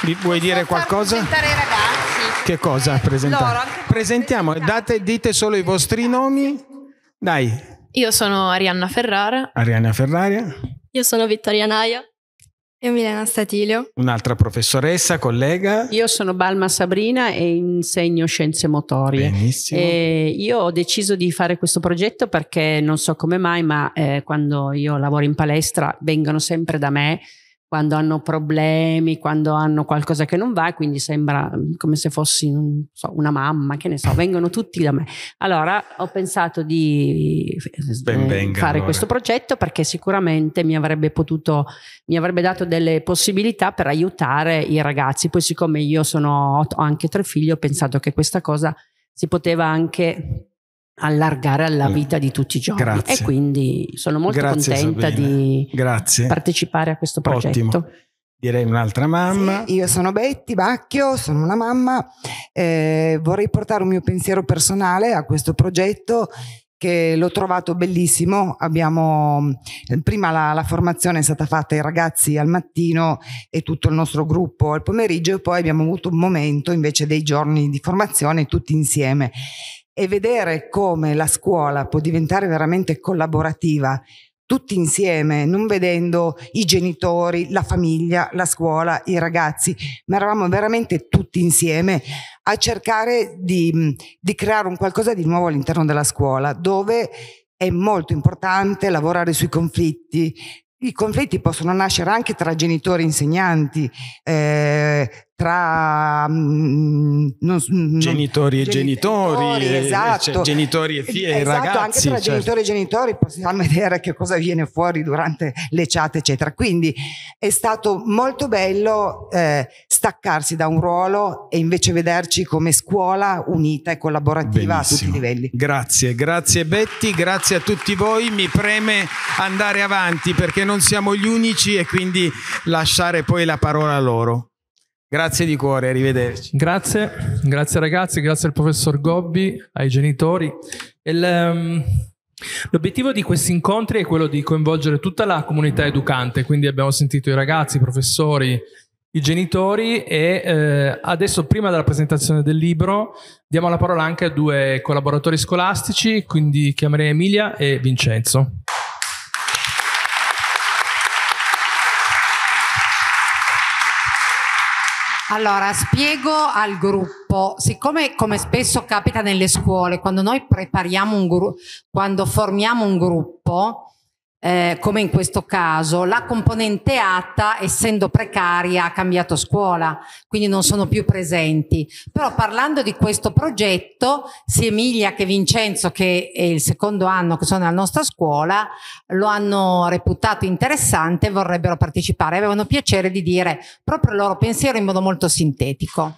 Vi vuoi dire qualcosa? Presentare i ragazzi. Che cosa presentare? Presentiamo, date, dite solo i vostri nomi. Dai. Io sono Arianna Ferrara. Arianna Ferraria. Io sono Vittoria Naia. Io Milena Statilio. Un'altra professoressa, collega. Io sono Balma Sabrina e insegno scienze motorie. Benissimo. E io ho deciso di fare questo progetto perché non so come mai, ma eh, quando io lavoro in palestra vengono sempre da me quando hanno problemi, quando hanno qualcosa che non va, quindi sembra mm, come se fossi un, so, una mamma, che ne so, vengono tutti da me. Allora ho pensato di ben eh, venga, fare allora. questo progetto perché sicuramente mi avrebbe potuto, mi avrebbe dato delle possibilità per aiutare i ragazzi. Poi siccome io sono, ho anche tre figli, ho pensato che questa cosa si poteva anche allargare alla mm. vita di tutti i giorni Grazie. e quindi sono molto Grazie, contenta Sabine. di Grazie. partecipare a questo progetto. Ottimo. Direi un'altra mamma. Sì, io sono Betty Bacchio, sono una mamma. Eh, vorrei portare un mio pensiero personale a questo progetto che l'ho trovato bellissimo. Abbiamo, eh, prima la, la, formazione è stata fatta ai ragazzi al mattino e tutto il nostro gruppo al pomeriggio e poi abbiamo avuto un momento invece dei giorni di formazione tutti insieme e vedere come la scuola può diventare veramente collaborativa tutti insieme, non vedendo i genitori, la famiglia, la scuola, i ragazzi, ma eravamo veramente tutti insieme a cercare di, di creare un qualcosa di nuovo all'interno della scuola, dove è molto importante lavorare sui conflitti, i conflitti possono nascere anche tra genitori e insegnanti, eh, tra mm, non, mm, genitori e genitori, genitori eh, esatto. Cioè, genitori e figli, esatto, ragazzi, anche tra certo. genitori e genitori possiamo vedere che cosa viene fuori durante le chat eccetera quindi è stato molto bello eh, staccarsi da un ruolo e invece vederci come scuola unita e collaborativa Benissimo. a tutti i livelli grazie grazie Betty grazie a tutti voi mi preme andare avanti perché non siamo gli unici e quindi lasciare poi la parola a loro Grazie di cuore, arrivederci. Grazie, grazie ragazzi, grazie al professor Gobbi, ai genitori. Il, um, l'obiettivo di questi incontri è quello di coinvolgere tutta la comunità educante, quindi abbiamo sentito i ragazzi, i professori, i genitori e eh, adesso prima della presentazione del libro diamo la parola anche a due collaboratori scolastici, quindi chiamerei Emilia e Vincenzo. Allora, spiego al gruppo, siccome come spesso capita nelle scuole, quando noi prepariamo un gruppo, quando formiamo un gruppo, eh, come in questo caso, la componente atta, essendo precaria, ha cambiato scuola, quindi non sono più presenti. Però parlando di questo progetto, sia Emilia che Vincenzo, che è il secondo anno che sono nella nostra scuola, lo hanno reputato interessante e vorrebbero partecipare. Avevano piacere di dire proprio il loro pensiero in modo molto sintetico.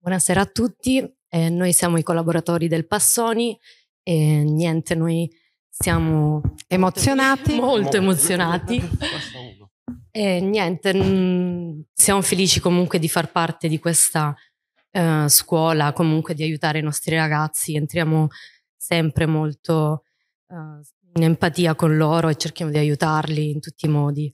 Buonasera a tutti, eh, noi siamo i collaboratori del Passoni e niente, noi siamo emozionati. Molto emozionati. E niente, siamo felici comunque di far parte di questa eh, scuola, comunque di aiutare i nostri ragazzi. Entriamo sempre molto eh, in empatia con loro e cerchiamo di aiutarli in tutti i modi.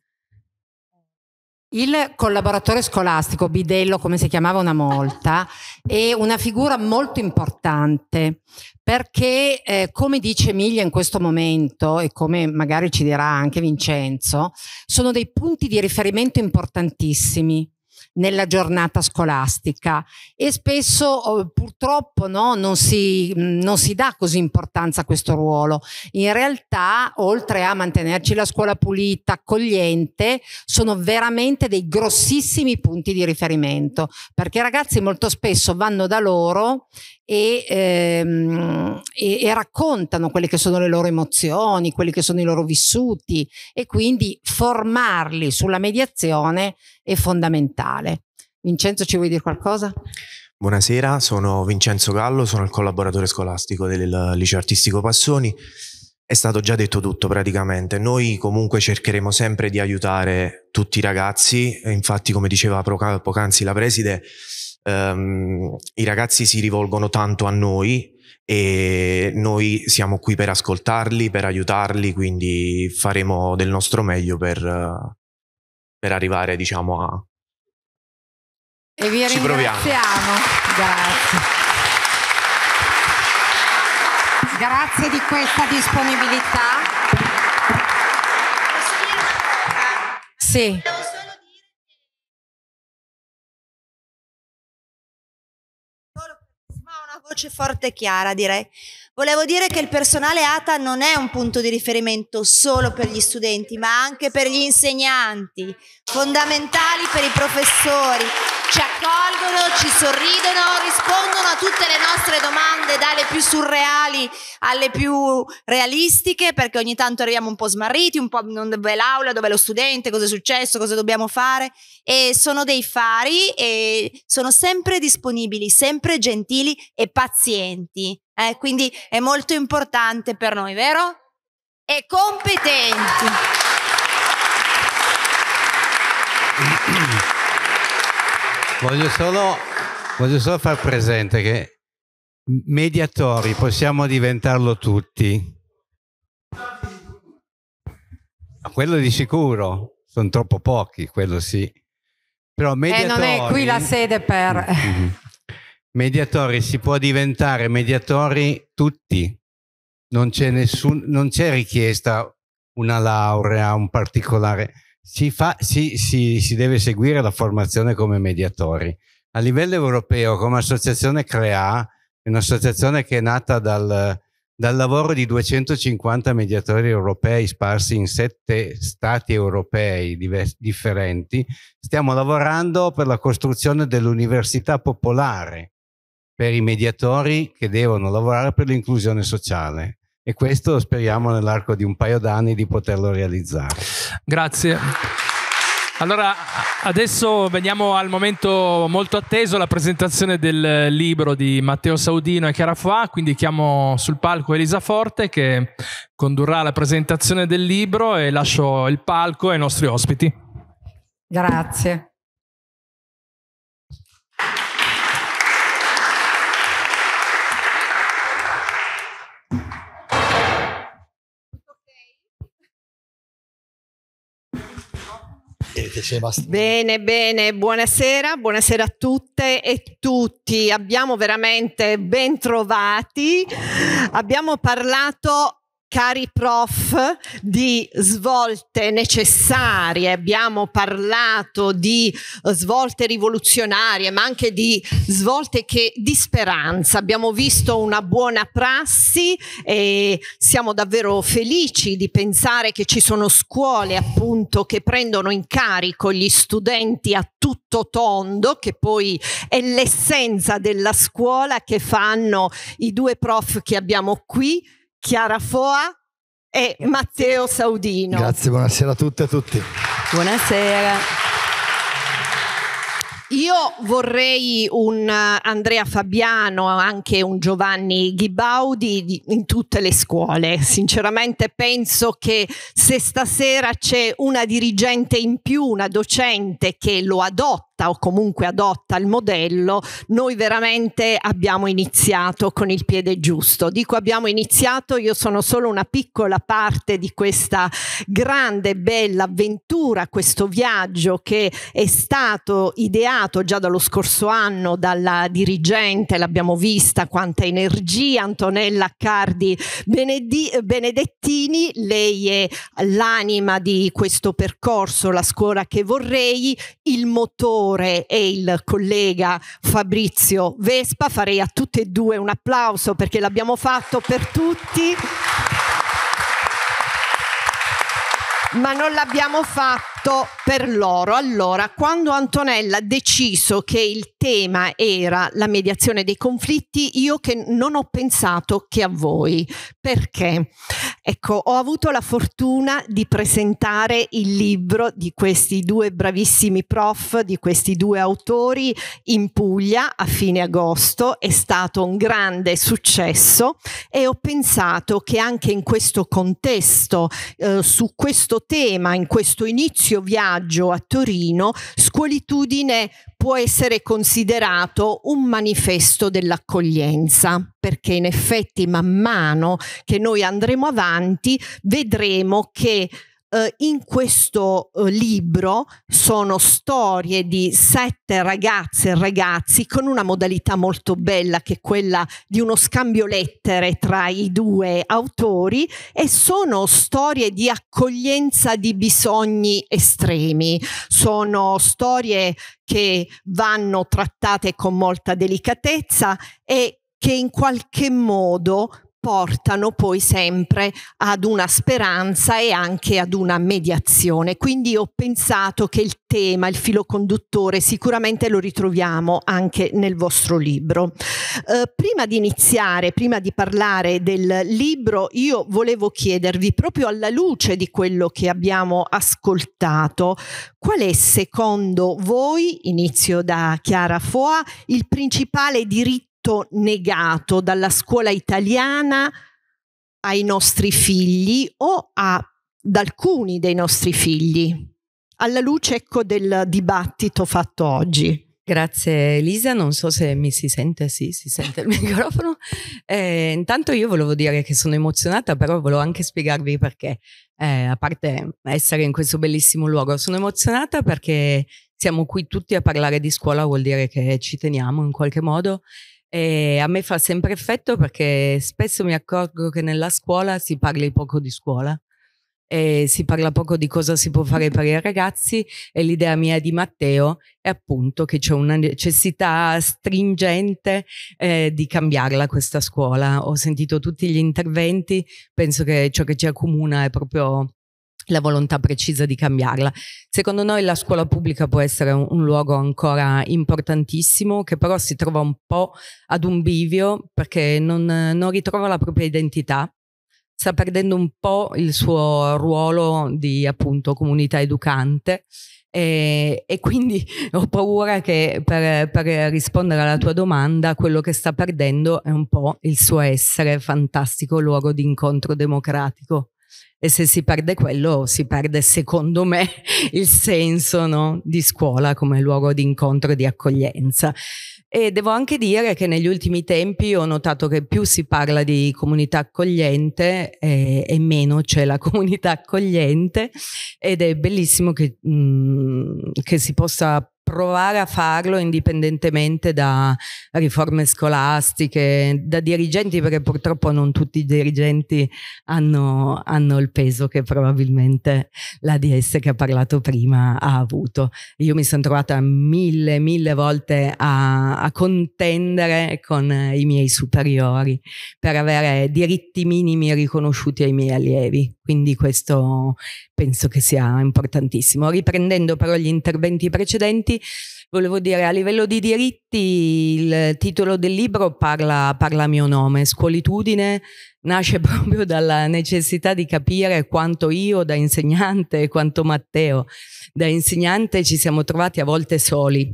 Il collaboratore scolastico, Bidello come si chiamava una volta, è una figura molto importante perché eh, come dice Emilia in questo momento e come magari ci dirà anche Vincenzo, sono dei punti di riferimento importantissimi nella giornata scolastica e spesso oh, purtroppo no, non, si, non, si, dà così importanza a questo ruolo. In realtà, oltre a mantenerci la scuola pulita, accogliente, sono veramente dei grossissimi punti di riferimento, perché i ragazzi molto spesso vanno da loro e, ehm, e, e, raccontano quelle che sono le loro emozioni, quelli che sono i loro vissuti e quindi formarli sulla mediazione è fondamentale. Vincenzo, ci vuoi dire qualcosa? Buonasera, sono Vincenzo Gallo, sono il collaboratore scolastico del liceo artistico Passoni. È stato già detto tutto praticamente. Noi comunque cercheremo sempre di aiutare tutti i ragazzi, infatti come diceva poc'anzi la preside, um, i ragazzi si rivolgono tanto a noi e noi siamo qui per ascoltarli, per aiutarli, quindi faremo del nostro meglio per, per arrivare diciamo a... E vi Ci proviamo. Grazie. Grazie di questa disponibilità. Sì. voce forte e chiara, direi. Volevo dire che il personale ATA non è un punto di riferimento solo per gli studenti, ma anche per gli insegnanti, fondamentali per i professori. Ci accolgono, ci sorridono, rispondono a tutte le nostre domande, dalle più surreali alle più realistiche, perché ogni tanto arriviamo un po' smarriti, un po' dove è l'aula, dove lo studente, cosa è successo, cosa dobbiamo fare. E sono dei fari e sono sempre disponibili, sempre gentili e pazienti. Eh, quindi è molto importante per noi, vero? E competenti. Voglio solo, voglio solo far presente che mediatori possiamo diventarlo tutti. Quello di sicuro, sono troppo pochi, quello sì. Però mediatori... Eh, e non è qui la sede per... Mm-hmm. Mediatori, si può diventare mediatori tutti, non c'è, nessun, non c'è richiesta una laurea, un particolare, si, fa, si, si, si deve seguire la formazione come mediatori. A livello europeo, come associazione CREA, è un'associazione che è nata dal, dal lavoro di 250 mediatori europei sparsi in sette stati europei diversi, differenti, stiamo lavorando per la costruzione dell'università popolare per i mediatori che devono lavorare per l'inclusione sociale e questo speriamo nell'arco di un paio d'anni di poterlo realizzare. Grazie. Allora, adesso veniamo al momento molto atteso, la presentazione del libro di Matteo Saudino e Chiara Foà, quindi chiamo sul palco Elisa Forte che condurrà la presentazione del libro e lascio il palco ai nostri ospiti. Grazie. che, che ce basta. Bene, bene, buonasera, buonasera a tutte e tutti. Abbiamo veramente ben trovati. Abbiamo parlato cari prof, di svolte necessarie. Abbiamo parlato di svolte rivoluzionarie, ma anche di svolte che, di speranza. Abbiamo visto una buona prassi e siamo davvero felici di pensare che ci sono scuole appunto che prendono in carico gli studenti a tutto tondo, che poi è l'essenza della scuola che fanno i due prof che abbiamo qui Chiara Foa e Matteo Saudino. Grazie, buonasera a tutte e a tutti. Buonasera. Io vorrei un Andrea Fabiano, anche un Giovanni Ghibaudi in tutte le scuole. Sinceramente penso che se stasera c'è una dirigente in più, una docente che lo adotta, adatta o comunque adotta il modello, noi veramente abbiamo iniziato con il piede giusto. Dico abbiamo iniziato, io sono solo una piccola parte di questa grande, bella avventura, questo viaggio che è stato ideato già dallo scorso anno dalla dirigente, l'abbiamo vista, quanta energia, Antonella Cardi Benedi Benedettini, lei è l'anima di questo percorso, la scuola che vorrei, il motore senatore e il collega Fabrizio Vespa. Farei a tutti e due un applauso perché l'abbiamo fatto per tutti. ma non l'abbiamo fatto per loro. Allora, quando Antonella ha deciso che il tema era la mediazione dei conflitti, io che non ho pensato che a voi. Perché? Ecco, ho avuto la fortuna di presentare il libro di questi due bravissimi prof, di questi due autori in Puglia a fine agosto, è stato un grande successo e ho pensato che anche in questo contesto, eh, su questo tema, in questo inizio viaggio a Torino, scuolitudine può essere considerato un manifesto dell'accoglienza, perché in effetti man mano che noi andremo avanti vedremo che eh, in questo eh, libro sono storie di sette ragazze e ragazzi con una modalità molto bella che è quella di uno scambio lettere tra i due autori e sono storie di accoglienza di bisogni estremi, sono storie che vanno trattate con molta delicatezza e che in qualche modo portano poi sempre ad una speranza e anche ad una mediazione. Quindi ho pensato che il tema, il filo conduttore, sicuramente lo ritroviamo anche nel vostro libro. Eh, prima di iniziare, prima di parlare del libro, io volevo chiedervi, proprio alla luce di quello che abbiamo ascoltato, qual è secondo voi, inizio da Chiara Foa, il principale diritto stato negato dalla scuola italiana ai nostri figli o ad alcuni dei nostri figli, alla luce ecco, del dibattito fatto oggi. Grazie Elisa, non so se mi si sente, sì, si sente il microfono. Eh, intanto io volevo dire che sono emozionata, però volevo anche spiegarvi perché, eh, a parte essere in questo bellissimo luogo, sono emozionata perché siamo qui tutti a parlare di scuola, vuol dire che ci teniamo in qualche modo e a me fa sempre effetto perché spesso mi accorgo che nella scuola si parli poco di scuola e si parla poco di cosa si può fare per i ragazzi e l'idea mia di Matteo è appunto che c'è una necessità stringente eh, di cambiarla questa scuola. Ho sentito tutti gli interventi, penso che ciò che ci accomuna è proprio la volontà precisa di cambiarla. Secondo noi la scuola pubblica può essere un, un, luogo ancora importantissimo che però si trova un po' ad un bivio perché non, non ritrova la propria identità, sta perdendo un po' il suo ruolo di appunto comunità educante e, e quindi ho paura che per, per rispondere alla tua domanda quello che sta perdendo è un po' il suo essere fantastico luogo di incontro democratico. E se si perde quello, si perde, secondo me, il senso no? di scuola come luogo di incontro e di accoglienza. E devo anche dire che negli ultimi tempi ho notato che più si parla di comunità accogliente eh, e, meno c'è la comunità accogliente ed è bellissimo che, mh, mm, che si possa provare a farlo indipendentemente da riforme scolastiche, da dirigenti, perché purtroppo non tutti i dirigenti hanno, hanno il peso che probabilmente la l'ADS che ha parlato prima ha avuto. Io mi sono trovata mille, mille volte a, a contendere con i miei superiori per avere diritti minimi riconosciuti ai miei allievi. Quindi questo penso che sia importantissimo. Riprendendo però gli interventi precedenti, volevo dire, a livello di diritti, il titolo del libro parla, parla a mio nome, Squalitudine nasce proprio dalla necessità di capire quanto io da insegnante e quanto Matteo da insegnante ci siamo trovati a volte soli,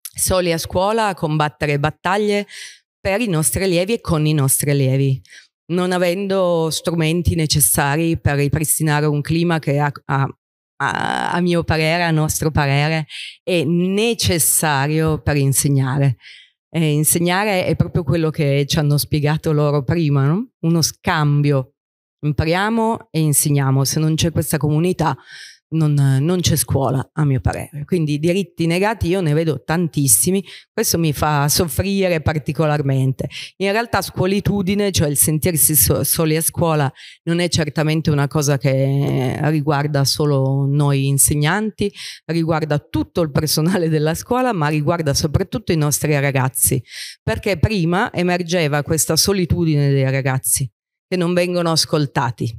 soli a scuola a combattere battaglie per i nostri allievi e con i nostri allievi non avendo strumenti necessari per ripristinare un clima che ha, ha, a, a mio parere, a nostro parere, è necessario per insegnare. E insegnare è proprio quello che ci hanno spiegato loro prima, no? uno scambio. Impariamo e insegniamo. Se non c'è questa comunità, non, non c'è scuola, a mio parere. Quindi diritti negati io ne vedo tantissimi, questo mi fa soffrire particolarmente. In realtà scuolitudine, cioè il sentirsi so soli a scuola, non è certamente una cosa che riguarda solo noi insegnanti, riguarda tutto il personale della scuola, ma riguarda soprattutto i nostri ragazzi, perché prima emergeva questa solitudine dei ragazzi che non vengono ascoltati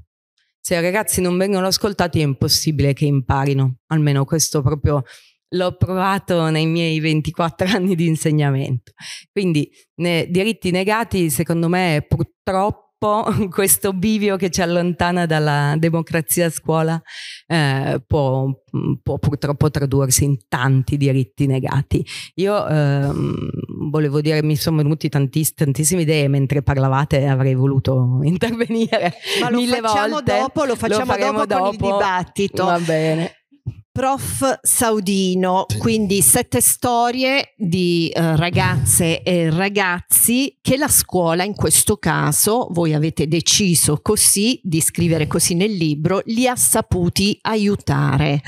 se i ragazzi non vengono ascoltati è impossibile che imparino, almeno questo proprio l'ho provato nei miei 24 anni di insegnamento. Quindi ne, diritti negati secondo me purtroppo purtroppo questo bivio che ci allontana dalla democrazia a scuola eh, può, mm, può, purtroppo tradursi in tanti diritti negati. Io ehm, volevo dire, mi sono venuti tantiss tantissime idee mentre parlavate, avrei voluto intervenire. Ma lo mille facciamo volte. dopo, lo facciamo lo dopo, dopo il dibattito. Va bene prof saudino, quindi sette storie di eh, ragazze e ragazzi che la scuola in questo caso, voi avete deciso così di scrivere così nel libro, li ha saputi aiutare.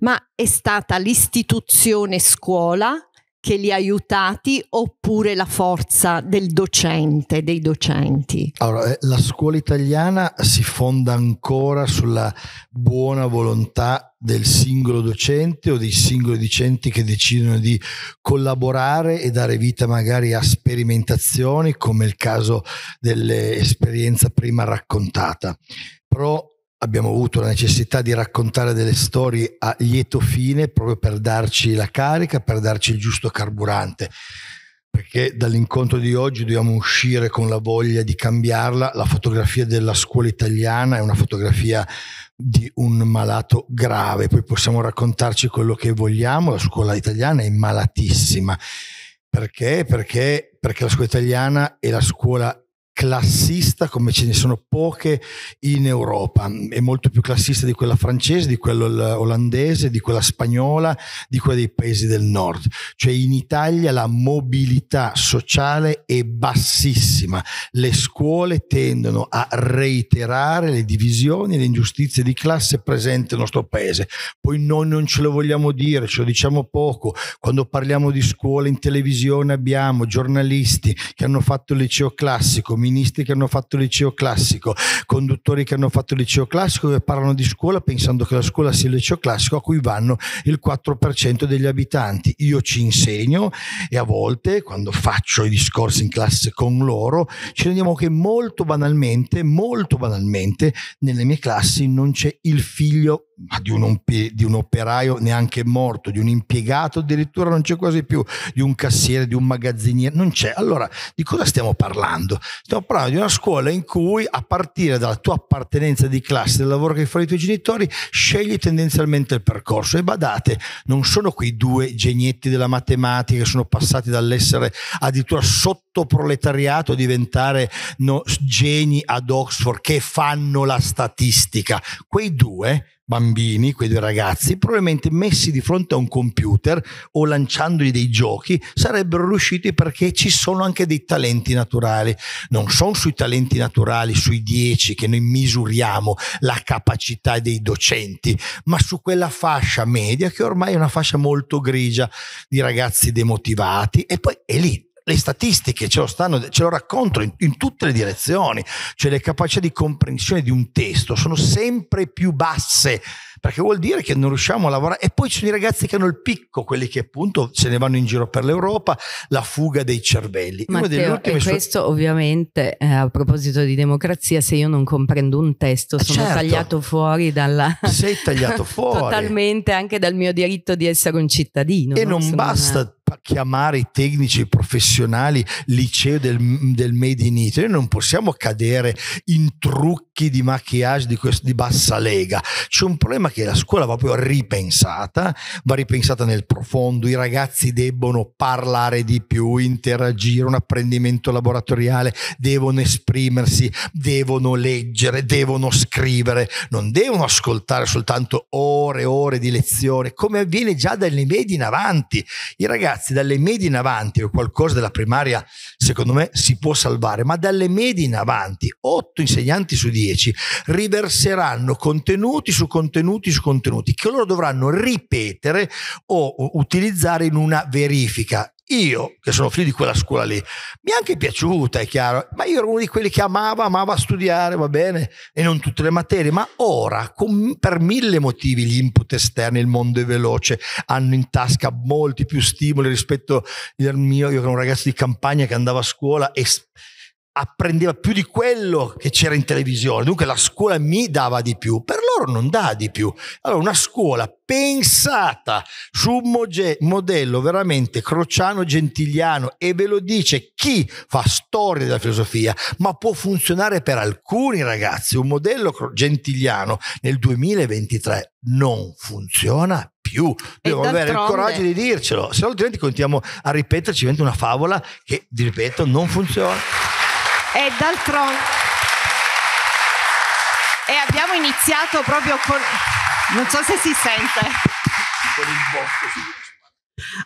Ma è stata l'istituzione scuola che li ha aiutati oppure la forza del docente, dei docenti? Allora, eh, la scuola italiana si fonda ancora sulla buona volontà del singolo docente o dei singoli docenti che decidono di collaborare e dare vita magari a sperimentazioni come il caso dell'esperienza prima raccontata. Però abbiamo avuto la necessità di raccontare delle storie a lieto fine proprio per darci la carica, per darci il giusto carburante perché dall'incontro di oggi dobbiamo uscire con la voglia di cambiarla. La fotografia della scuola italiana è una fotografia di un malato grave, poi possiamo raccontarci quello che vogliamo, la scuola italiana è malatissima. Perché? Perché, perché la scuola italiana è la scuola classista come ce ne sono poche in Europa, è molto più classista di quella francese, di quella olandese, di quella spagnola, di quella dei paesi del nord. Cioè in Italia la mobilità sociale è bassissima, le scuole tendono a reiterare le divisioni e le ingiustizie di classe presenti nel nostro paese. Poi noi non ce lo vogliamo dire, ce lo diciamo poco, quando parliamo di scuole in televisione abbiamo giornalisti che hanno fatto il liceo classico, ministri che hanno fatto liceo classico, conduttori che hanno fatto liceo classico che parlano di scuola pensando che la scuola sia il liceo classico a cui vanno il 4% degli abitanti. Io ci insegno e a volte quando faccio i discorsi in classe con loro ci rendiamo che molto banalmente, molto banalmente nelle mie classi non c'è il figlio ma di un, di un, operaio neanche morto, di un impiegato addirittura non c'è quasi più, di un cassiere, di un magazziniere, non c'è. Allora di cosa stiamo parlando? Stiamo parlando di una scuola in cui a partire dalla tua appartenenza di classe, del lavoro che fanno i tuoi genitori, scegli tendenzialmente il percorso e badate, non sono quei due genietti della matematica che sono passati dall'essere addirittura sottoproletariato a diventare no, geni ad Oxford che fanno la statistica. Quei due bambini, quei due ragazzi, probabilmente messi di fronte a un computer o lanciandogli dei giochi, sarebbero riusciti perché ci sono anche dei talenti naturali. Non sono sui talenti naturali, sui dieci, che noi misuriamo la capacità dei docenti, ma su quella fascia media che ormai è una fascia molto grigia di ragazzi demotivati e poi è lì le statistiche ce lo, stanno, ce lo raccontano in, in, tutte le direzioni, cioè le capacità di comprensione di un testo sono sempre più basse, perché vuol dire che non riusciamo a lavorare. E poi ci sono i ragazzi che hanno il picco, quelli che appunto se ne vanno in giro per l'Europa, la fuga dei cervelli. Matteo, e questo su- ovviamente eh, a proposito di democrazia, se io non comprendo un testo eh, sono certo, tagliato fuori dalla... Sei tagliato fuori. totalmente anche dal mio diritto di essere un cittadino. E no? non Sono basta... Una chiamare i tecnici professionali liceo del, del, Made in Italy, noi non possiamo cadere in trucchi di maquillage di, questo, di bassa lega, c'è un problema che la scuola va proprio ripensata, va ripensata nel profondo, i ragazzi debbono parlare di più, interagire, un apprendimento laboratoriale, devono esprimersi, devono leggere, devono scrivere, non devono ascoltare soltanto ore e ore di lezione, come avviene già dalle medie in avanti, i ragazzi ragazzi dalle medie in avanti o qualcosa della primaria secondo me si può salvare, ma dalle medie in avanti otto insegnanti su dieci riverseranno contenuti su contenuti su contenuti che loro dovranno ripetere o utilizzare in una verifica io, che sono figlio di quella scuola lì, mi è anche piaciuta, è chiaro, ma io ero uno di quelli che amava, amava studiare, va bene, e non tutte le materie, ma ora, con, per mille motivi, gli input esterni, il mondo è veloce, hanno in tasca molti più stimoli rispetto al mio, io ero un ragazzo di campagna che andava a scuola e apprendeva più di quello che c'era in televisione, dunque la scuola mi dava di più, per loro non dà di più. Allora una scuola pensata su un modello veramente crociano-gentiliano e ve lo dice chi fa storia della filosofia, ma può funzionare per alcuni ragazzi, un modello gentiliano nel 2023 non funziona più. Devo avere il coraggio di dircelo, se no altrimenti continuiamo a ripeterci, diventa una favola che, vi ripeto, non funziona. E d'altronde... E abbiamo iniziato proprio con... Non so se si sente. Con il botto, sì.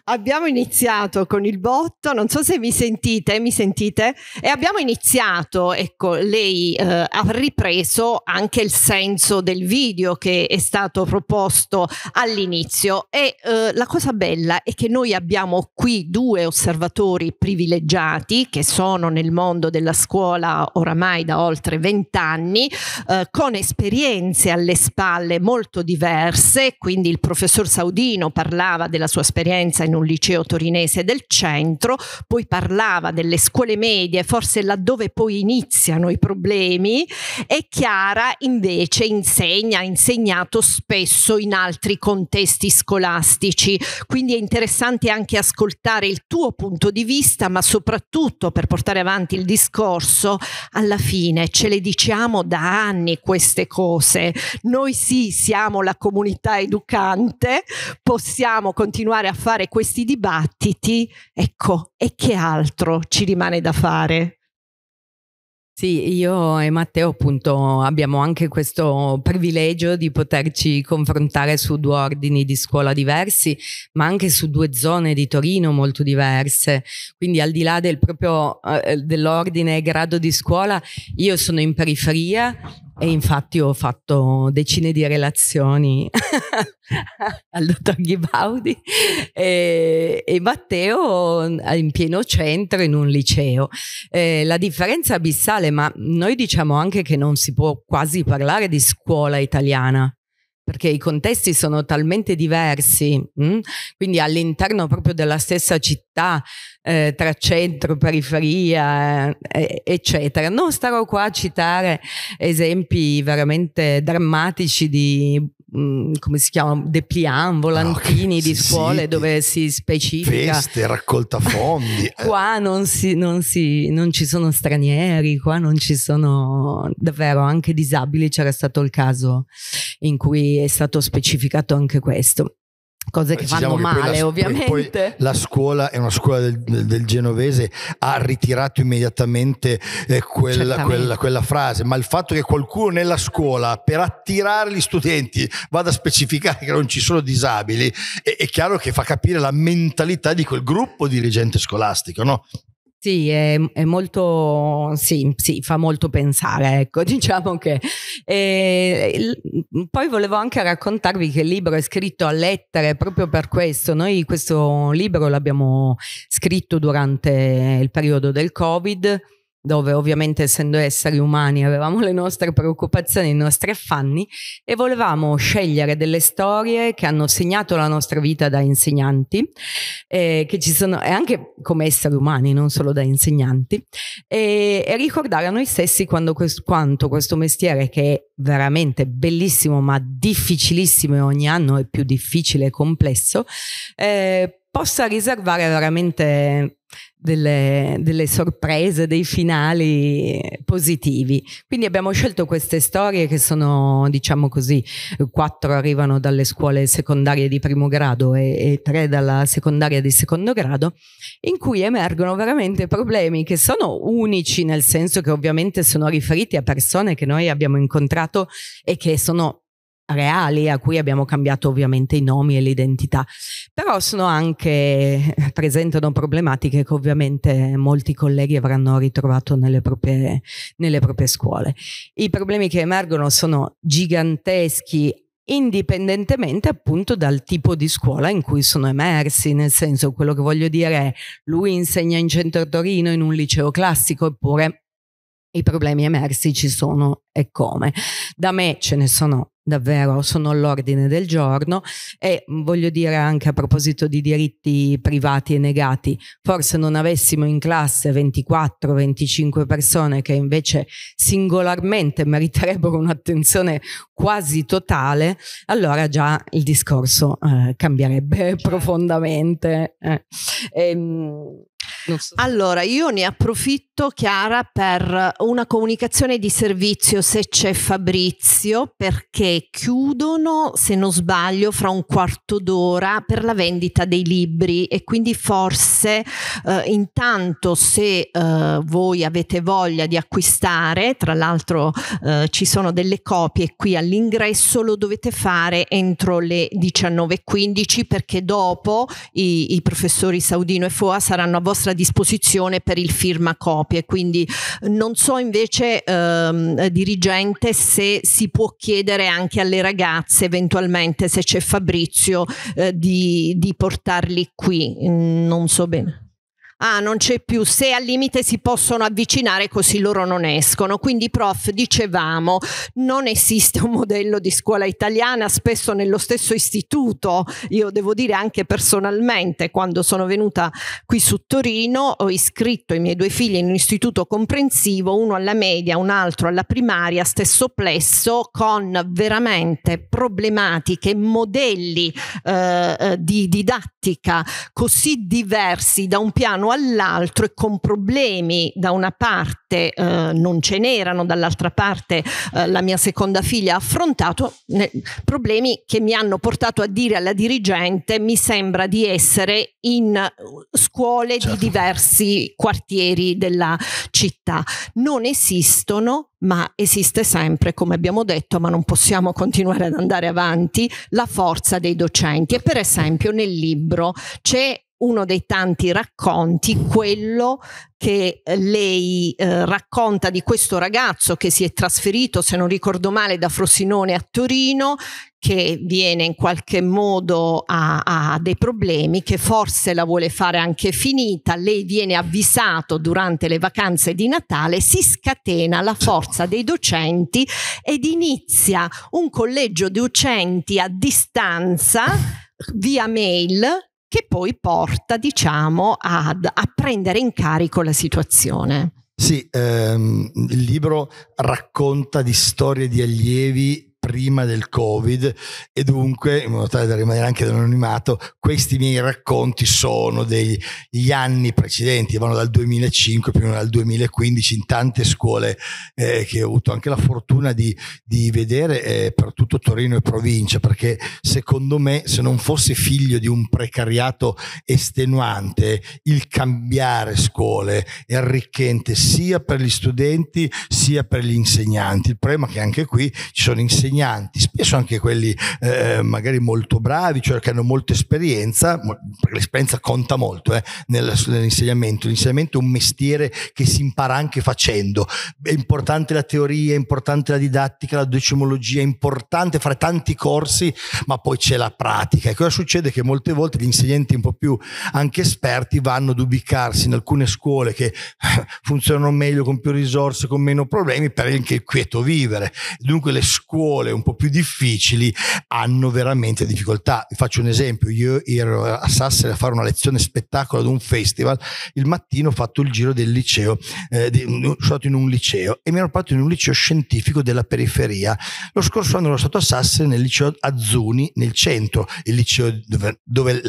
Abbiamo iniziato con il botto, non so se mi sentite, mi sentite? E abbiamo iniziato, ecco, lei eh, ha ripreso anche il senso del video che è stato proposto all'inizio e eh, la cosa bella è che noi abbiamo qui due osservatori privilegiati che sono nel mondo della scuola oramai da oltre vent'anni, eh, con esperienze alle spalle molto diverse, quindi il professor Saudino parlava della sua esperienza docenza in un liceo torinese del centro, poi parlava delle scuole medie, forse laddove poi iniziano i problemi, e Chiara invece insegna, ha insegnato spesso in altri contesti scolastici. Quindi è interessante anche ascoltare il tuo punto di vista, ma soprattutto per portare avanti il discorso, alla fine ce le diciamo da anni queste cose. Noi sì siamo la comunità educante, possiamo continuare a fare fare questi dibattiti, ecco, e che altro ci rimane da fare? Sì, io e Matteo appunto abbiamo anche questo privilegio di poterci confrontare su due ordini di scuola diversi, ma anche su due zone di Torino molto diverse. Quindi al di là del proprio eh, dell'ordine e grado di scuola, io sono in periferia e infatti ho fatto decine di relazioni al dottor Ghibaudi e, e, Matteo in pieno centro in un liceo. Eh, la differenza abissale ma noi diciamo anche che non si può quasi parlare di scuola italiana perché i contesti sono talmente diversi, mh? Mm? quindi all'interno proprio della stessa città, eh, tra centro, periferia, eh, eccetera. Non starò qua a citare esempi veramente drammatici di Mm, come si chiama, depliant, volantini ah, okay. sì, di scuole sì, dove si specifica. Feste, raccolta fondi. qua non, si, non, si, non ci sono stranieri, qua non ci sono davvero anche disabili, c'era stato il caso in cui è stato specificato anche questo cose che fanno diciamo che male la, ovviamente. Poi, poi la scuola è una scuola del, del, del genovese, ha ritirato immediatamente eh, quella, quella, quella, frase, ma il fatto che qualcuno nella scuola per attirare gli studenti vada a specificare che non ci sono disabili, è, è chiaro che fa capire la mentalità di quel gruppo dirigente scolastico, no? Sì, è, è molto, sì, sì, fa molto pensare, ecco, diciamo che. E, eh, poi volevo anche raccontarvi che il libro è scritto a lettere proprio per questo. Noi questo libro l'abbiamo scritto durante il periodo del Covid dove ovviamente essendo esseri umani avevamo le nostre preoccupazioni, i nostri affanni e volevamo scegliere delle storie che hanno segnato la nostra vita da insegnanti eh, che ci sono, e anche come esseri umani, non solo da insegnanti, e, e ricordare a noi stessi questo, quanto questo mestiere che è veramente bellissimo ma difficilissimo e ogni anno è più difficile e complesso, eh, possa riservare veramente delle, delle, sorprese, dei finali positivi. Quindi abbiamo scelto queste storie che sono, diciamo così, quattro arrivano dalle scuole secondarie di primo grado e, e tre dalla secondaria di secondo grado, in cui emergono veramente problemi che sono unici, nel senso che ovviamente sono riferiti a persone che noi abbiamo incontrato e che sono reali a cui abbiamo cambiato ovviamente i nomi e l'identità, però sono anche, presentano problematiche che ovviamente molti colleghi avranno ritrovato nelle proprie, nelle proprie scuole. I problemi che emergono sono giganteschi indipendentemente appunto dal tipo di scuola in cui sono emersi, nel senso quello che voglio dire è lui insegna in centro Torino in un liceo classico eppure i problemi emersi ci sono e come. Da me ce ne sono davvero sono all'ordine del giorno e mm, voglio dire anche a proposito di diritti privati e negati, forse non avessimo in classe 24-25 persone che invece singolarmente meriterebbero un'attenzione quasi totale, allora già il discorso eh, cambierebbe certo. profondamente. Eh. E, ehm, So. Allora, io ne approfitto, Chiara, per una comunicazione di servizio se c'è Fabrizio, perché chiudono, se non sbaglio, fra un quarto d'ora per la vendita dei libri e quindi forse eh, intanto se eh, voi avete voglia di acquistare, tra l'altro eh, ci sono delle copie qui all'ingresso, lo dovete fare entro le 19.15 perché dopo i, i professori Saudino e Foa saranno a vostra nostra disposizione per il firma copie. Quindi non so invece ehm, dirigente se si può chiedere anche alle ragazze eventualmente se c'è Fabrizio eh, di, di portarli qui. Mm, non so bene ah non c'è più, se al limite si possono avvicinare così loro non escono. Quindi prof, dicevamo, non esiste un modello di scuola italiana, spesso nello stesso istituto, io devo dire anche personalmente, quando sono venuta qui su Torino ho iscritto i miei due figli in un istituto comprensivo, uno alla media, un altro alla primaria, stesso plesso, con veramente problematiche, modelli eh, eh di didattica così diversi da un piano all'altro e con problemi da una parte eh, non ce n'erano, dall'altra parte eh, la mia seconda figlia ha affrontato ne, problemi che mi hanno portato a dire alla dirigente mi sembra di essere in eh, scuole certo. di diversi quartieri della città. Non esistono ma esiste sempre, come abbiamo detto, ma non possiamo continuare ad andare avanti, la forza dei docenti. E per esempio nel libro c'è uno dei tanti racconti, quello che lei eh, racconta di questo ragazzo che si è trasferito, se non ricordo male, da Frosinone a Torino, che viene in qualche modo a, a dei problemi, che forse la vuole fare anche finita, lei viene avvisato durante le vacanze di Natale, si scatena la forza dei docenti ed inizia un collegio docenti a distanza via mail che poi porta diciamo ad, a prendere in carico la situazione. Sì, ehm, il libro racconta di storie di allievi prima del Covid e dunque, in modo tale da rimanere anche dall'anonimato, questi miei racconti sono degli anni precedenti, vanno dal 2005 fino al 2015 in tante scuole eh, che ho avuto anche la fortuna di, di vedere eh, per tutto Torino e provincia, perché secondo me se non fosse figlio di un precariato estenuante, il cambiare scuole è arricchente sia per gli studenti sia per gli insegnanti. Il problema è che anche qui ci sono insegnanti insegnanti, spesso anche quelli eh, magari molto bravi, cioè che hanno molta esperienza, perché l'esperienza conta molto eh, nell'insegnamento, l'insegnamento è un mestiere che si impara anche facendo, è importante la teoria, è importante la didattica, la decimologia, è importante fare tanti corsi, ma poi c'è la pratica. E cosa succede? Che molte volte gli insegnanti un po' più anche esperti vanno ad ubicarsi in alcune scuole che eh, funzionano meglio, con più risorse, con meno problemi, per anche il quieto vivere. Dunque le scuole scuole un po' più difficili hanno veramente difficoltà. Vi faccio un esempio, io ero a Sassari a fare una lezione spettacolo ad un festival, il mattino ho fatto il giro del liceo, eh, di, sono stato in un liceo e mi ero parlato in un liceo scientifico della periferia. Lo scorso anno ero stato a Sassari nel liceo Azzuni, nel centro, il liceo dove, dove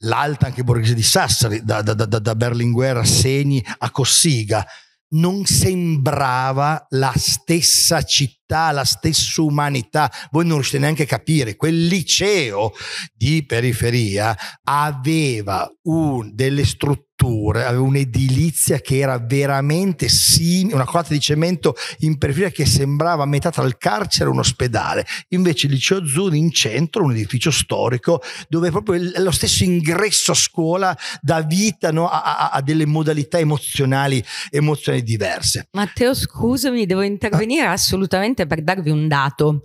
l'alta anche borghese di Sassari, da, da, da, da Berlinguer a Segni a Cossiga non sembrava la stessa città, la stessa umanità. Voi non riuscite neanche a capire, quel liceo di periferia aveva un, delle strutture strutture, aveva un'edilizia che era veramente simile, una colata di cemento in periferia che sembrava a metà tra il carcere e un ospedale. Invece il liceo Zuni in centro, un edificio storico, dove proprio il, lo stesso ingresso a scuola dà vita no, a, a, a, delle modalità emozionali, emozioni diverse. Matteo, scusami, devo intervenire ah. assolutamente per darvi un dato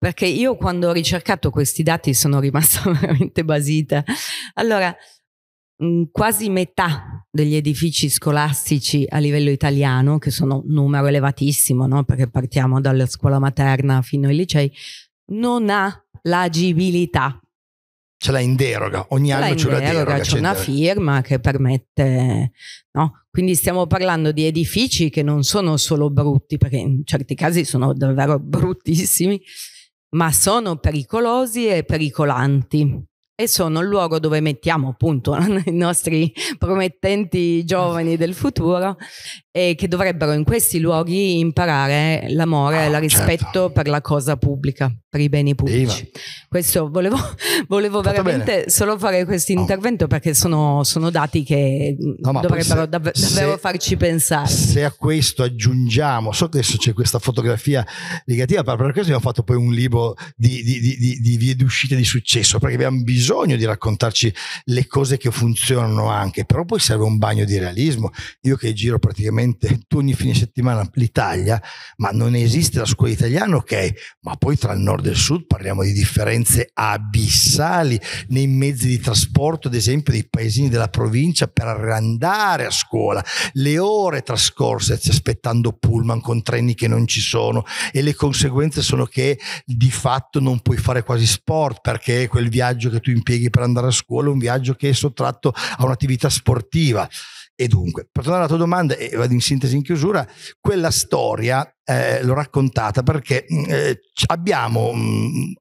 perché io quando ho ricercato questi dati sono rimasta veramente basita. Allora, Mm, quasi metà degli edifici scolastici a livello italiano, che sono un numero elevatissimo, no? perché partiamo dalla scuola materna fino ai licei, non ha l'agibilità. Ce l'ha in deroga, ogni anno ce l'ha in deroga. C'è, c'è una deroga. firma che permette, no? Quindi stiamo parlando di edifici che non sono solo brutti, perché in certi casi sono davvero bruttissimi, ma sono pericolosi e pericolanti e sono il luogo dove mettiamo appunto i nostri promettenti giovani del futuro e che dovrebbero in questi luoghi imparare l'amore e ah, il certo. rispetto certo. per la cosa pubblica, per i beni pubblici. Viva. Questo volevo, volevo veramente bene. solo fare questo intervento no. perché sono, sono, dati che no, dovrebbero se, dav- davvero se, farci pensare. Se a questo aggiungiamo, so che adesso c'è questa fotografia negativa, però per questo abbiamo fatto poi un libro di, di, di, di vie d'uscita di successo, perché abbiamo bisogno di raccontarci le cose che funzionano anche, però poi serve un bagno di realismo. Io che giro praticamente praticamente tu ogni fine settimana l'Italia, ma non esiste la scuola italiana, ok, ma poi tra il nord e il sud parliamo di differenze abissali nei mezzi di trasporto, ad esempio, dei paesini della provincia per andare a scuola, le ore trascorse aspettando pullman con treni che non ci sono e le conseguenze sono che di fatto non puoi fare quasi sport perché quel viaggio che tu impieghi per andare a scuola è un viaggio che è sottratto a un'attività sportiva. E dunque, per tornare alla tua domanda, e vado in sintesi in chiusura, quella storia eh, l'ho raccontata perché mm, eh, abbiamo mh, mm,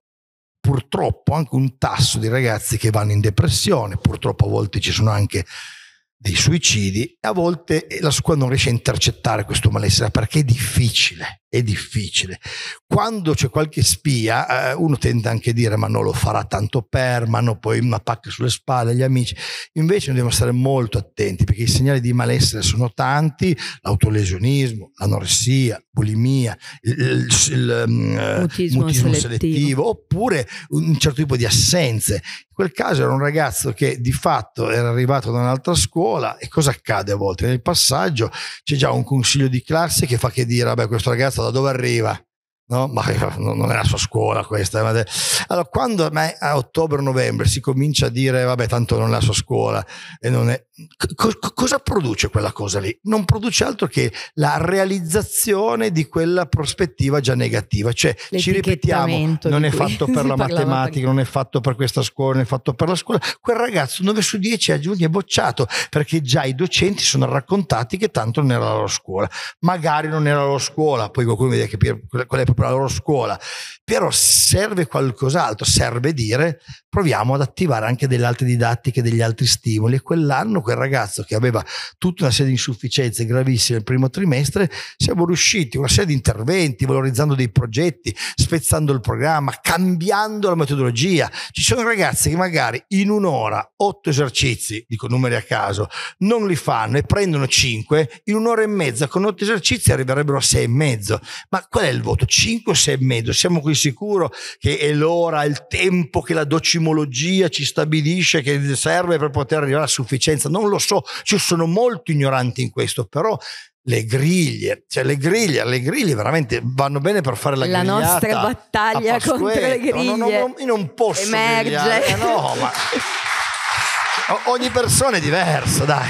purtroppo anche un tasso di ragazzi che vanno in depressione, purtroppo a volte ci sono anche dei suicidi, e a volte eh, la scuola non riesce a intercettare questo malessere perché è difficile è difficile. Quando c'è qualche spia, eh, uno tende anche a dire ma non lo farà tanto per, ma no, poi una pacca sulle spalle gli amici. Invece dobbiamo stare molto attenti perché i segnali di malessere sono tanti, l'autolesionismo, l'anoressia, bulimia, il, il, il mm, eh, mutismo, mutismo selettivo. selettivo. oppure un certo tipo di assenze. In quel caso era un ragazzo che di fatto era arrivato da un'altra scuola e cosa accade a volte? Nel passaggio c'è già un consiglio di classe che fa che dire vabbè questo ragazzo da dove arriva No? ma non è la sua scuola questa. Allora, quando a, me, a ottobre-novembre si comincia a dire, vabbè, tanto non è la sua scuola, e non è... Co- cosa produce quella cosa lì? Non produce altro che la realizzazione di quella prospettiva già negativa, cioè ci ripetiamo, non è fatto per la matematica, non è fatto per questa scuola, non è fatto per la scuola. Quel ragazzo 9 su 10 a giugno è bocciato perché già i docenti sono raccontati che tanto non era la loro scuola. Magari non era la loro scuola, poi qualcuno mi deve capire qual è proprio per la loro scuola, però serve qualcos'altro, serve dire proviamo ad attivare anche delle altre didattiche, degli altri stimoli e quell'anno quel ragazzo che aveva tutta una serie di insufficienze gravissime nel primo trimestre, siamo riusciti una serie di interventi, valorizzando dei progetti, spezzando il programma, cambiando la metodologia. Ci sono ragazzi che magari in un'ora otto esercizi, dico numeri a caso, non li fanno e prendono cinque, in un'ora e mezza con otto esercizi arriverebbero a sei e mezzo. Ma qual è il voto? 5 5 o 6 e mezzo, siamo qui sicuro che è l'ora, il tempo che la docimologia ci stabilisce che serve per poter arrivare a sufficienza, non lo so, ci sono molto ignoranti in questo, però le griglie, cioè le griglie, le griglie veramente vanno bene per fare la, la La nostra battaglia contro le griglie. No, no, no, io non posso Emerge. Grigliare. no, ma ogni persona è diversa, dai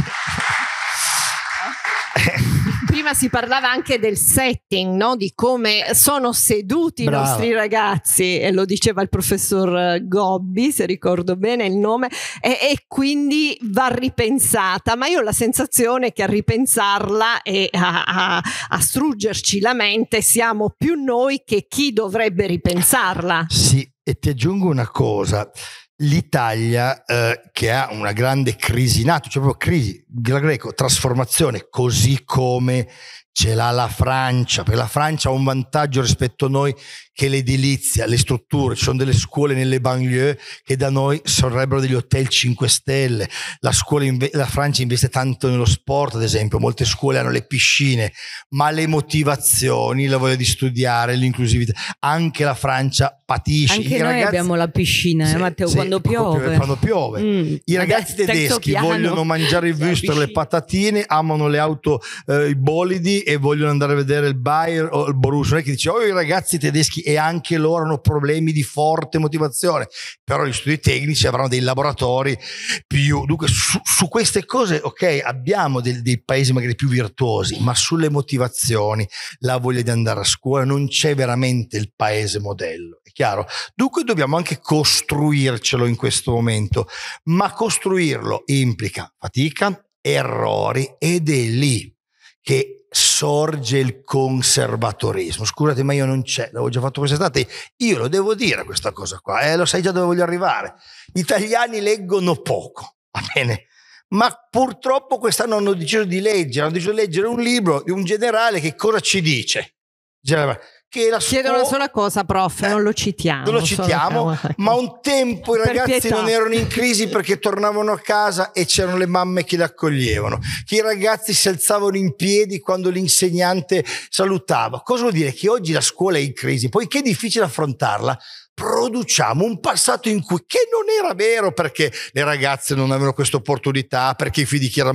prima si parlava anche del setting, no? di come sono seduti Brava. i nostri ragazzi, e lo diceva il professor eh, Gobbi, se ricordo bene il nome, e, e quindi va ripensata, ma io ho la sensazione che a ripensarla e a, a, a struggerci la mente siamo più noi che chi dovrebbe ripensarla. Sì, e ti aggiungo una cosa l'Italia eh, che ha una grande crisi NATO, cioè proprio crisi, greco, trasformazione, così come ce l'ha la Francia, perché la Francia ha un vantaggio rispetto a noi che l'edilizia, le strutture, ci sono delle scuole nelle banlieue che da noi sarebbero degli hotel 5 stelle, la, scuola inve- la, Francia investe tanto nello sport ad esempio, molte scuole hanno le piscine, ma le motivazioni, la voglia di studiare, l'inclusività, anche la Francia patisce. Anche I noi ragazzi... abbiamo la piscina, eh, sì, Matteo, sì, quando, piove. quando piove. Mm. I ragazzi Adesso tedeschi vogliono mangiare il wuster, le patatine, amano le auto, eh, i bolidi e vogliono andare a vedere il Bayer o il Borussia, non è che dice, oh i ragazzi tedeschi e anche loro hanno problemi di forte motivazione, però gli studi tecnici avranno dei laboratori più... Dunque su, su queste cose, ok, abbiamo del, dei paesi magari più virtuosi, ma sulle motivazioni, la voglia di andare a scuola, non c'è veramente il paese modello, è chiaro? Dunque dobbiamo anche costruircelo in questo momento, ma costruirlo implica fatica, errori ed è lì che sorge il conservatorismo. Scusate, ma io non c'è, l'avevo già fatto quest'estate. Io lo devo dire questa cosa qua, eh, lo sai già dove voglio arrivare. Gli italiani leggono poco, va bene? Ma purtroppo quest'anno hanno deciso di leggere, hanno deciso di leggere un libro di un generale che cosa ci dice? Generale, che la spiega scuola... una sola cosa, prof, eh, non lo citiamo. Non lo citiamo, so, ma un tempo i ragazzi pietà. non erano in crisi perché tornavano a casa e c'erano le mamme che li accoglievano, che i ragazzi si alzavano in piedi quando l'insegnante salutava. Cosa vuol dire? Che oggi la scuola è in crisi, poiché è difficile affrontarla, produciamo un passato in cui, che non era vero perché le ragazze non avevano questa opportunità, perché i figli di chi era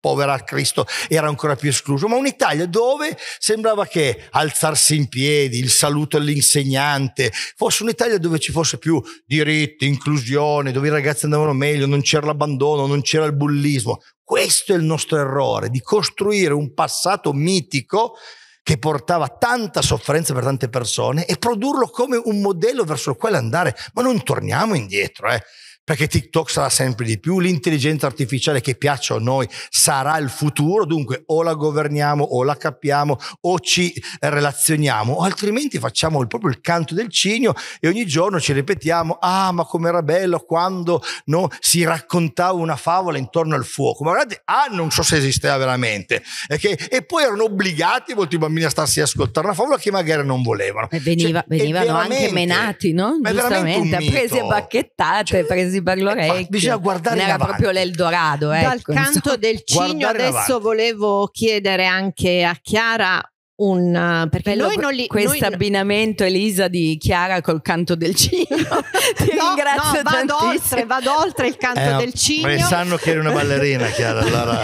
povera a Cristo era ancora più escluso, ma un'Italia dove sembrava che alzarsi in piedi, il saluto all'insegnante, fosse un'Italia dove ci fosse più diritti, inclusione, dove i ragazzi andavano meglio, non c'era l'abbandono, non c'era il bullismo. Questo è il nostro errore, di costruire un passato mitico che portava tanta sofferenza per tante persone e produrlo come un modello verso il quale andare. Ma non torniamo indietro, eh perché TikTok sarà sempre di più, l'intelligenza artificiale che piaccia a noi sarà il futuro, dunque o la governiamo o la capiamo o ci relazioniamo, altrimenti facciamo proprio il canto del cigno e ogni giorno ci ripetiamo, ah ma com'era bello quando no, si raccontava una favola intorno al fuoco, ma guardate, ah non so se esisteva veramente, okay? e poi erano obbligati molti bambini a starsi a ascoltare una favola che magari non volevano. E veniva, cioè, venivano anche menati, no? Giustamente, prese bacchettate, cioè, prese presi per l'orecchio. Eh, bisogna guardare Era avanti. proprio l'Eldorado. Ecco, Dal canto del cigno guardare adesso volevo chiedere anche a Chiara un eh, perché Bello, noi non li, questo abbinamento Elisa di Chiara col canto del cigno ti no, ringrazio no, vado oltre, vado oltre il canto eh, del cigno sanno che eri una ballerina Chiara allora.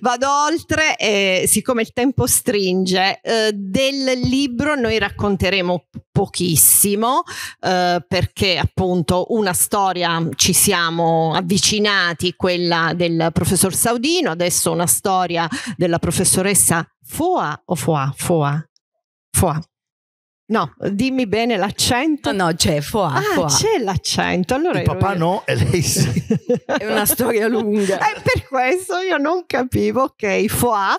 vado oltre eh, siccome il tempo stringe eh, del libro noi racconteremo pochissimo eh, perché appunto una storia ci siamo avvicinati quella del professor Saudino adesso una storia della professoressa Foa o Foa? Foa. Foa. No, dimmi bene l'accento. No, no c'è Foa. Ah, foa. c'è l'accento. Allora Il papà io... no e lei sì. È una storia lunga. e per questo io non capivo, ok, Foa.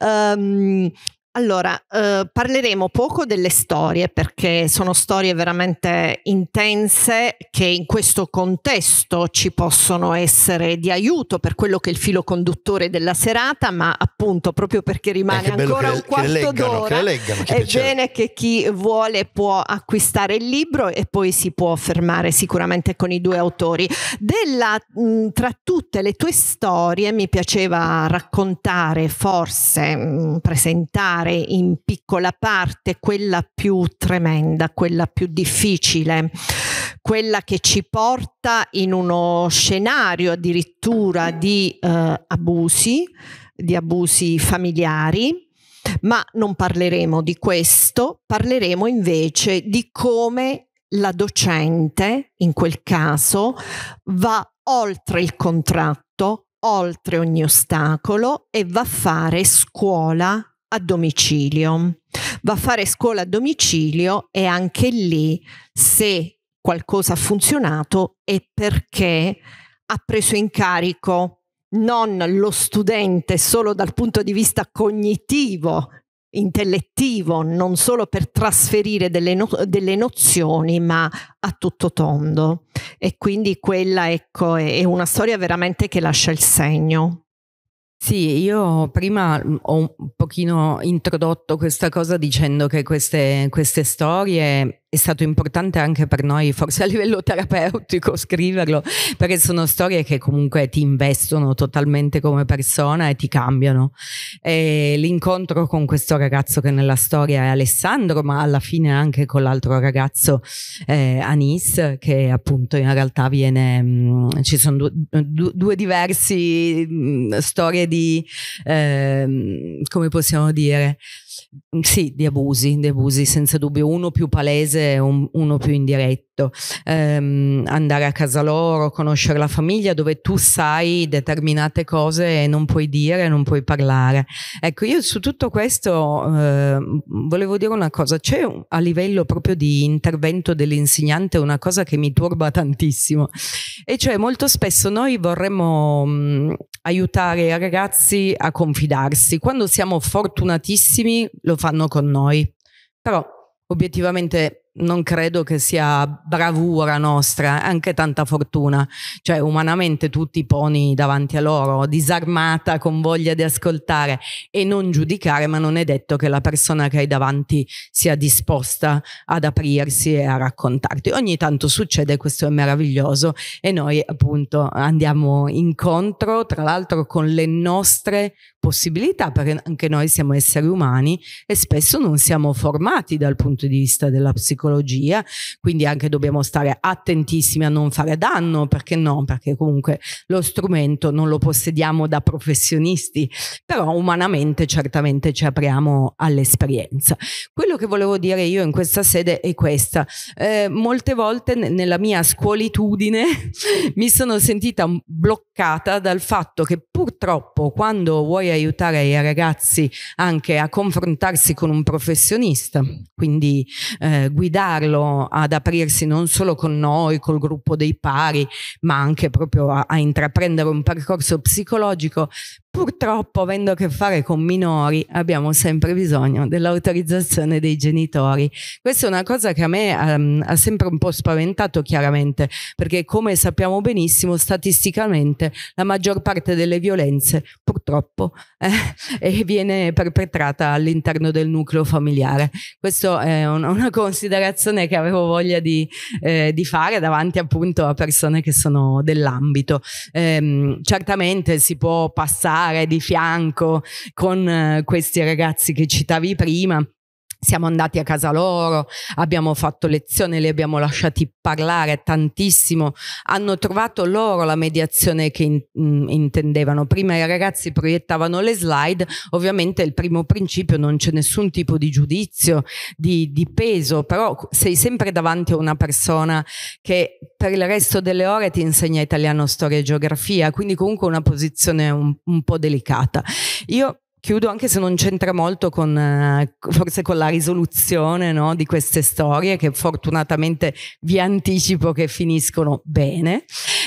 Um, allora, eh, parleremo poco delle storie perché sono storie veramente intense che in questo contesto ci possono essere di aiuto per quello che è il filo conduttore della serata, ma appunto proprio perché eh, rimane eh, ancora che, un quarto che leggano, d'ora, che leggano, è piacere. bene che chi vuole può acquistare il libro e poi si può fermare sicuramente con i due autori. Della, mh, mm, tra tutte le tue storie mi piaceva raccontare, forse mh, mm, presentare, toccare in piccola parte quella più tremenda, quella più difficile, quella che ci porta in uno scenario addirittura di eh, abusi, di abusi familiari, ma non parleremo di questo, parleremo invece di come la docente, in quel caso, va oltre il contratto, oltre ogni ostacolo e va a fare scuola a domicilio. Va a fare scuola a domicilio e anche lì se qualcosa ha funzionato è perché ha preso in carico non lo studente solo dal punto di vista cognitivo, intellettivo, non solo per trasferire delle, no- delle nozioni, ma a tutto tondo. E quindi quella ecco, è, è una storia veramente che lascia il segno. Sì, io prima mm, ho un pochino introdotto questa cosa dicendo che queste, queste storie è stato importante anche per noi, forse a livello terapeutico, scriverlo, perché sono storie che comunque ti investono totalmente come persona e ti cambiano. E l'incontro con questo ragazzo che nella storia è Alessandro, ma alla fine anche con l'altro ragazzo eh, Anis, che appunto in realtà viene, mh, mm, ci sono due, due, due diverse mm, storie di, eh, come possiamo dire, sì, di abusi, di abusi senza dubbio, uno più palese e un, uno più indiretto. Ehm, andare a casa loro, conoscere la famiglia dove tu sai determinate cose e non puoi dire, non puoi parlare. Ecco, io su tutto questo eh, volevo dire una cosa, c'è a livello proprio di intervento dell'insegnante una cosa che mi turba tantissimo e cioè molto spesso noi vorremmo mh, mm, aiutare i ragazzi a confidarsi. Quando siamo fortunatissimi lo fanno con noi. Però obiettivamente non credo che sia bravura nostra, eh, anche tanta fortuna. Cioè, umanamente tu ti poni davanti a loro, disarmata, con voglia di ascoltare e non giudicare, ma non è detto che la persona che hai davanti sia disposta ad aprirsi e a raccontarti. Ogni tanto succede, questo è meraviglioso e noi appunto andiamo incontro, tra l'altro con le nostre possibilità, perché anche noi siamo esseri umani e spesso non siamo formati dal punto di vista della psicologia psicologia, quindi anche dobbiamo stare attentissimi a non fare danno, perché no? Perché comunque lo strumento non lo possediamo da professionisti, però umanamente certamente ci apriamo all'esperienza. Quello che volevo dire io in questa sede è questa. Eh, molte volte nella mia scuolitudine mi sono sentita bloccata dal fatto che purtroppo quando vuoi aiutare i ragazzi anche a confrontarsi con un professionista, quindi eh, guida sfidarlo ad aprirsi non solo con noi, col gruppo dei pari, ma anche proprio a, a intraprendere un percorso psicologico Purtroppo, avendo a che fare con minori, abbiamo sempre bisogno dell'autorizzazione dei genitori. Questa è una cosa che a me um, ha sempre un po' spaventato, chiaramente, perché come sappiamo benissimo, statisticamente la maggior parte delle violenze, purtroppo, eh, eh, viene perpetrata all'interno del nucleo familiare. Questa è un, una considerazione che avevo voglia di, eh, di, fare davanti appunto a persone che sono dell'ambito. Ehm, certamente si può passare stare di fianco con eh, questi ragazzi che citavi prima siamo andati a casa loro, abbiamo fatto lezione, li abbiamo lasciati parlare tantissimo, hanno trovato loro la mediazione che in, mh, mm, intendevano. Prima i ragazzi proiettavano le slide, ovviamente il primo principio non c'è nessun tipo di giudizio, di, di peso, però sei sempre davanti a una persona che per il resto delle ore ti insegna italiano, storia e geografia, quindi comunque una posizione un, un po' delicata. Io Chiudo anche se non c'entra molto con eh, forse con la risoluzione no, di queste storie che fortunatamente vi anticipo che finiscono bene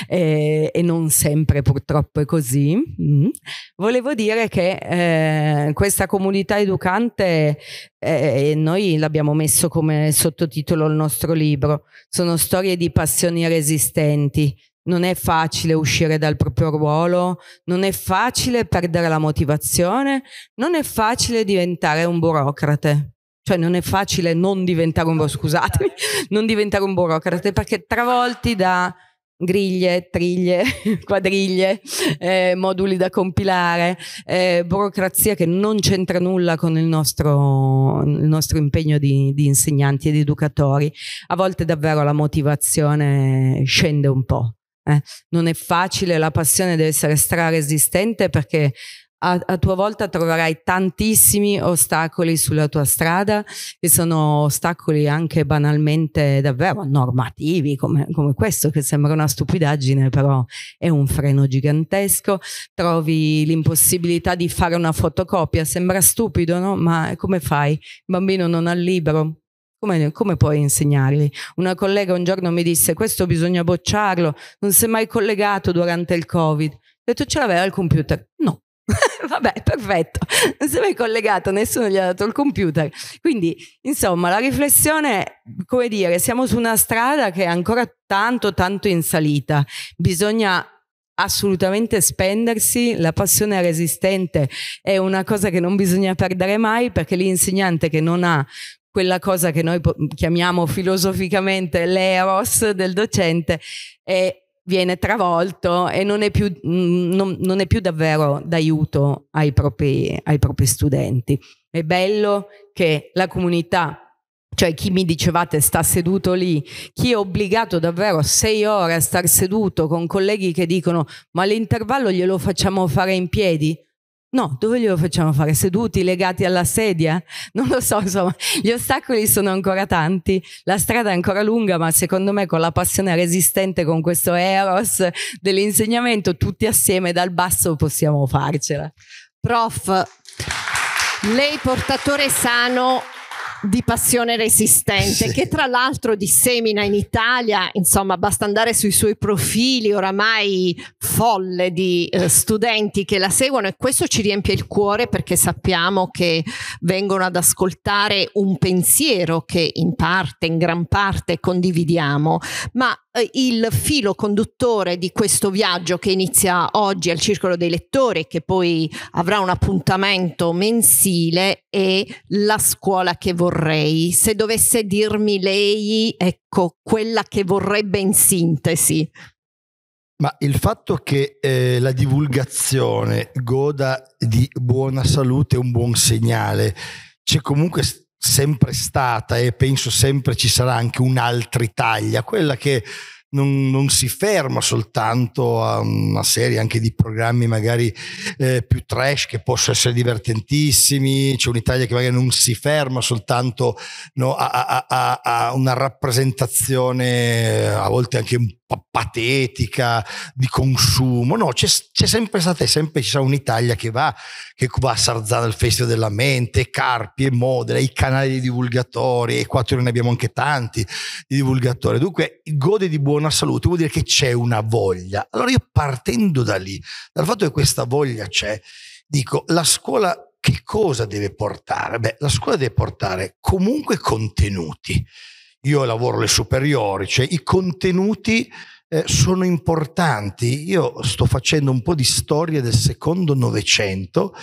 eh, e non sempre purtroppo è così. Mm. Volevo dire che eh, questa comunità educante eh, noi l'abbiamo messo come sottotitolo al nostro libro, sono storie di passioni resistenti, non è facile uscire dal proprio ruolo, non è facile perdere la motivazione, non è facile diventare un burocrate. Cioè non è facile non diventare un burocrate, non diventare un burocrate perché travolti da griglie, triglie, quadriglie, eh, moduli da compilare, eh, burocrazia che non c'entra nulla con il nostro, il nostro impegno di, di insegnanti ed educatori. A volte davvero la motivazione scende un po'. Eh, non è facile, la passione deve essere straresistente perché a, a, tua volta troverai tantissimi ostacoli sulla tua strada che sono ostacoli anche banalmente davvero normativi come, come questo che sembra una stupidaggine però è un freno gigantesco trovi l'impossibilità di fare una fotocopia sembra stupido no? ma come fai? il bambino non ha il libro come, come, puoi insegnargli? Una collega un giorno mi disse questo bisogna bocciarlo, non si è mai collegato durante il Covid. Ho detto ce l'aveva il computer? No. Vabbè, perfetto, non si è mai collegato, nessuno gli ha dato il computer. Quindi, insomma, la riflessione, come dire, siamo su una strada che è ancora tanto, tanto in salita. Bisogna assolutamente spendersi, la passione resistente è una cosa che non bisogna perdere mai perché l'insegnante che non ha quella cosa che noi chiamiamo filosoficamente l'eros del docente e viene travolto e non è più, mm, non, non è più davvero d'aiuto ai propri, ai propri studenti. È bello che la comunità cioè chi mi dicevate sta seduto lì, chi è obbligato davvero sei ore a star seduto con colleghi che dicono ma l'intervallo glielo facciamo fare in piedi? No, dove glielo facciamo fare? Seduti, legati alla sedia? Non lo so, insomma, gli ostacoli sono ancora tanti, la strada è ancora lunga, ma secondo me con la passione resistente, con questo eros dell'insegnamento, tutti assieme dal basso possiamo farcela. Prof, lei portatore sano di passione resistente sì. che tra l'altro dissemina in Italia, insomma basta andare sui suoi profili oramai folle di eh, studenti che la seguono e questo ci riempie il cuore perché sappiamo che vengono ad ascoltare un pensiero che in parte, in gran parte condividiamo, ma eh, il filo conduttore di questo viaggio che inizia oggi al Circolo dei Lettori, che poi avrà un appuntamento mensile, è la scuola che vorrei. Se dovesse dirmi lei, ecco, quella che vorrebbe in sintesi. Ma il fatto che eh, la divulgazione goda di buona salute è un buon segnale. C'è comunque sempre stata e penso sempre ci sarà anche un'altra Italia, quella che non, non, si ferma soltanto a una serie anche di programmi magari eh, più trash che possono essere divertentissimi, c'è un'Italia che magari non si ferma soltanto no, a, a, a, a, una rappresentazione a volte anche un po' patetica di consumo, no, c'è, c'è sempre stata e sempre ci sarà un'Italia che va, che va a Sarzana al Festival della Mente, Carpi e Modena, i canali di divulgatori, e qua ne abbiamo anche tanti di divulgatori, dunque gode di buona una salute, vuol dire che c'è una voglia. Allora io partendo da lì, dal fatto che questa voglia c'è, dico la scuola che cosa deve portare? Beh, la scuola deve portare comunque contenuti. Io lavoro le superiori, cioè i contenuti eh, sono importanti. Io sto facendo un po' di storia del secondo novecento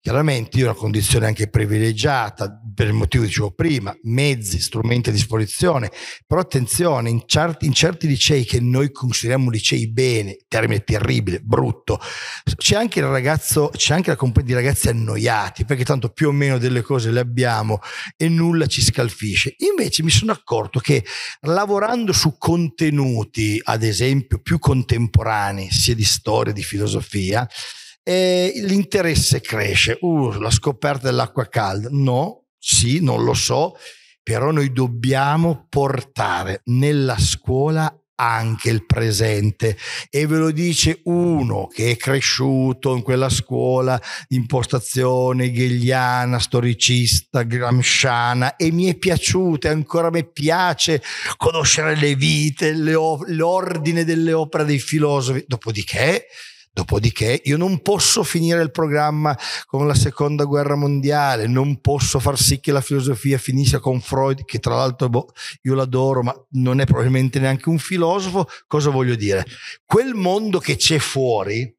Chiaramente io ho una condizione anche privilegiata, per il motivo che dicevo prima, mezzi, strumenti a disposizione, però attenzione, in certi, in certi licei che noi consideriamo licei bene, termine terribile, brutto, c'è anche il ragazzo, c'è anche la compagnia di ragazzi annoiati, perché tanto più o meno delle cose le abbiamo e nulla ci scalfisce. Invece mi sono accorto che lavorando su contenuti, ad esempio, più contemporanei, sia di storia, di filosofia, e l'interesse cresce. Uh, la scoperta dell'acqua calda. No, sì, non lo so, però noi dobbiamo portare nella scuola anche il presente e ve lo dice uno che è cresciuto in quella scuola impostazione gheliana, storicista, gramsciana e mi è piaciuta, ancora mi piace conoscere le vite, le, l'ordine delle opere dei filosofi. Dopodiché Dopodiché io non posso finire il programma con la seconda guerra mondiale, non posso far sì che la filosofia finisca con Freud, che tra l'altro boh, io l'adoro, ma non è probabilmente neanche un filosofo. Cosa voglio dire? Quel mondo che c'è fuori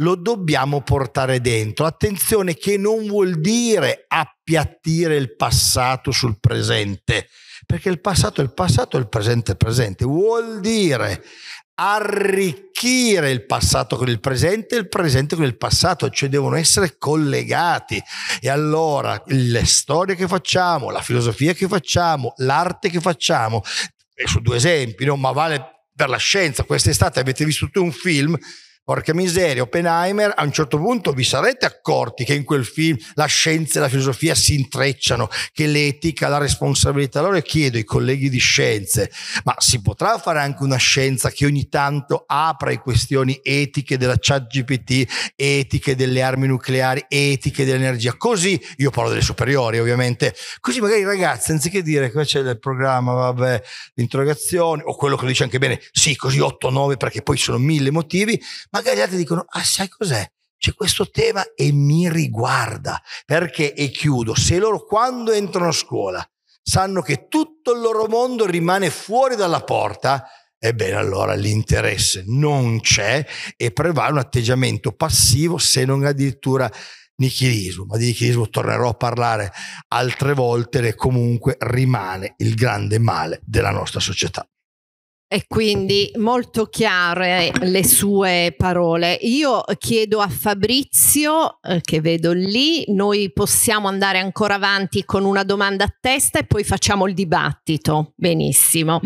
lo dobbiamo portare dentro. Attenzione che non vuol dire appiattire il passato sul presente, perché il passato è il passato e il presente è il presente. Vuol dire arricchire il passato con il presente e il presente con il passato, cioè devono essere collegati. E allora le storie che facciamo, la filosofia che facciamo, l'arte che facciamo, e su due esempi, no? ma vale per la scienza, quest'estate avete visto tutto un film Porca miseria, Oppenheimer, a un certo punto vi sarete accorti che in quel film la scienza e la filosofia si intrecciano, che l'etica, la responsabilità. Allora chiedo ai colleghi di scienze, ma si potrà fare anche una scienza che ogni tanto apra le questioni etiche della chat GPT, etiche delle armi nucleari, etiche dell'energia? Così, io parlo delle superiori ovviamente, così magari i ragazzi, anziché dire qua c'è il programma, vabbè, l'interrogazione, o quello che dice anche bene, sì, così 8-9 perché poi sono mille motivi, magari gli altri dicono, ah sai cos'è? C'è questo tema e mi riguarda, perché, e chiudo, se loro quando entrano a scuola sanno che tutto il loro mondo rimane fuori dalla porta, ebbene allora l'interesse non c'è e prevale un atteggiamento passivo, se non addirittura nichilismo, ma di nichilismo tornerò a parlare altre volte e comunque rimane il grande male della nostra società. E quindi molto chiare le sue parole. Io chiedo a Fabrizio, eh, che vedo lì, noi possiamo andare ancora avanti con una domanda a testa e poi facciamo il dibattito. Benissimo.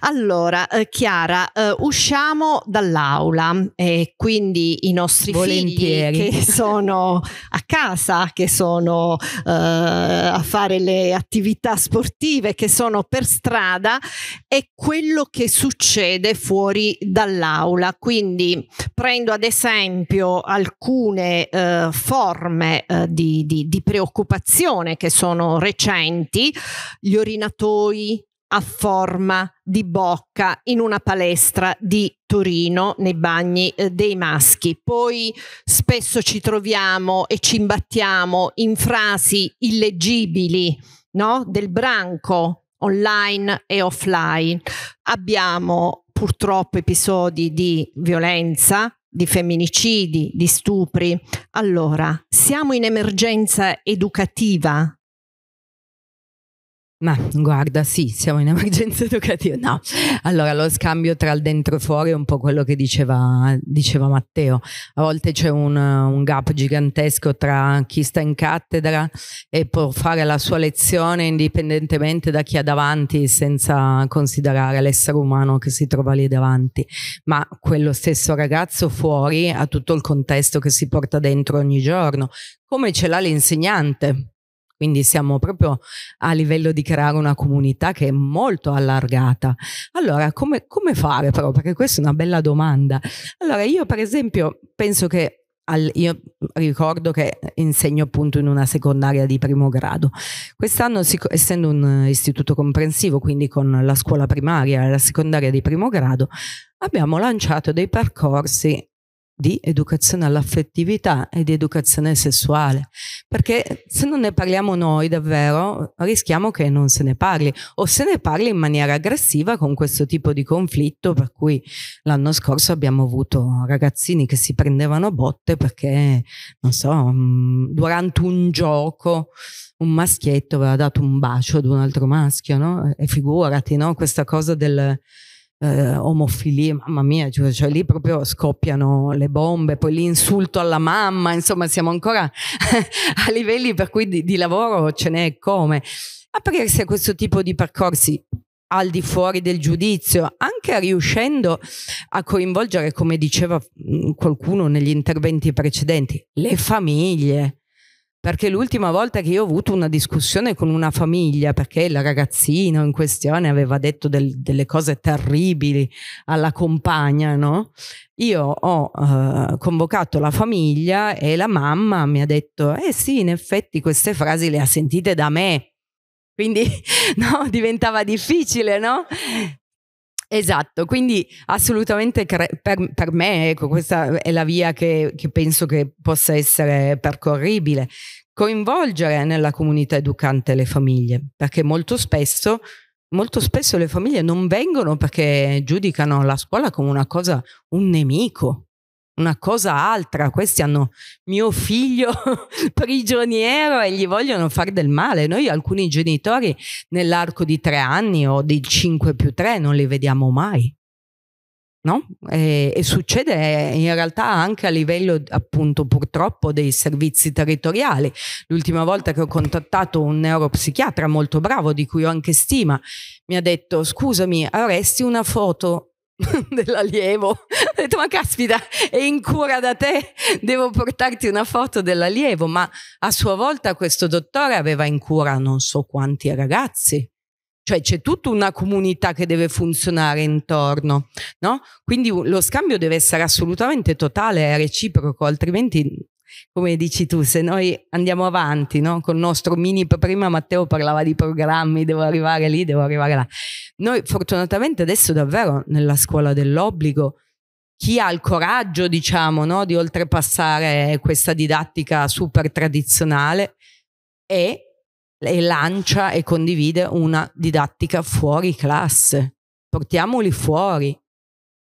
Allora, eh, Chiara, eh, usciamo dall'aula e quindi i nostri Volentieri. figli che sono a casa, che sono eh, a fare le attività sportive, che sono per strada, è quello che succede fuori dall'aula. Quindi prendo ad esempio alcune eh, forme eh, di, di, di preoccupazione che sono recenti, gli orinatoi a forma di bocca in una palestra di Torino nei bagni eh, dei maschi. Poi spesso ci troviamo e ci imbattiamo in frasi illegibili no? del branco online e offline. Abbiamo purtroppo episodi di violenza, di femminicidi, di stupri. Allora, siamo in emergenza educativa ma guarda, sì, siamo in emergenza educativa. No, allora lo scambio tra il dentro e fuori è un po' quello che diceva, diceva Matteo. A volte c'è un, un, gap gigantesco tra chi sta in cattedra e può fare la sua lezione indipendentemente da chi ha davanti, senza considerare l'essere umano che si trova lì davanti. Ma quello stesso ragazzo fuori ha tutto il contesto che si porta dentro ogni giorno, come ce l'ha l'insegnante quindi siamo proprio a livello di creare una comunità che è molto allargata. Allora, come, come fare però? Perché questa è una bella domanda. Allora, io per esempio penso che al, io ricordo che insegno appunto in una secondaria di primo grado. Quest'anno, essendo un istituto comprensivo, quindi con la scuola primaria e la secondaria di primo grado, abbiamo lanciato dei percorsi di educazione all'affettività e di educazione sessuale, perché se non ne parliamo noi davvero rischiamo che non se ne parli o se ne parli in maniera aggressiva con questo tipo di conflitto per cui l'anno scorso abbiamo avuto ragazzini che si prendevano botte perché, non so, mm, durante un gioco un maschietto aveva dato un bacio ad un altro maschio, no? E figurati, no? Questa cosa del eh, omofilie, mamma mia, cioè, cioè, lì proprio scoppiano le bombe, poi l'insulto alla mamma, insomma siamo ancora a livelli per cui di, di lavoro ce n'è come. Aprirsi a questo tipo di percorsi al di fuori del giudizio, anche riuscendo a coinvolgere, come diceva mm, qualcuno negli interventi precedenti, le famiglie perché l'ultima volta che io ho avuto una discussione con una famiglia, perché la ragazzina in questione aveva detto del, delle cose terribili alla compagna, no? Io ho eh, convocato la famiglia e la mamma mi ha detto, eh sì, in effetti queste frasi le ha sentite da me. Quindi no, diventava difficile, no? Esatto, quindi assolutamente cre- per, per, me ecco, questa è la via che, che penso che possa essere percorribile. Coinvolgere nella comunità educante le famiglie, perché molto spesso molto spesso le famiglie non vengono perché giudicano la scuola come una cosa, un nemico, una cosa altra, questi hanno mio figlio prigioniero e gli vogliono fare del male. Noi alcuni genitori nell'arco di tre anni o di cinque più tre non li vediamo mai. No? E, e, succede in realtà anche a livello appunto purtroppo dei servizi territoriali. L'ultima volta che ho contattato un neuropsichiatra molto bravo, di cui ho anche stima, mi ha detto scusami, avresti una foto dell'allievo. Ho detto, ma caspita, è in cura da te, devo portarti una foto dell'allievo. Ma a sua volta questo dottore aveva in cura non so quanti ragazzi. Cioè c'è tutta una comunità che deve funzionare intorno, no? Quindi lo scambio deve essere assolutamente totale e reciproco, altrimenti come dici tu, se noi andiamo avanti no? con il nostro mini, prima Matteo parlava di programmi, devo arrivare lì, devo arrivare là. Noi fortunatamente adesso davvero nella scuola dell'obbligo chi ha il coraggio, diciamo, no, di oltrepassare questa didattica super tradizionale e, e lancia e condivide una didattica fuori classe. Portiamoli fuori,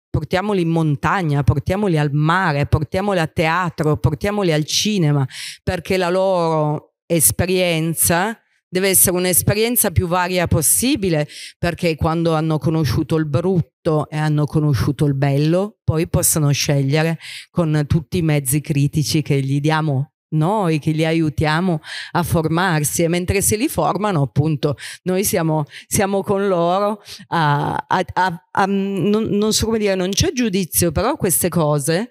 portiamoli in montagna, portiamoli al mare, portiamoli a teatro, portiamoli al cinema, perché la loro esperienza deve essere un'esperienza più varia possibile perché quando hanno conosciuto il brutto e hanno conosciuto il bello poi possono scegliere con tutti i mezzi critici che gli diamo noi che li aiutiamo a formarsi e mentre se li formano appunto noi siamo, siamo con loro a, a, a, non, non so come dire non c'è giudizio però queste cose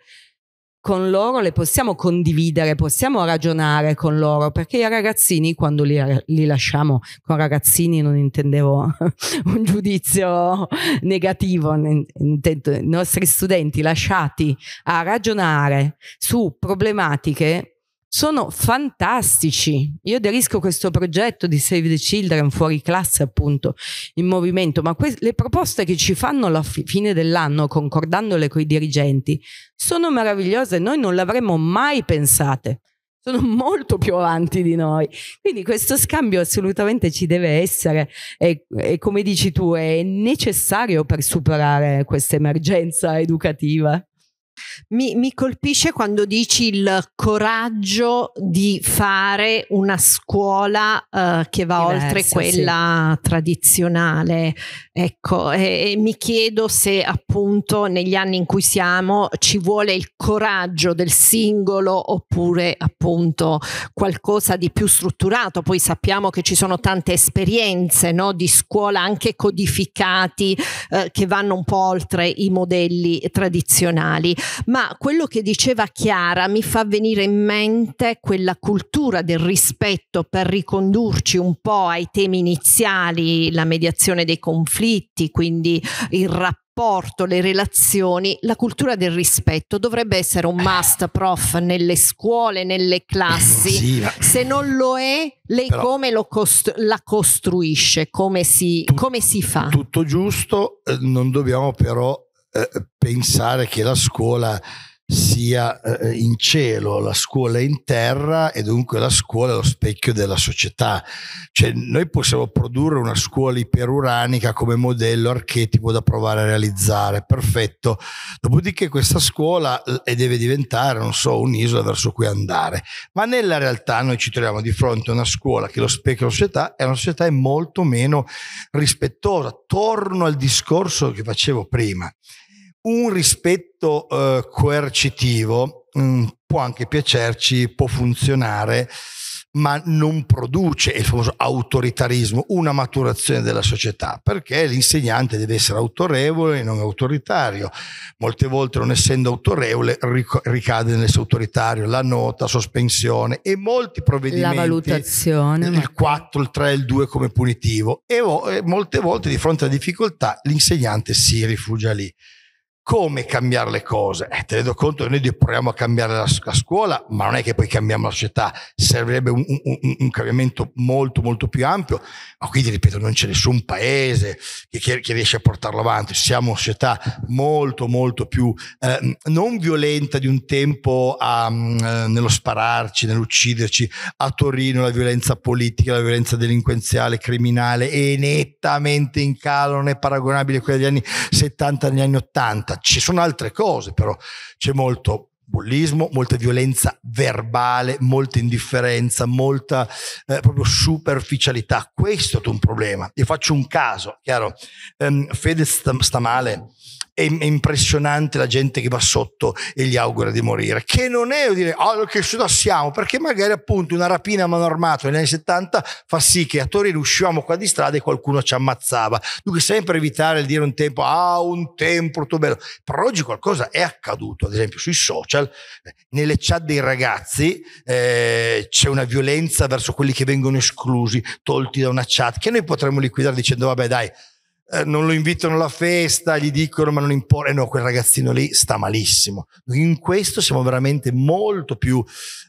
con loro le possiamo condividere, possiamo ragionare con loro, perché i ragazzini, quando li, li lasciamo con ragazzini, non intendevo un giudizio negativo, intendo, i nostri studenti lasciati a ragionare su problematiche sono fantastici. Io aderisco a questo progetto di Save the Children fuori classe, appunto, in movimento, ma le proposte che ci fanno alla fi fine dell'anno, concordandole con i dirigenti, sono meravigliose. Noi non le avremmo mai pensate. Sono molto più avanti di noi. Quindi questo scambio assolutamente ci deve essere e, e come dici tu, è necessario per superare questa emergenza educativa mi, mi colpisce quando dici il coraggio di fare una scuola uh, che va Diversa, oltre quella sì. tradizionale. Ecco, e, e mi chiedo se appunto negli anni in cui siamo ci vuole il coraggio del singolo oppure appunto qualcosa di più strutturato. Poi sappiamo che ci sono tante esperienze no, di scuola anche codificati eh, che vanno un po' oltre i modelli tradizionali ma quello che diceva Chiara mi fa venire in mente quella cultura del rispetto per ricondurci un po' ai temi iniziali, la mediazione dei conflitti, quindi il rapporto le relazioni, la cultura del rispetto dovrebbe essere un must, prof, nelle scuole, nelle classi. Eh, sì, ma... Se non lo è, lei Però come lo costru- la costruisce? Come si, tu- come si fa? Tutto giusto, eh, non dobbiamo però eh, pensare che la scuola sia eh, in cielo, la scuola è in terra e dunque la scuola è lo specchio della società. Cioè, noi possiamo produrre una scuola iperuranica come modello archetipo da provare a realizzare, perfetto. Dopodiché questa scuola eh, deve diventare, non so, un'isola verso cui andare. Ma nella realtà noi ci troviamo di fronte a una scuola che lo specchio della società e una società è molto meno rispettosa. Torno al discorso che facevo prima un rispetto eh, coercitivo mh, mm, può anche piacerci, può funzionare, ma non produce il famoso autoritarismo, una maturazione della società, perché l'insegnante deve essere autorevole e non autoritario. Molte volte non essendo autorevole ricade nel suo autoritario, la nota, sospensione e molti provvedimenti. La valutazione. Il 4, il 3, il 2 come punitivo e molte volte di fronte a difficoltà l'insegnante si rifugia lì come cambiare le cose? Eh, tenendo conto che noi proviamo a cambiare la, la, scuola, ma non è che poi cambiamo la società, servirebbe un, un, un cambiamento molto molto più ampio, ma quindi ripeto non c'è nessun paese che, che riesce a portarlo avanti, siamo una società molto molto più eh, non violenta di un tempo a, mm, eh, nello spararci, nell'ucciderci, a Torino la violenza politica, la violenza delinquenziale, criminale è nettamente in calo, non è paragonabile a quella degli anni 70, negli anni 80 trattata. Ci sono altre cose, però c'è molto bullismo, molta violenza verbale, molta indifferenza, molta eh, proprio superficialità. Questo è un problema. Io faccio un caso, chiaro, um, Fede sta, sta male, è, impressionante la gente che va sotto e gli augura di morire, che non è dire oh, che suda siamo, perché magari appunto una rapina a mano armata negli anni 70 fa sì che a Torino uscivamo qua di strada e qualcuno ci ammazzava. Dunque sempre evitare il dire un tempo, ah un tempo tutto bello, però oggi qualcosa è accaduto, ad esempio sui social, eh, nelle chat dei ragazzi eh, c'è una violenza verso quelli che vengono esclusi, tolti da una chat, che noi potremmo liquidare dicendo vabbè dai, eh, non lo invitano alla festa, gli dicono ma non importa, eh no, quel ragazzino lì sta malissimo. In questo siamo veramente molto più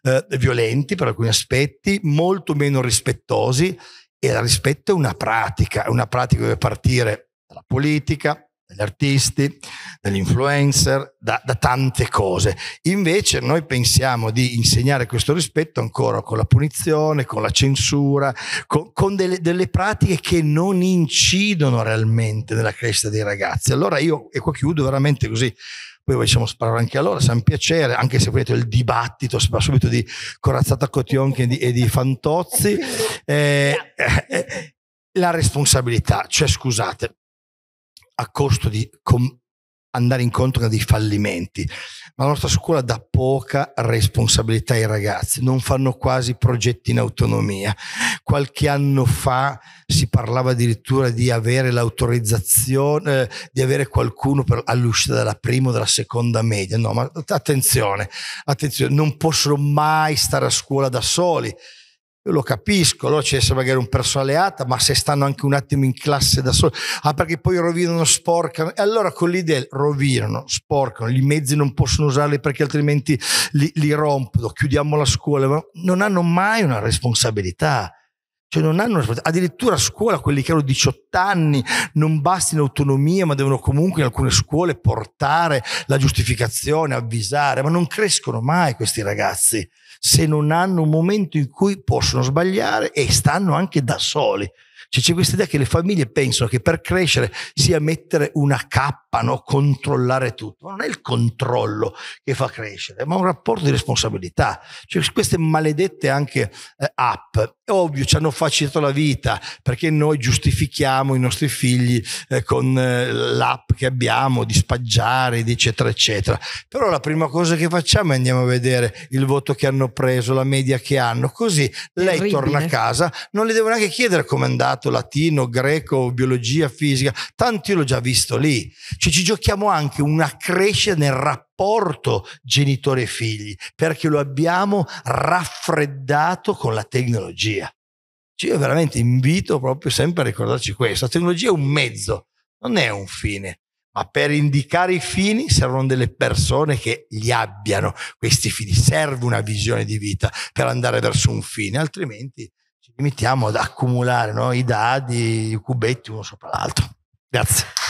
eh, violenti per alcuni aspetti, molto meno rispettosi e il rispetto è una pratica, è una pratica che deve partire dalla politica, dagli artisti, dagli influencer, da, da, tante cose. Invece noi pensiamo di insegnare questo rispetto ancora con la punizione, con la censura, con, con delle, delle, pratiche che non incidono realmente nella crescita dei ragazzi. Allora io, e qua chiudo veramente così, poi facciamo sparare anche a loro, se è un piacere, anche se volete il dibattito si subito di Corazzata Cotionchi e e di Fantozzi. Eh, eh, la responsabilità, cioè scusate, a costo di com- andare incontro a dei fallimenti, ma la nostra scuola dà poca responsabilità ai ragazzi, non fanno quasi progetti in autonomia. Qualche anno fa si parlava addirittura di avere l'autorizzazione, eh, di avere qualcuno per, all'uscita dalla prima o dalla seconda media, no, ma attenzione, attenzione, non possono mai stare a scuola da soli lo capisco, loro ci essere magari un perso alleata, ma se stanno anche un attimo in classe da soli, ah perché poi rovinano, sporcano, e allora con l'idea rovinano, sporcano, gli mezzi non possono usarli perché altrimenti li, li rompono, chiudiamo la scuola, ma non hanno mai una responsabilità. Cioè non hanno responsabilità. Addirittura a scuola quelli che hanno 18 anni non bastano in autonomia, ma devono comunque in alcune scuole portare la giustificazione, avvisare, ma non crescono mai questi ragazzi se non hanno un momento in cui possono sbagliare e stanno anche da soli. Cioè, c'è questa idea che le famiglie pensano che per crescere sia mettere una cappa, no? controllare tutto. Ma non è il controllo che fa crescere, ma un rapporto di responsabilità. Cioè, queste maledette anche eh, app, è ovvio, ci hanno facilitato la vita perché noi giustifichiamo i nostri figli eh, con eh, l'app che abbiamo di spaggiare, eccetera, eccetera. Però la prima cosa che facciamo è andiamo a vedere il voto che hanno preso, la media che hanno, così lei Terribile. torna a casa, non le devo neanche chiedere come è andata matematica, latino, greco, biologia, fisica, tanto io l'ho già visto lì. Cioè ci giochiamo anche una crescita nel rapporto genitore e figli, perché lo abbiamo raffreddato con la tecnologia. Cioè io veramente invito proprio sempre a ricordarci questo. La tecnologia è un mezzo, non è un fine ma per indicare i fini servono delle persone che li abbiano questi fini, serve una visione di vita per andare verso un fine, altrimenti limitiamo ad accumulare no? i dadi, i cubetti uno sopra l'altro. Grazie.